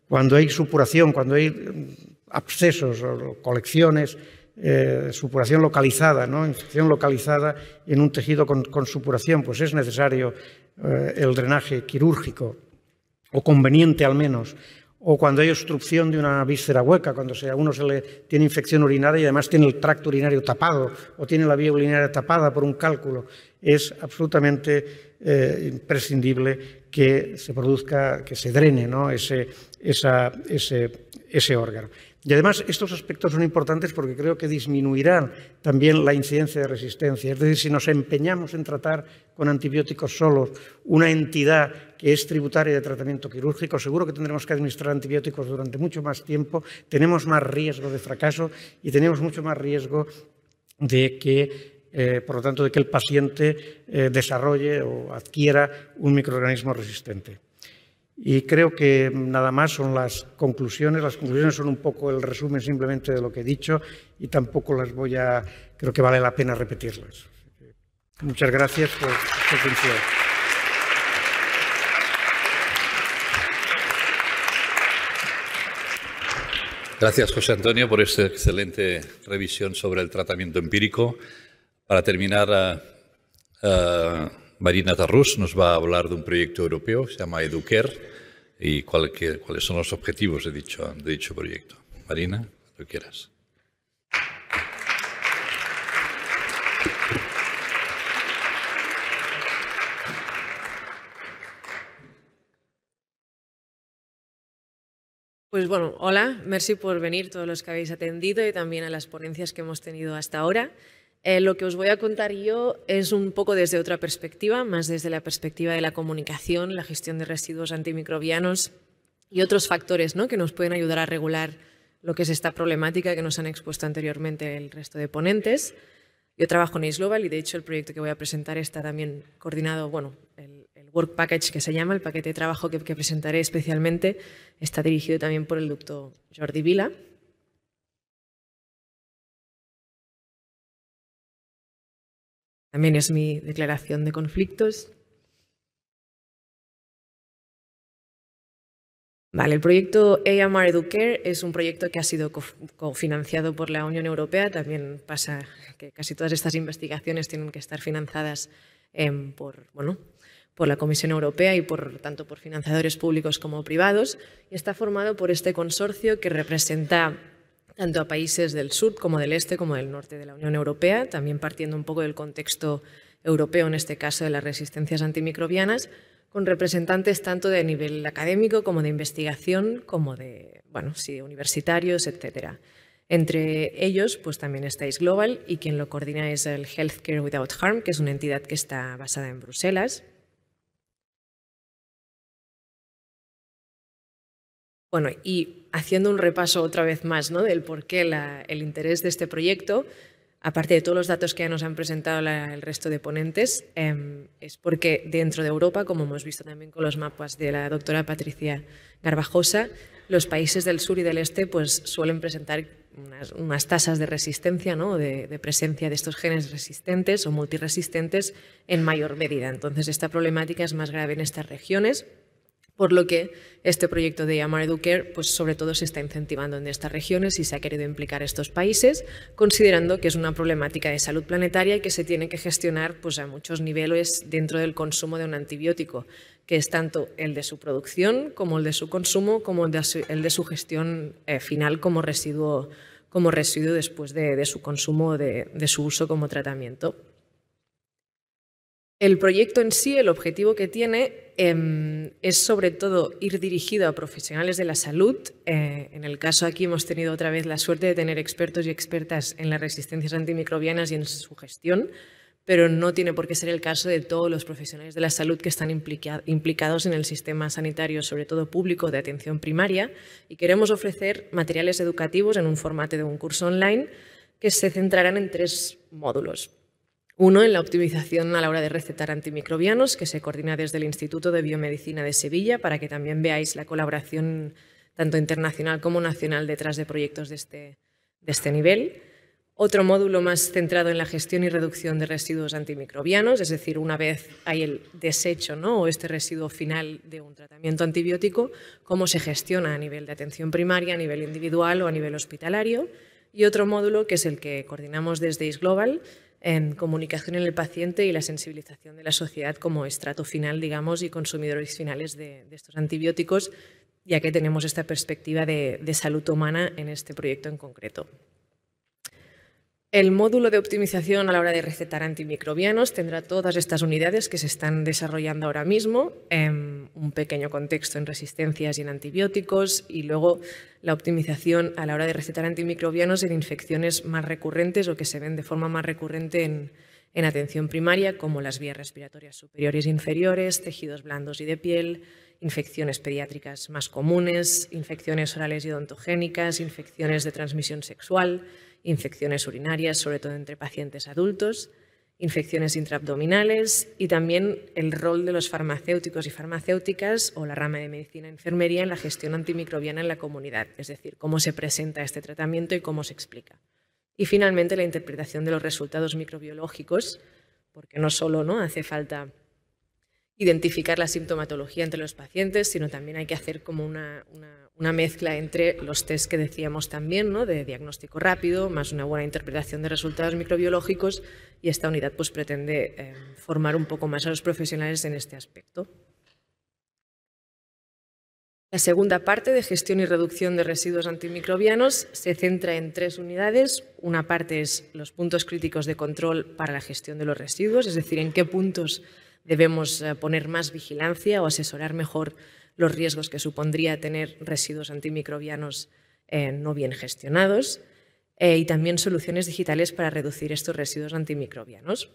S3: Cuando hay supuración, cuando hay mm, abscesos o colecciones eh, supuración localizada, ¿no? infección localizada en un tejido con, supuración, pues es necesario eh, el drenaje quirúrgico, o conveniente al menos, o cuando hay obstrucción de una víscera hueca, cuando a uno se le tiene infección urinaria y además tiene el tracto urinario tapado o tiene la vía urinaria tapada por un cálculo, es absolutamente eh, imprescindible que se produzca, que se drene ese órgano. Y además estos aspectos son importantes porque creo que disminuirán también la incidencia de resistencia. Es decir, si nos empeñamos en tratar con antibióticos solos una entidad que es tributaria de tratamiento quirúrgico, seguro que tendremos que administrar antibióticos durante mucho más tiempo, tenemos más riesgo de fracaso y tenemos mucho más riesgo de que eh, por lo tanto, de que el paciente eh, desarrolle o adquiera un microorganismo resistente. Y creo que nada más son las conclusiones. Las conclusiones son un poco el resumen simplemente de lo que he dicho y tampoco las voy a, creo que vale la pena repetirlas. Muchas gracias por su atención.
S1: Gracias, José Antonio, por esta excelente revisión sobre el tratamiento empírico. Para terminar, eh, eh, Marina Tarrús nos va a hablar de un proyecto europeo, se llama Educare, y cuáles son los objetivos de dicho, dicho proyecto. Marina, lo quieras.
S5: Pues bueno, hola, merci por venir todos los que habéis atendido y también a las ponencias que hemos tenido hasta ahora. Eh, lo que os voy a contar yo es un poco desde otra perspectiva, más desde la perspectiva de la comunicación, la gestión de residuos antimicrobianos y otros factores ¿no? que nos pueden ayudar a regular lo que es esta problemática que nos han expuesto anteriormente el resto de ponentes. Yo trabajo en Global y de hecho el proyecto que voy a presentar está también coordinado, bueno, el, Work Package que se llama, el paquete de trabajo que, que presentaré especialmente, está dirigido también por el doctor Jordi Vila, También es mi declaración de conflictos. Vale, el proyecto AMR Educare es un proyecto que ha sido cofinanciado por la Unión Europea. También pasa que casi todas estas investigaciones tienen que estar financiadas em, por, por la Comisión Europea y por tanto por financiadores públicos como privados. Y está formado por este consorcio que representa tanto a países del sur como del este como del norte de la Unión Europea, también partiendo un poco del contexto europeo, en este caso de las resistencias antimicrobianas, con representantes tanto de nivel académico como de investigación, como de, bueno, universitarios, etc. Entre ellos, pues también estáis Global y quien lo coordina es el Healthcare Without Harm, que es una entidad que está basada en Bruselas. Bueno, y haciendo un repaso otra vez más ¿no? del por qué el interés de este proyecto, aparte de todos los datos que ya nos han presentado el resto de ponentes, em, es porque dentro de Europa, como hemos visto también con los mapas de la doctora Patricia Garbajosa, los países del sur y del este pues, suelen presentar unas, tasas de resistencia, ¿no? de, presencia de estos genes resistentes o multiresistentes en mayor medida. Entonces, esta problemática es más grave en estas regiones por lo que este proyecto de Amar Educare, pues sobre todo se está incentivando en estas regiones y se ha querido implicar estos países, considerando que es una problemática de salud planetaria y que se tiene que gestionar pues, a muchos niveles dentro del consumo de un antibiótico, que es tanto el de su producción como el de su consumo, como el de su, gestión eh, final como residuo, como residuo después de, su consumo, de su uso como tratamiento. El proyecto en sí, el objetivo que tiene em, es sobre todo ir dirigido a profesionales de la salud. Eh, en el caso aquí hemos tenido otra vez la suerte de tener expertos y expertas en las resistencias antimicrobianas y en su gestión, pero no tiene por qué ser el caso de todos los profesionales de la salud que están implicados en el sistema sanitario, sobre todo público de atención primaria. Y queremos ofrecer materiales educativos en un formato de un curso online que se centrarán en tres módulos. Uno en la optimización a la hora de recetar antimicrobianos, que se coordina desde el Instituto de Biomedicina de Sevilla, para que también veáis la colaboración tanto internacional como nacional detrás de proyectos de este, de este nivel. Otro módulo más centrado en la gestión y reducción de residuos antimicrobianos, es decir, una vez hay el desecho ¿no? o este residuo final de un tratamiento antibiótico, cómo se gestiona a nivel de atención primaria, a nivel individual o a nivel hospitalario. Y otro módulo que es el que coordinamos desde ISGlobal, Global, en comunicación en el paciente y la sensibilización de la sociedad como estrato final, digamos, y consumidores finales de, estos antibióticos, ya que tenemos esta perspectiva de salud humana en este proyecto en concreto. El módulo de optimización a la hora de recetar antimicrobianos tendrá todas estas unidades que se están desarrollando ahora mismo, en un pequeño contexto en resistencias y en antibióticos y luego la optimización a la hora de recetar antimicrobianos en infecciones más recurrentes o que se ven de forma más recurrente en, en atención primaria, como las vías respiratorias superiores e inferiores, tejidos blandos y de piel, infecciones pediátricas más comunes, infecciones orales y odontogénicas, infecciones de transmisión sexual infecciones urinarias, sobre todo entre pacientes adultos, infecciones intraabdominales y también el rol de los farmacéuticos y farmacéuticas o la rama de medicina enfermería en la gestión antimicrobiana en la comunidad, es decir, cómo se presenta este tratamiento y cómo se explica. Y finalmente la interpretación de los resultados microbiológicos, porque no solo ¿no? hace falta identificar la sintomatología entre los pacientes, sino también hay que hacer como una una mezcla entre los test que decíamos también, ¿no? de diagnóstico rápido, más una buena interpretación de resultados microbiológicos, y esta unidad pues, pretende eh, formar un poco más a los profesionales en este aspecto. La segunda parte de gestión y reducción de residuos antimicrobianos se centra en tres unidades. Una parte es los puntos críticos de control para la gestión de los residuos, es decir, en qué puntos debemos eh, poner más vigilancia o asesorar mejor los riesgos que supondría tener residuos antimicrobianos eh, no bien gestionados eh, y también soluciones digitales para reducir estos residuos antimicrobianos.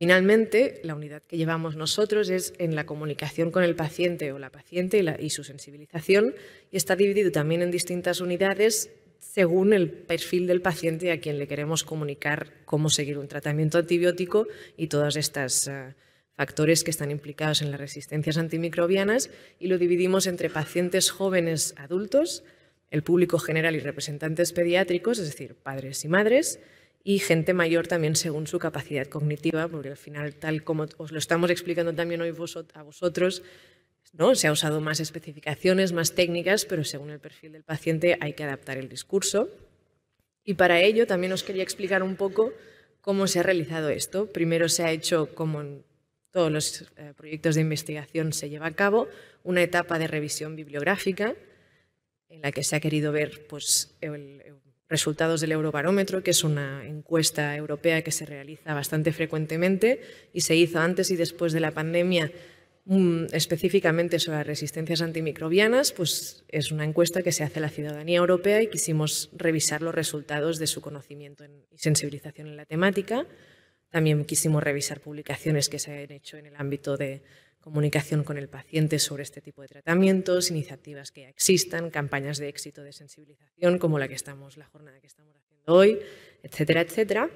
S5: Finalmente, la unidad que llevamos nosotros es en la comunicación con el paciente o la paciente y, la, su sensibilización y está dividido también en distintas unidades según el perfil del paciente a quien le queremos comunicar cómo seguir un tratamiento antibiótico y todas estas... Eh, factores que están implicados en las resistencias antimicrobianas y lo dividimos entre pacientes jóvenes adultos, el público general y representantes pediátricos, es decir, padres y madres, y gente mayor también según su capacidad cognitiva, porque al final, tal como os lo estamos explicando también hoy a vosotros, ¿no? se ha usado más especificaciones, más técnicas, pero según el perfil del paciente hay que adaptar el discurso. Y para ello también os quería explicar un poco cómo se ha realizado esto. Primero se ha hecho, como en todos los eh, proyectos de investigación se lleva a cabo una etapa de revisión bibliográfica en la que se ha querido ver pues, resultados del Eurobarómetro, que es una encuesta europea que se realiza bastante frecuentemente y se hizo antes y después de la pandemia mm, específicamente sobre las resistencias antimicrobianas, pues es una encuesta que se hace a la ciudadanía europea y quisimos revisar los resultados de su conocimiento y sensibilización en la temática. También quisimos revisar publicaciones que se han hecho en el ámbito de comunicación con el paciente sobre este tipo de tratamientos, iniciativas que ya existan, campañas de éxito de sensibilización como la que estamos, la jornada que estamos haciendo hoy, etcétera, etcétera.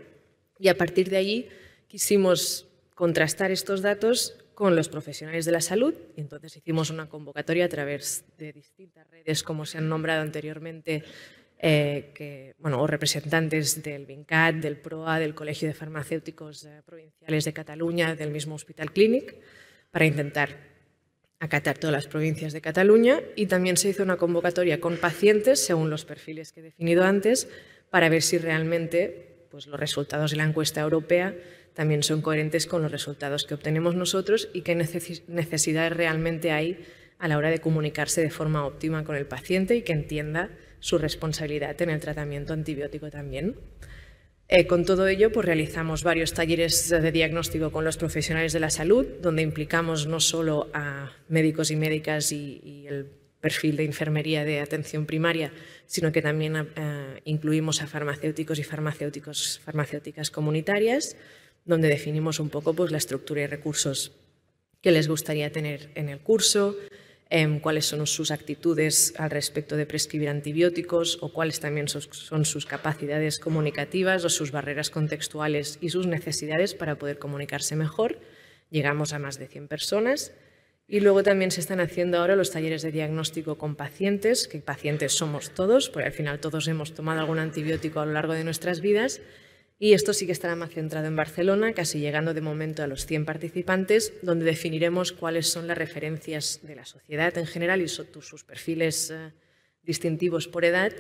S5: Y a partir de allí quisimos contrastar estos datos con los profesionales de la salud y entonces hicimos una convocatoria a través de distintas redes, como se han nombrado anteriormente, eh, que, bueno, o representantes del BINCAT, del PROA, del Colegio de Farmacéuticos eh, Provinciales de Cataluña, del mismo Hospital Clínic, para intentar acatar todas las provincias de Cataluña y también se hizo una convocatoria con pacientes, según los perfiles que he definido antes, para ver si realmente pues, los resultados de la encuesta europea también son coherentes con los resultados que obtenemos nosotros y qué necesidades realmente hay a la hora de comunicarse de forma óptima con el paciente y que entienda su responsabilidad en el tratamiento antibiótico también. Eh, con todo ello, pues realizamos varios talleres de diagnóstico con los profesionales de la salud, donde implicamos no solo a médicos y médicas y, el perfil de enfermería de atención primaria, sino que también eh, incluimos a farmacéuticos y farmacéuticos, farmacéuticas comunitarias, donde definimos un poco pues, la estructura y recursos que les gustaría tener en el curso, Em, cuáles son sus actitudes al respecto de prescribir antibióticos o cuáles también son sus capacidades comunicativas o sus barreras contextuales y sus necesidades para poder comunicarse mejor. Llegamos a más de 100 personas. Y luego también se están haciendo ahora los talleres de diagnóstico con pacientes, que pacientes somos todos, porque al final todos hemos tomado algún antibiótico a lo largo de nuestras vidas, y esto sí que estará más centrado en Barcelona, casi llegando de momento a los 100 participantes, donde definiremos cuáles son las referencias de la sociedad en general y sus perfiles eh, distintivos por edad,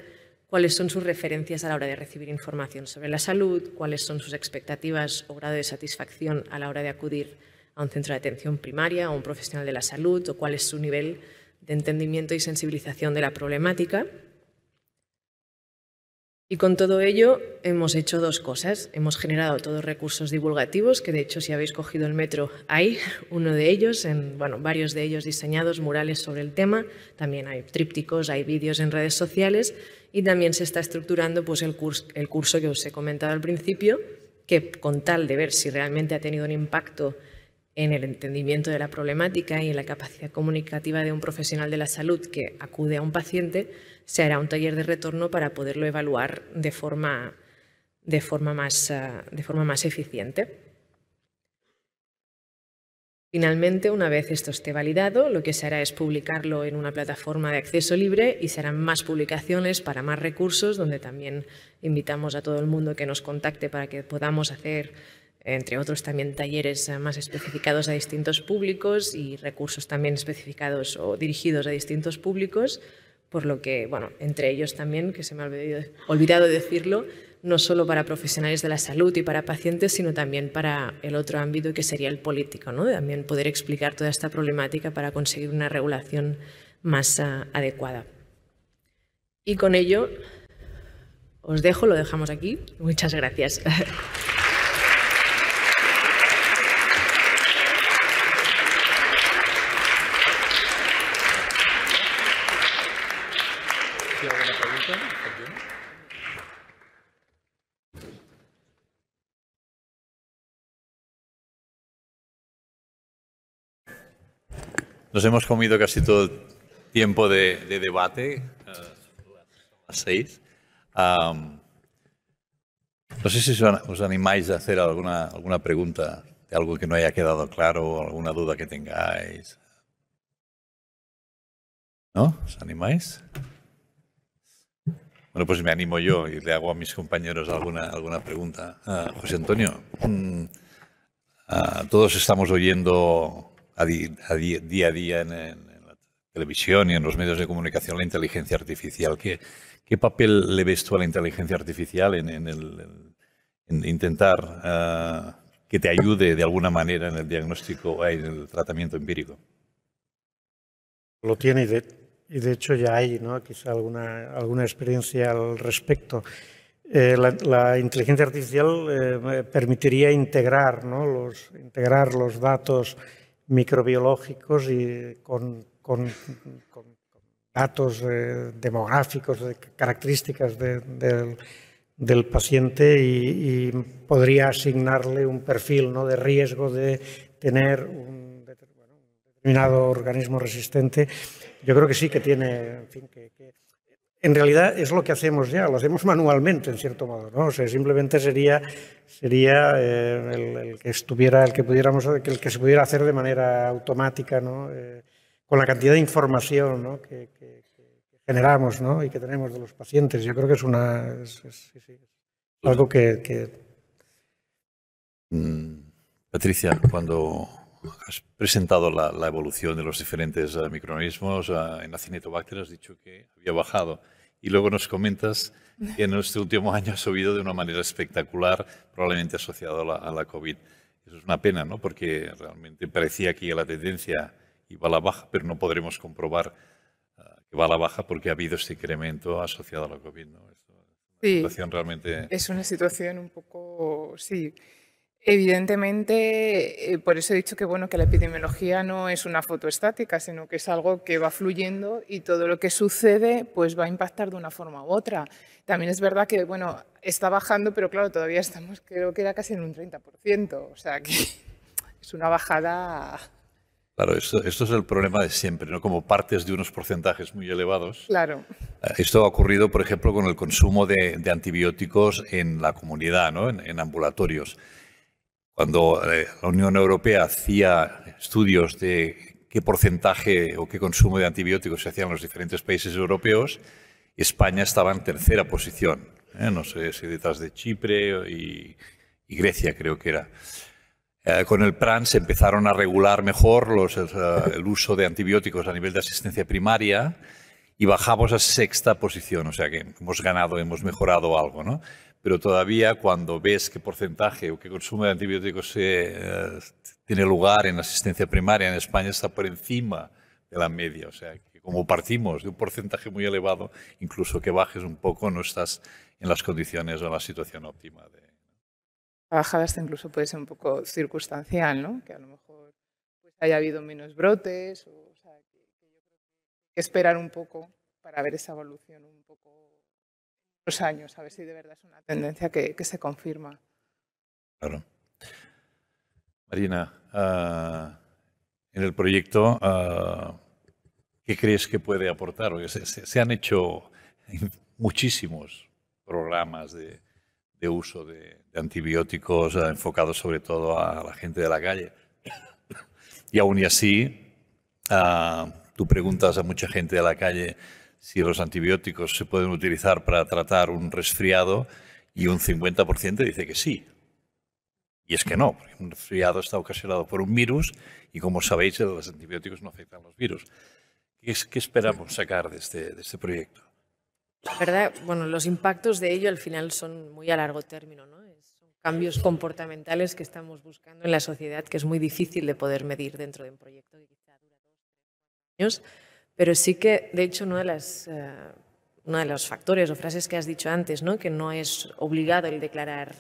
S5: cuáles son sus referencias a la hora de recibir información sobre la salud, cuáles son sus expectativas o grado de satisfacción a la hora de acudir a un centro de atención primaria o un profesional de la salud, o cuál es su nivel de entendimiento y sensibilización de la problemática. Y con todo ello hemos hecho dos cosas. Hemos generado todos recursos divulgativos, que de hecho si habéis cogido el metro hay uno de ellos, bueno, varios de ellos diseñados, murales sobre el tema, también hay trípticos, hay vídeos en redes sociales y también se está estructurando pues, el, curso, el curso que os he comentado al principio, que con tal de ver si realmente ha tenido un impacto en el entendimiento de la problemática y en la capacidad comunicativa de un profesional de la salud que acude a un paciente, se hará un taller de retorno para poderlo evaluar de forma, de forma, más, ah, más eficiente. Finalmente, una vez esto esté validado, lo que se hará es publicarlo en una plataforma de acceso libre y se harán más publicaciones para más recursos, donde también invitamos a todo el mundo que nos contacte para que podamos hacer entre otros también talleres eh, más especificados a distintos públicos y recursos también especificados o dirigidos a distintos públicos, por lo que, bueno, entre ellos también, que se me ha olvidado decirlo, no solo para profesionales de la salud y para pacientes, sino también para el otro ámbito que sería el político, ¿no? También poder explicar toda esta problemática para conseguir una regulación más eh, adecuada. Y con ello os dejo, lo dejamos aquí. Muchas gracias.
S1: Nos hemos comido casi todo el tiempo de, debate, eh, a seis. no sé si os animáis a hacer alguna, alguna pregunta de algo que no haya quedado claro o alguna duda que tengáis. ¿No? ¿Os animáis? Bueno, pues me animo yo y le hago a mis compañeros alguna, alguna pregunta. Ah, José Antonio, mm, ah, todos estamos oyendo a día a día en, la televisión y en los medios de comunicación la inteligencia artificial. ¿Qué, qué papel le ves tú a la inteligencia artificial en, intentar ah, que te ayude de alguna manera en el diagnóstico, en el tratamiento empírico?
S3: Lo tiene y de, hecho ya hay ¿no? quizá alguna, alguna experiencia al respecto. Eh, la, inteligencia artificial eh, permitiría integrar, ¿no? los, integrar los datos microbiológicos y con, con, datos eh, demográficos, de características del, paciente y, podría asignarle un perfil ¿no? de riesgo de tener un, determinado organismo resistente. Yo creo que sí que tiene, que en realidad es lo que hacemos ya, lo hacemos manualmente en cierto modo, ¿no? O sea, simplemente sería, sería eh, el, que estuviera, el que pudiéramos, el que se pudiera hacer de manera automática, ¿no? Eh, con la cantidad de información que, generamos y que tenemos de los pacientes. Yo creo que es una algo que,
S1: mm, Patricia, cuando has presentado la, evolución de los diferentes eh, microorganismos uh, en Acinetobacter, has dicho que había bajado. Y luego nos comentas que en este último año ha subido de una manera espectacular, probablemente asociado a la, COVID. Eso es una pena, ¿no? Porque realmente parecía que la tendencia iba a la baja, pero no podremos comprobar eh, que va a la baja porque ha habido este incremento asociado a la COVID, sí, realmente...
S4: es una situación un poco... Sí, Evidentemente, eh, por eso he dicho que bueno que la epidemiología no es una foto estática, sino que es algo que va fluyendo y todo lo que sucede pues va a impactar de una forma u otra. También es verdad que bueno está bajando, pero claro todavía estamos creo que era casi en un 30%, o sea que es una bajada.
S1: Claro, esto, es el problema de siempre, ¿no? Como partes de unos porcentajes muy elevados. Claro. Eh, esto ha ocurrido, por ejemplo, con el consumo de, antibióticos en la comunidad, ¿no? en ambulatorios cuando eh, la Unión Europea hacía estudios de qué porcentaje o qué consumo de antibióticos se hacía en los diferentes países europeos, España estaba en tercera posición. ¿eh? No sé si detrás de Chipre y, Grecia creo que era. Eh, con el PRAN se empezaron a regular mejor el, el, uso de antibióticos a nivel de asistencia primaria y bajamos a sexta posición, o sea que hemos ganado, hemos mejorado algo. ¿no? pero todavía cuando ves qué porcentaje o qué consumo de antibióticos eh, tiene lugar en asistencia primaria en España está por encima de la media. O sea, que como partimos de un porcentaje muy elevado, incluso que bajes un poco no estás en las condiciones o en la situación óptima. De...
S4: La bajada hasta incluso puede ser un poco circunstancial, ¿no? Que a lo mejor pues, haya habido menos brotes o, o sea, que, que esperar un poco para ver esa evolución años, a ver si de verdad es una tendencia que, se confirma.
S1: Claro. Marina, ah, en el proyecto, ah, ¿qué crees que puede aportar? Se, se, han hecho muchísimos programas de, uso de, antibióticos ah, enfocados sobre todo a la gente de la calle. Y aún y así, tú preguntas a mucha gente de la calle, si los antibióticos se pueden utilizar para tratar un resfriado y un 50% dice que sí. Y es que no, porque un resfriado está ocasionado por un virus y como sabéis los antibióticos no afectan los virus. ¿Qué, esperamos sacar este, de
S5: este, proyecto? La verdad, bueno, los impactos de ello al final son muy a largo término, ¿no? Son cambios comportamentales que estamos buscando
S2: en la sociedad que es muy difícil
S5: de poder medir dentro de un proyecto que quizá dura años pero sí que, de hecho, uno de, las, eh, de los factores o frases que has dicho antes, ¿no? que no es obligado el declarar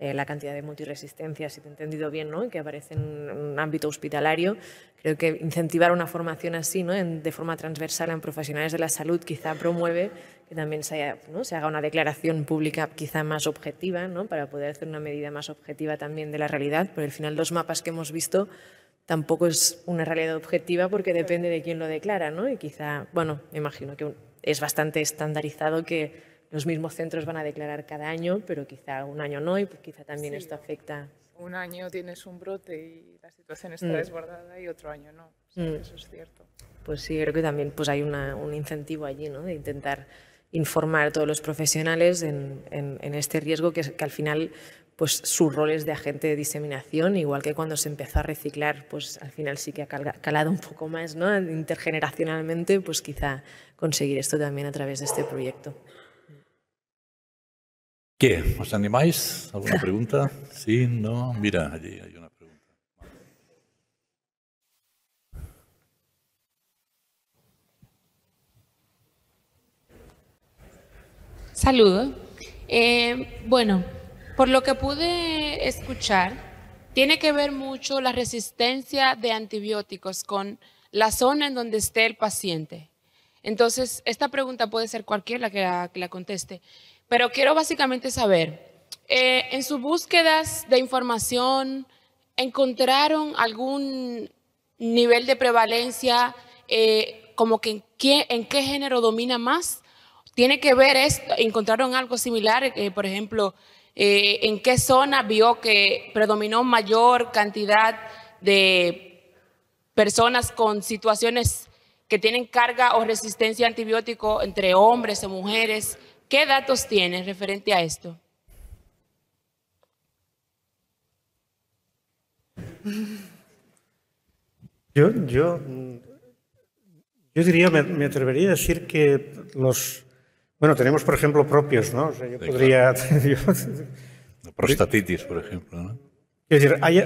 S5: eh, la cantidad de multiresistencia, si te he entendido bien, ¿no? que aparece en un ámbito hospitalario, creo que incentivar una formación así, ¿no? de forma transversal en profesionales de la salud, quizá promueve que también se, ¿no? se haga una declaración pública quizá más objetiva, ¿no? para poder hacer una medida más objetiva también de la realidad, porque al final los mapas que hemos visto tampoco es una realidad objetiva porque depende de quién lo declara, ¿no? Y quizá, bueno, me imagino que es bastante estandarizado que los mismos centros van a declarar cada año, pero quizá un año no y pues quizá también esto afecta.
S4: Un año tienes un brote y la situación está mm. desbordada y otro año no. Mm. Eso es cierto.
S5: Pues sí, creo que también pues hay un incentivo allí, ¿no? De intentar informar a todos los profesionales en, este riesgo que, al final pues sus roles de agente de diseminación, igual que cuando se empezó a reciclar, pues al final sí que ha calado un poco más, ¿no? Intergeneracionalmente, pues quizá conseguir esto también a través de este proyecto.
S1: ¿Qué? ¿Os animáis? ¿Alguna pregunta? Sí, no. Mira, allí hay una pregunta.
S2: Saludo. Eh, bueno,
S4: por lo que pude escuchar, tiene que ver mucho la resistencia de antibióticos con la zona en donde esté el paciente. Entonces, esta pregunta puede ser cualquier la, que la conteste, pero quiero básicamente saber, eh, en sus búsquedas de información, ¿encontraron algún nivel de prevalencia eh, como que en qué, género domina más? ¿Tiene que ver esto? ¿Encontraron algo similar, eh, por ejemplo, eh, en qué zona vio que predominó mayor cantidad de personas con situaciones que tienen carga o resistencia a antibiótico
S5: entre hombres o mujeres. ¿Qué datos tiene referente a esto?
S3: Yo, yo, yo diría, me atrevería a decir que los, bueno, tenemos, por ejemplo, propios, ¿no? O sea, yo podría...
S1: La prostatitis, por ejemplo, ¿no?
S2: Es decir, hay,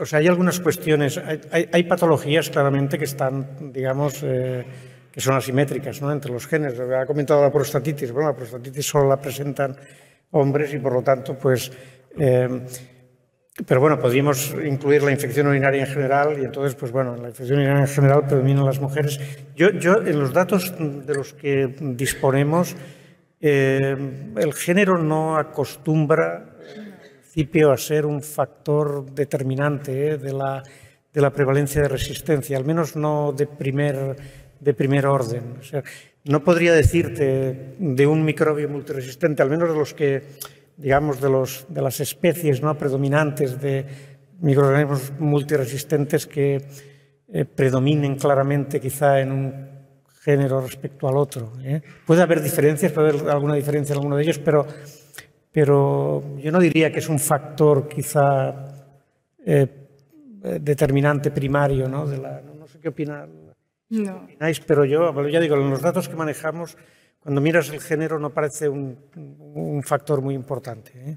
S3: o sea, hay algunas cuestiones, hay, patologías claramente que están, digamos... Eh, que son asimétricas ¿no? entre los genes. Ha comentado la prostatitis. Bueno, la prostatitis solo la presentan hombres y por lo tanto, pues eh, pero bueno, podríamos incluir la infección urinaria en general y entonces, pues bueno, la infección urinaria en general predomina en las mujeres. Yo, yo en los datos de los que disponemos, eh, el género no acostumbra principio a ser un factor determinante eh, de, la, de, la, prevalencia de resistencia, al menos no de primer, de primer orden. no podría decirte de un microbio multiresistente, al menos de los que digamos, de, los, de las especies ¿no? predominantes de microorganismos multiresistentes que eh, predominen claramente quizá en un género respecto al otro. ¿eh? Puede haber diferencias, puede haber alguna diferencia en alguno de ellos, pero, pero yo no diría que es un factor quizá eh, determinante primario. ¿no? no, sé qué opináis, pero yo, ya digo, en los datos que manejamos cuando miras el género no parece un, factor muy importante. ¿eh?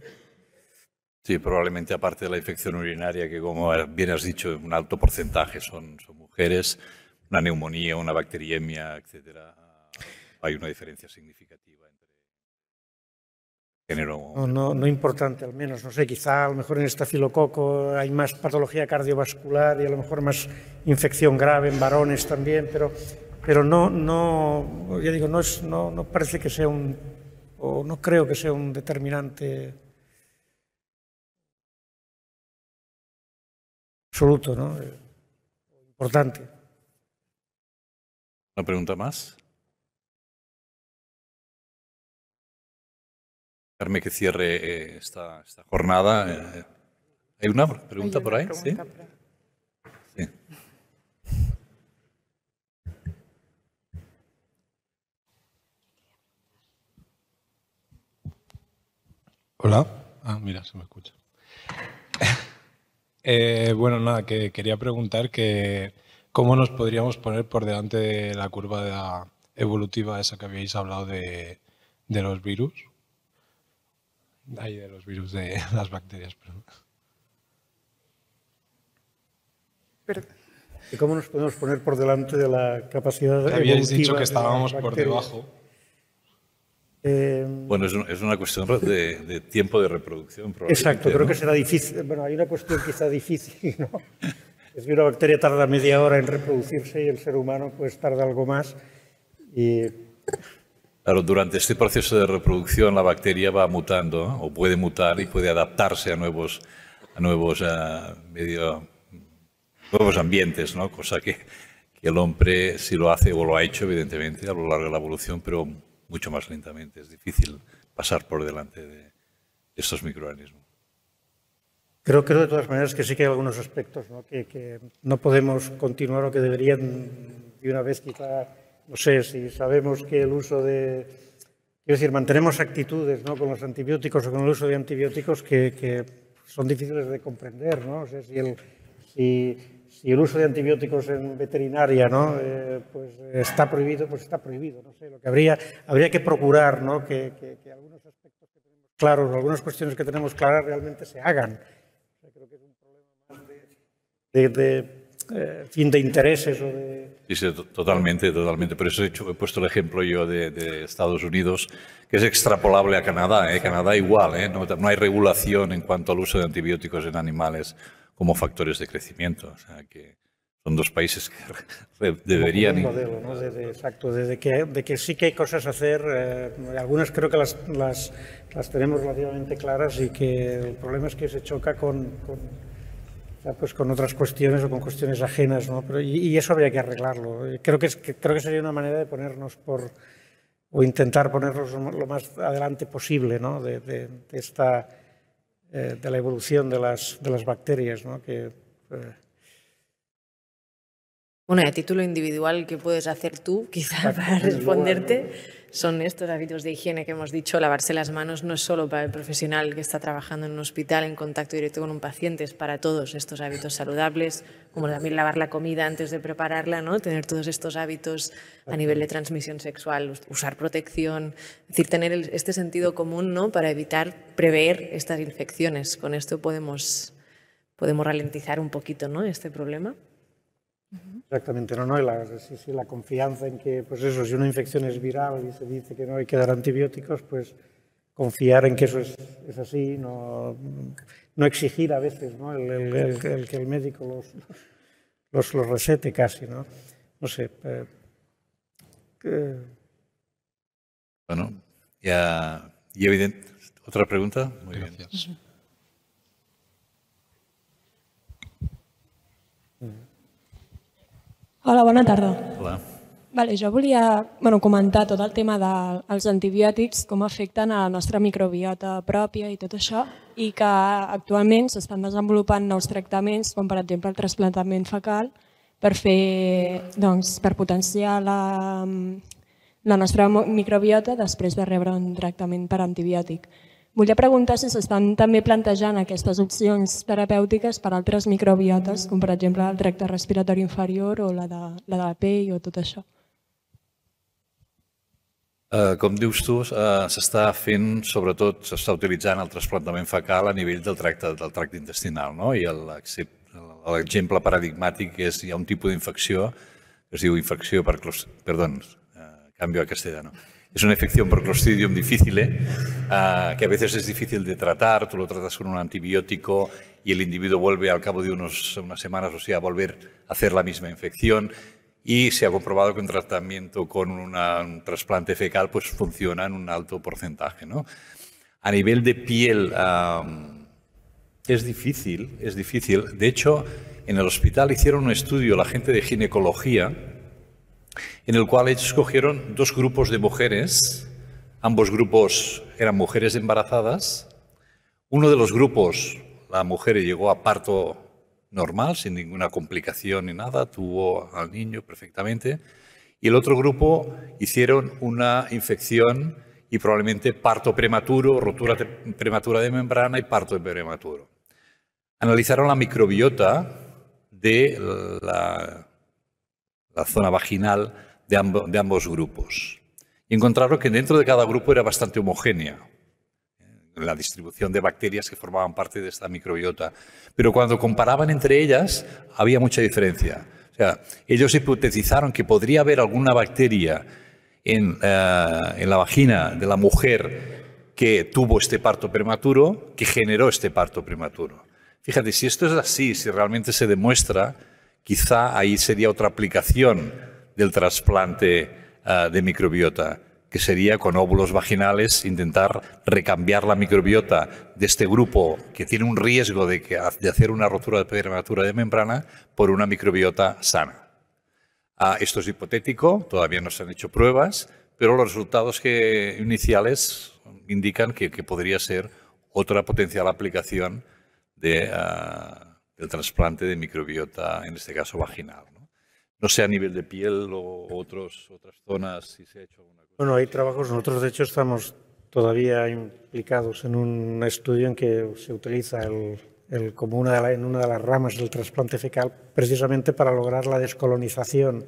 S1: Sí, probablemente aparte de la infección urinaria, que como bien has dicho, un alto porcentaje son, son mujeres, una neumonía, una bacteriemia, etcétera, hay una diferencia significativa entre género. No,
S3: no, no importante, al menos, no sé, quizá a lo mejor en estafilococo hay más patología cardiovascular y a lo mejor más infección grave en varones también, pero pero no, no, ya digo, no, es, no, parece que sea un, o no creo que sea un determinante absoluto,
S5: ¿no? Eh, importante.
S1: ¿Una pregunta más? Déjame que cierre eh, esta, jornada. Eh, ¿Hay una pregunta por ahí? ¿Sí? Hola. Ah, mira, se me escucha. Eh, bueno, nada, que quería preguntar que cómo nos podríamos poner por delante de la curva evolutiva esa que habíais hablado de, los virus. Ahí de los virus de las bacterias, perdón.
S3: cómo nos podemos poner por delante de la capacidad evolutiva? Habíais dicho que estábamos por debajo. Eh, bueno,
S1: es, una cuestión de, tiempo de reproducción. exacto, creo que será difícil.
S3: Bueno, hay una cuestión quizá difícil, ¿no? Es que una bacteria tarda media hora en reproducirse y el ser humano pues tarda algo más.
S1: Claro, durante este proceso de reproducción la bacteria va mutando o puede mutar y puede adaptarse a nuevos, a nuevos, a medio, nuevos ambientes, ¿no? Cosa que, que el hombre, si lo hace o lo ha hecho, evidentemente, a lo largo de la evolución, pero mucho más lentamente. Es difícil pasar por delante de estos microorganismos.
S3: Creo, que de todas maneras que sí que hay algunos aspectos Que, no podemos continuar o que deberían de una vez quizá, no sé, si sabemos que el uso de... Quiero decir, mantenemos actitudes con los antibióticos o con el uso de antibióticos que, son difíciles de comprender. ¿no? si, el, si si el uso de antibióticos en veterinaria ¿no? Eh, pues eh, está prohibido, pues está prohibido. No sé, lo que habría, habría que procurar ¿no? que, algunos aspectos que tenemos claros, algunas cuestiones que tenemos claras realmente se hagan. creo que es un problema de, eh, fin de intereses
S1: Sí, totalmente, totalmente. Por eso he, hecho, he puesto el ejemplo yo de, Estados Unidos, que es extrapolable a Canadá. ¿eh? Canadá igual, no, hay regulación en cuanto al uso de antibióticos en animales como factores de crecimiento. O sea, que son dos países que deberían... Un
S3: modelo, ¿no? exacto, que, de que sí que hay cosas a hacer. Eh, algunas creo que las, las, tenemos relativamente claras y que el problema es que se choca con, con pues con otras cuestiones o con cuestiones ajenas, ¿no? y, eso habría que arreglarlo. Creo que, es, creo que sería una manera de ponernos por o intentar ponernos lo más adelante posible, ¿no? de esta eh, de la evolución de las, de las bacterias. ¿no? Que, eh,
S5: bueno, a título individual, ¿qué puedes hacer tú quizá para responderte? son estos hábitos de higiene que hemos dicho, lavarse las manos no es solo para el profesional que está trabajando en un hospital en contacto directo con un paciente, es para todos estos hábitos saludables, como también lavar la comida antes de prepararla, ¿no? tener todos estos hábitos a nivel de transmisión sexual, usar protección, decir, tener este sentido común ¿no? para evitar prever estas infecciones. Con esto podemos, podemos ralentizar un poquito ¿no? este
S3: problema. Exactamente, no, no, y la, confianza en que, pues eso, si una infección es viral y se dice que no hay que dar antibióticos, pues confiar en que eso es, así, no, exigir a veces ¿no? el, que el médico los, los, recete casi, ¿no? No sé. Eh,
S1: bueno, y evidente, otra pregunta.
S5: Muy
S3: Gracias. bien.
S5: Hola, bona tarda. Hola. Vale, jo volia bueno, comentar tot el tema dels de, antibiòtics, com afecten a la nostra microbiota pròpia i tot això, i que actualment s'estan desenvolupant nous tractaments, com per exemple el trasplantament fecal, per, fer, doncs, per potenciar la, la nostra microbiota després de rebre un tractament per antibiòtic. Volia preguntar si s'estan també plantejant aquestes opcions terapèutiques per a altres microbiotes, com per exemple el tracte respiratori inferior o la de la, de la pell o tot això.
S1: Eh, com dius tu, eh, s'està fent, sobretot, s'està utilitzant el trasplantament fecal a nivell del tracte, del tracte intestinal, no? I l'exemple paradigmàtic és hi ha un tipus d'infecció es diu infecció per... Perdons, Perdó, eh, canvio a castellà, no? es una infección por Clostridium difícil, ¿eh? ah, que a veces es difícil de tratar, tú lo tratas con un antibiótico y el individuo vuelve al cabo de unas semanas, o sea, a volver a hacer la misma infección. Y se ha comprobado que un tratamiento con un trasplante fecal pues, funciona en un alto porcentaje. ¿no? A nivel de piel es difícil, es difícil. De hecho, en el hospital hicieron un estudio, la gente de ginecología, en el cual ellos escogieron dos grupos de mujeres. Ambos grupos eran mujeres embarazadas. Uno de los grupos, la mujer llegó a parto normal, sin ninguna complicación ni nada, tuvo al niño perfectamente. Y el otro grupo hicieron una infección y probablemente parto prematuro, rotura prematura de membrana y parto prematuro. Analizaron la microbiota de la la zona vaginal de, ambos grupos. Y encontraron que dentro de cada grupo era bastante homogénea ¿eh? la distribución de bacterias que formaban parte de esta microbiota. Pero cuando comparaban entre ellas, había mucha diferencia. O sea, ellos hipotetizaron que podría haber alguna bacteria en, eh, en la vagina de la mujer que tuvo este parto prematuro, que generó este parto prematuro. Fíjate, si esto es así, si realmente se demuestra, Quizá ahí sería otra aplicación del trasplante ah, de microbiota, que sería con óvulos vaginales intentar recambiar la microbiota de este grupo que tiene un riesgo de, hacer una rotura de prematura de membrana por una microbiota sana. Ah, esto es hipotético, todavía no se han hecho pruebas, pero los resultados que iniciales indican que, podría ser otra potencial aplicación de, ah, del trasplante de microbiota, en este caso vaginal. No, no sé a nivel de piel o otros, otras zonas si se
S3: ha hecho alguna Bueno, hay trabajos, nosotros de hecho estamos todavía implicados en un estudio en que se utiliza el, como una de en una de las ramas del trasplante fecal precisamente para lograr la descolonización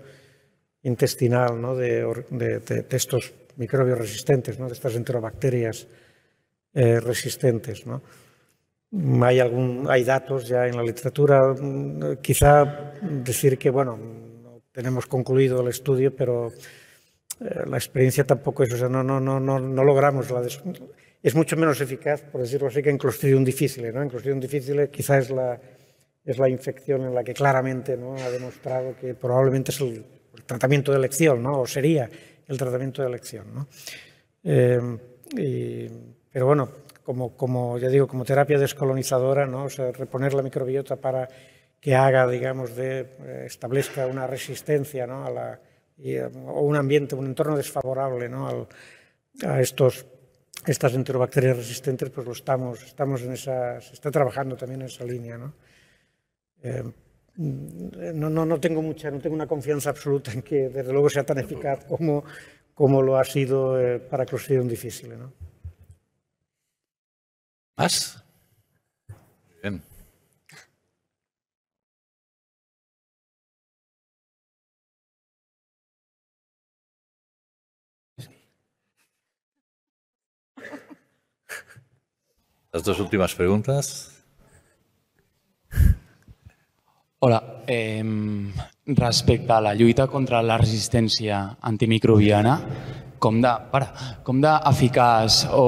S3: intestinal ¿no? de, de, estos microbios resistentes, ¿no? de estas enterobacterias eh, resistentes. ¿no? Hay, algún, hay datos ya en la literatura. Quizá decir que, bueno, no tenemos concluido el estudio, pero eh, la experiencia tampoco es, o sea, no, no, no, no, logramos la Es mucho menos eficaz, por decirlo así, que en Clostridium difficile. ¿no? En Clostridium difícil quizá es la, es la infección en la que claramente ¿no? ha demostrado que probablemente es el, tratamiento de elección, ¿no? o sería el tratamiento de elección. ¿no? Eh, pero bueno, como, ya digo, como terapia descolonizadora, ¿no? sea, reponer la microbiota para que haga, digamos, de, eh, establezca una resistencia ¿no? a la, eh, o un ambiente, un entorno desfavorable ¿no? a estos, estas enterobacterias resistentes, pues lo estamos, estamos en esa, se está trabajando también en esa línea. ¿no? Eh, mm, no, no, no, tengo mucha, no tengo una confianza absoluta en que desde luego sea tan eficaz como, como lo ha sido para Clostridium difficile. ¿no?
S1: Vas? Schön. Las dos últimas preguntas. Hola. Eh, respecte a la lluita contra la resistència antimicrobiana, com de, para, com de eficaz o,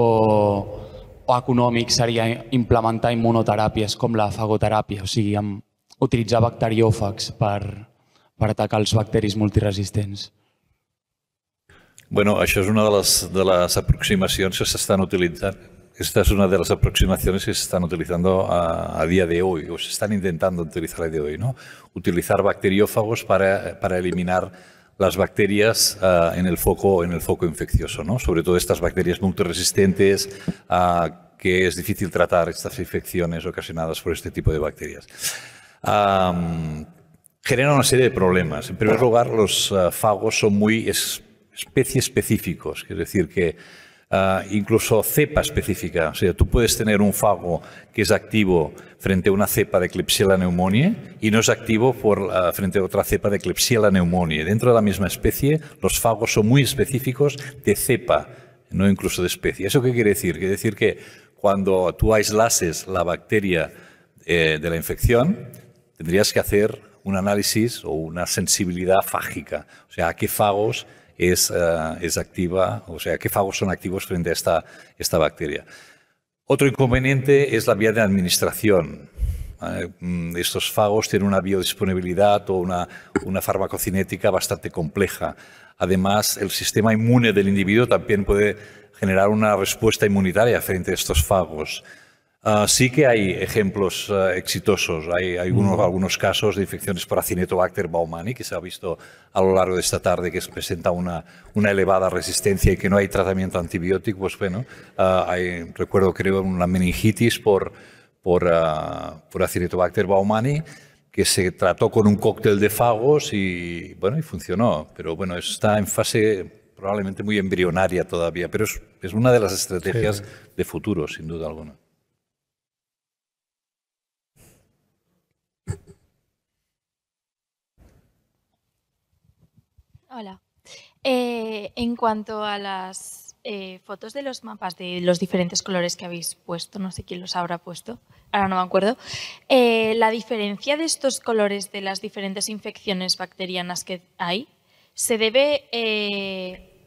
S1: o econòmic seria implementar immunoteràpies com la fagoteràpia, o sigui, amb, utilitzar bacteriòfags per, per atacar els bacteris multiresistents. Bueno, això és una de les, de les aproximacions que s'estan utilitzant. Esta es una de las aproximaciones que se están utilizando eh, a, a, día de hoy, o se están intentando utilizar a día de hoy, ¿no? Utilizar bacteriófagos para, eh, para eliminar las bacterias ah, en, el foco, en el foco infeccioso, ¿no? sobre todo estas bacterias multiresistentes ah, que es difícil tratar estas infecciones ocasionadas por este tipo de bacterias. genera una serie de problemas. En primer lugar, los ah, fagos son muy específicos, es decir, que Ah, incluso cepa específica. O sea, tú puedes tener un fago que es activo frente a una cepa de Klebsiella pneumoniae y no es activo por, ah, frente a otra cepa de Klebsiella pneumoniae. Dentro de la misma especie, los fagos son muy específicos de cepa, no incluso de especie. ¿Eso qué quiere decir? Quiere decir que cuando tú aislases la bacteria eh, de la infección, tendrías que hacer un análisis o una sensibilidad fágica, o sea, a qué fagos Ah, es, activa, o sea, qué fagos son activos frente a esta, bacteria. Otro inconveniente es la vía de administración. Eh, mm, estos fagos tienen una biodisponibilidad o una, farmacocinética bastante compleja. Además, el sistema inmune del individuo también puede generar una respuesta inmunitaria frente a estos fagos. Ah, sí que hay ejemplos eh, exitosos. Hay, algunos casos de infecciones por Acinetobacter baumani que se ha visto a lo largo de esta tarde que presenta una, elevada resistencia y que no hay tratamiento antibiótico. Pues bueno, uh, hay, recuerdo creo una meningitis por, por, ah, Acinetobacter baumani que se trató con un cóctel de fagos y bueno, y funcionó. Pero bueno, está en fase probablemente muy embrionaria todavía, pero es, una de las estrategias de futuro, sin duda alguna.
S2: Hola. Eh, en cuanto a las eh, fotos de los mapas de los diferentes
S5: colores que habéis puesto, no sé quién los habrá puesto, ahora no me acuerdo, eh, la diferencia de estos colores de las diferentes infecciones bacterianas que hay se debe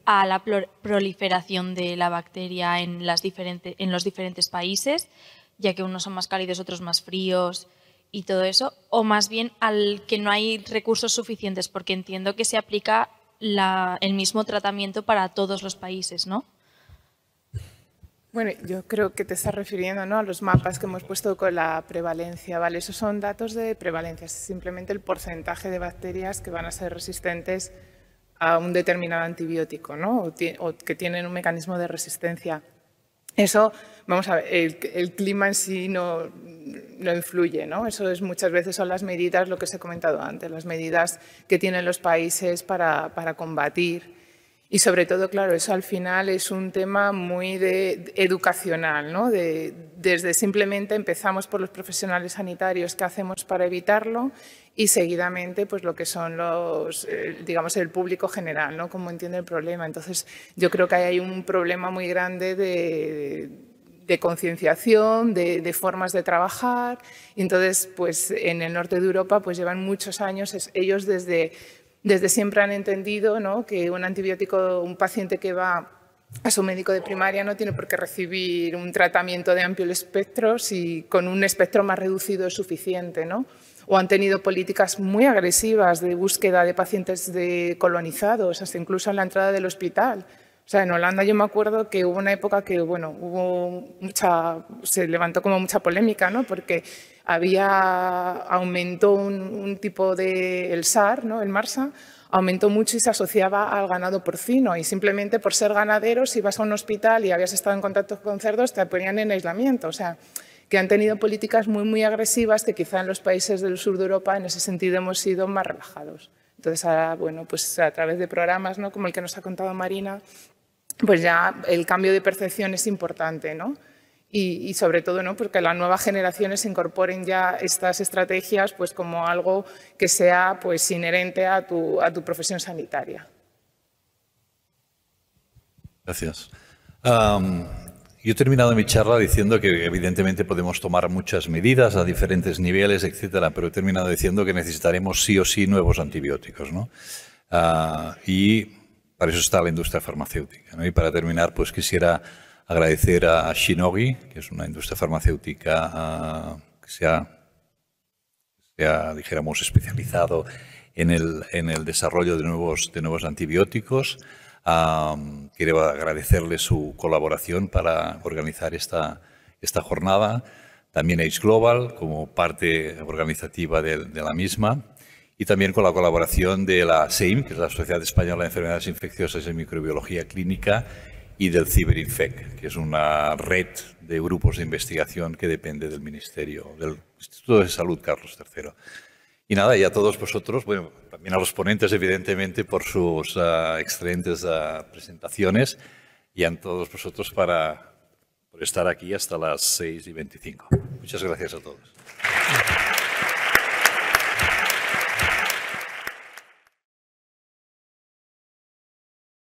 S5: a la proliferación de la bacteria en, las diferentes, en los diferentes países, ya que unos son más cálidos, otros más fríos y todo eso, o más bien al que no hay recursos suficientes, porque entiendo que se aplica el mismo tratamiento para todos los países, ¿no?
S4: Bueno, yo creo que te estás refiriendo ¿no? a los mapas que hemos puesto con la prevalencia, ¿vale? Esos son datos de prevalencia, es simplemente el porcentaje de bacterias que van a ser resistentes a un determinado antibiótico, ¿no? O, o que tienen un mecanismo de resistencia. Eso vamos a ver, el, clima en sí no, no, influye, ¿no? Eso es muchas veces son las medidas, lo que os he comentado antes, las medidas que tienen los países para, para combatir. Y sobre todo, claro, eso al final es un tema muy de, educacional, ¿no? De, desde simplemente empezamos por los profesionales sanitarios, ¿qué hacemos para evitarlo? Y seguidamente, pues lo que son los, eh, digamos, el público general, ¿no? Cómo entiende el problema. Entonces, yo creo que ahí hay un problema muy grande de de concienciación, de, formas de trabajar. entonces, pues en el norte de Europa pues llevan muchos años, ellos desde, desde siempre han entendido que un antibiótico, un paciente que va a su médico de primaria no tiene por qué recibir un tratamiento de amplio espectro si con un espectro más reducido es suficiente, O han tenido políticas muy agresivas de búsqueda de pacientes de colonizados, hasta incluso en la entrada del hospital sea, en Holanda yo me acuerdo que hubo una época que, bueno, hubo mucha, se levantó como mucha polémica, ¿no? Porque había, aumentó un, tipo de, el SAR, ¿no? El MARSA, aumentó mucho y se asociaba al ganado porcino. Y simplemente por ser ganadero, si vas a un hospital y habías estado en contacto con cerdos, te ponían en aislamiento. O sea, que han tenido políticas muy, muy agresivas que quizá en los países del sur de Europa en ese sentido hemos sido más relajados. Entonces, ahora, bueno, pues a través de programas ¿no? como el que nos ha contado Marina, pues ya el cambio de percepción es importante, ¿no? Y, sobre todo ¿no? porque las nuevas generaciones incorporen ya estas estrategias pues, como algo que sea pues, inherente a tu, a tu profesión sanitaria.
S1: Gracias. yo he terminado mi charla diciendo que evidentemente podemos tomar muchas medidas a diferentes niveles, etcétera, pero he terminado diciendo que necesitaremos sí o sí nuevos antibióticos. ¿no? Ah, y para eso está la industria farmacéutica. Y para terminar, pues quisiera agradecer a Shinogi, que es una industria farmacéutica ah, que se ha, dijéramos, especializado en el, desarrollo de nuevos, antibióticos. Ah, quiero agradecerle su colaboración para organizar esta, jornada. También h Global como parte organizativa de la misma y también con la colaboración de la SEIM, que es la Sociedad Española de Enfermedades Infecciosas y Microbiología Clínica, y del CiberinFec, que es una red de grupos de investigación que depende del Ministerio, del Instituto de Salud Carlos III. Y nada, y a todos vosotros, bueno, también a los ponentes, evidentemente, por sus ah, excelentes ah, presentaciones, y a todos vosotros para, por estar aquí hasta las 6 y 25. Muchas gracias a todos.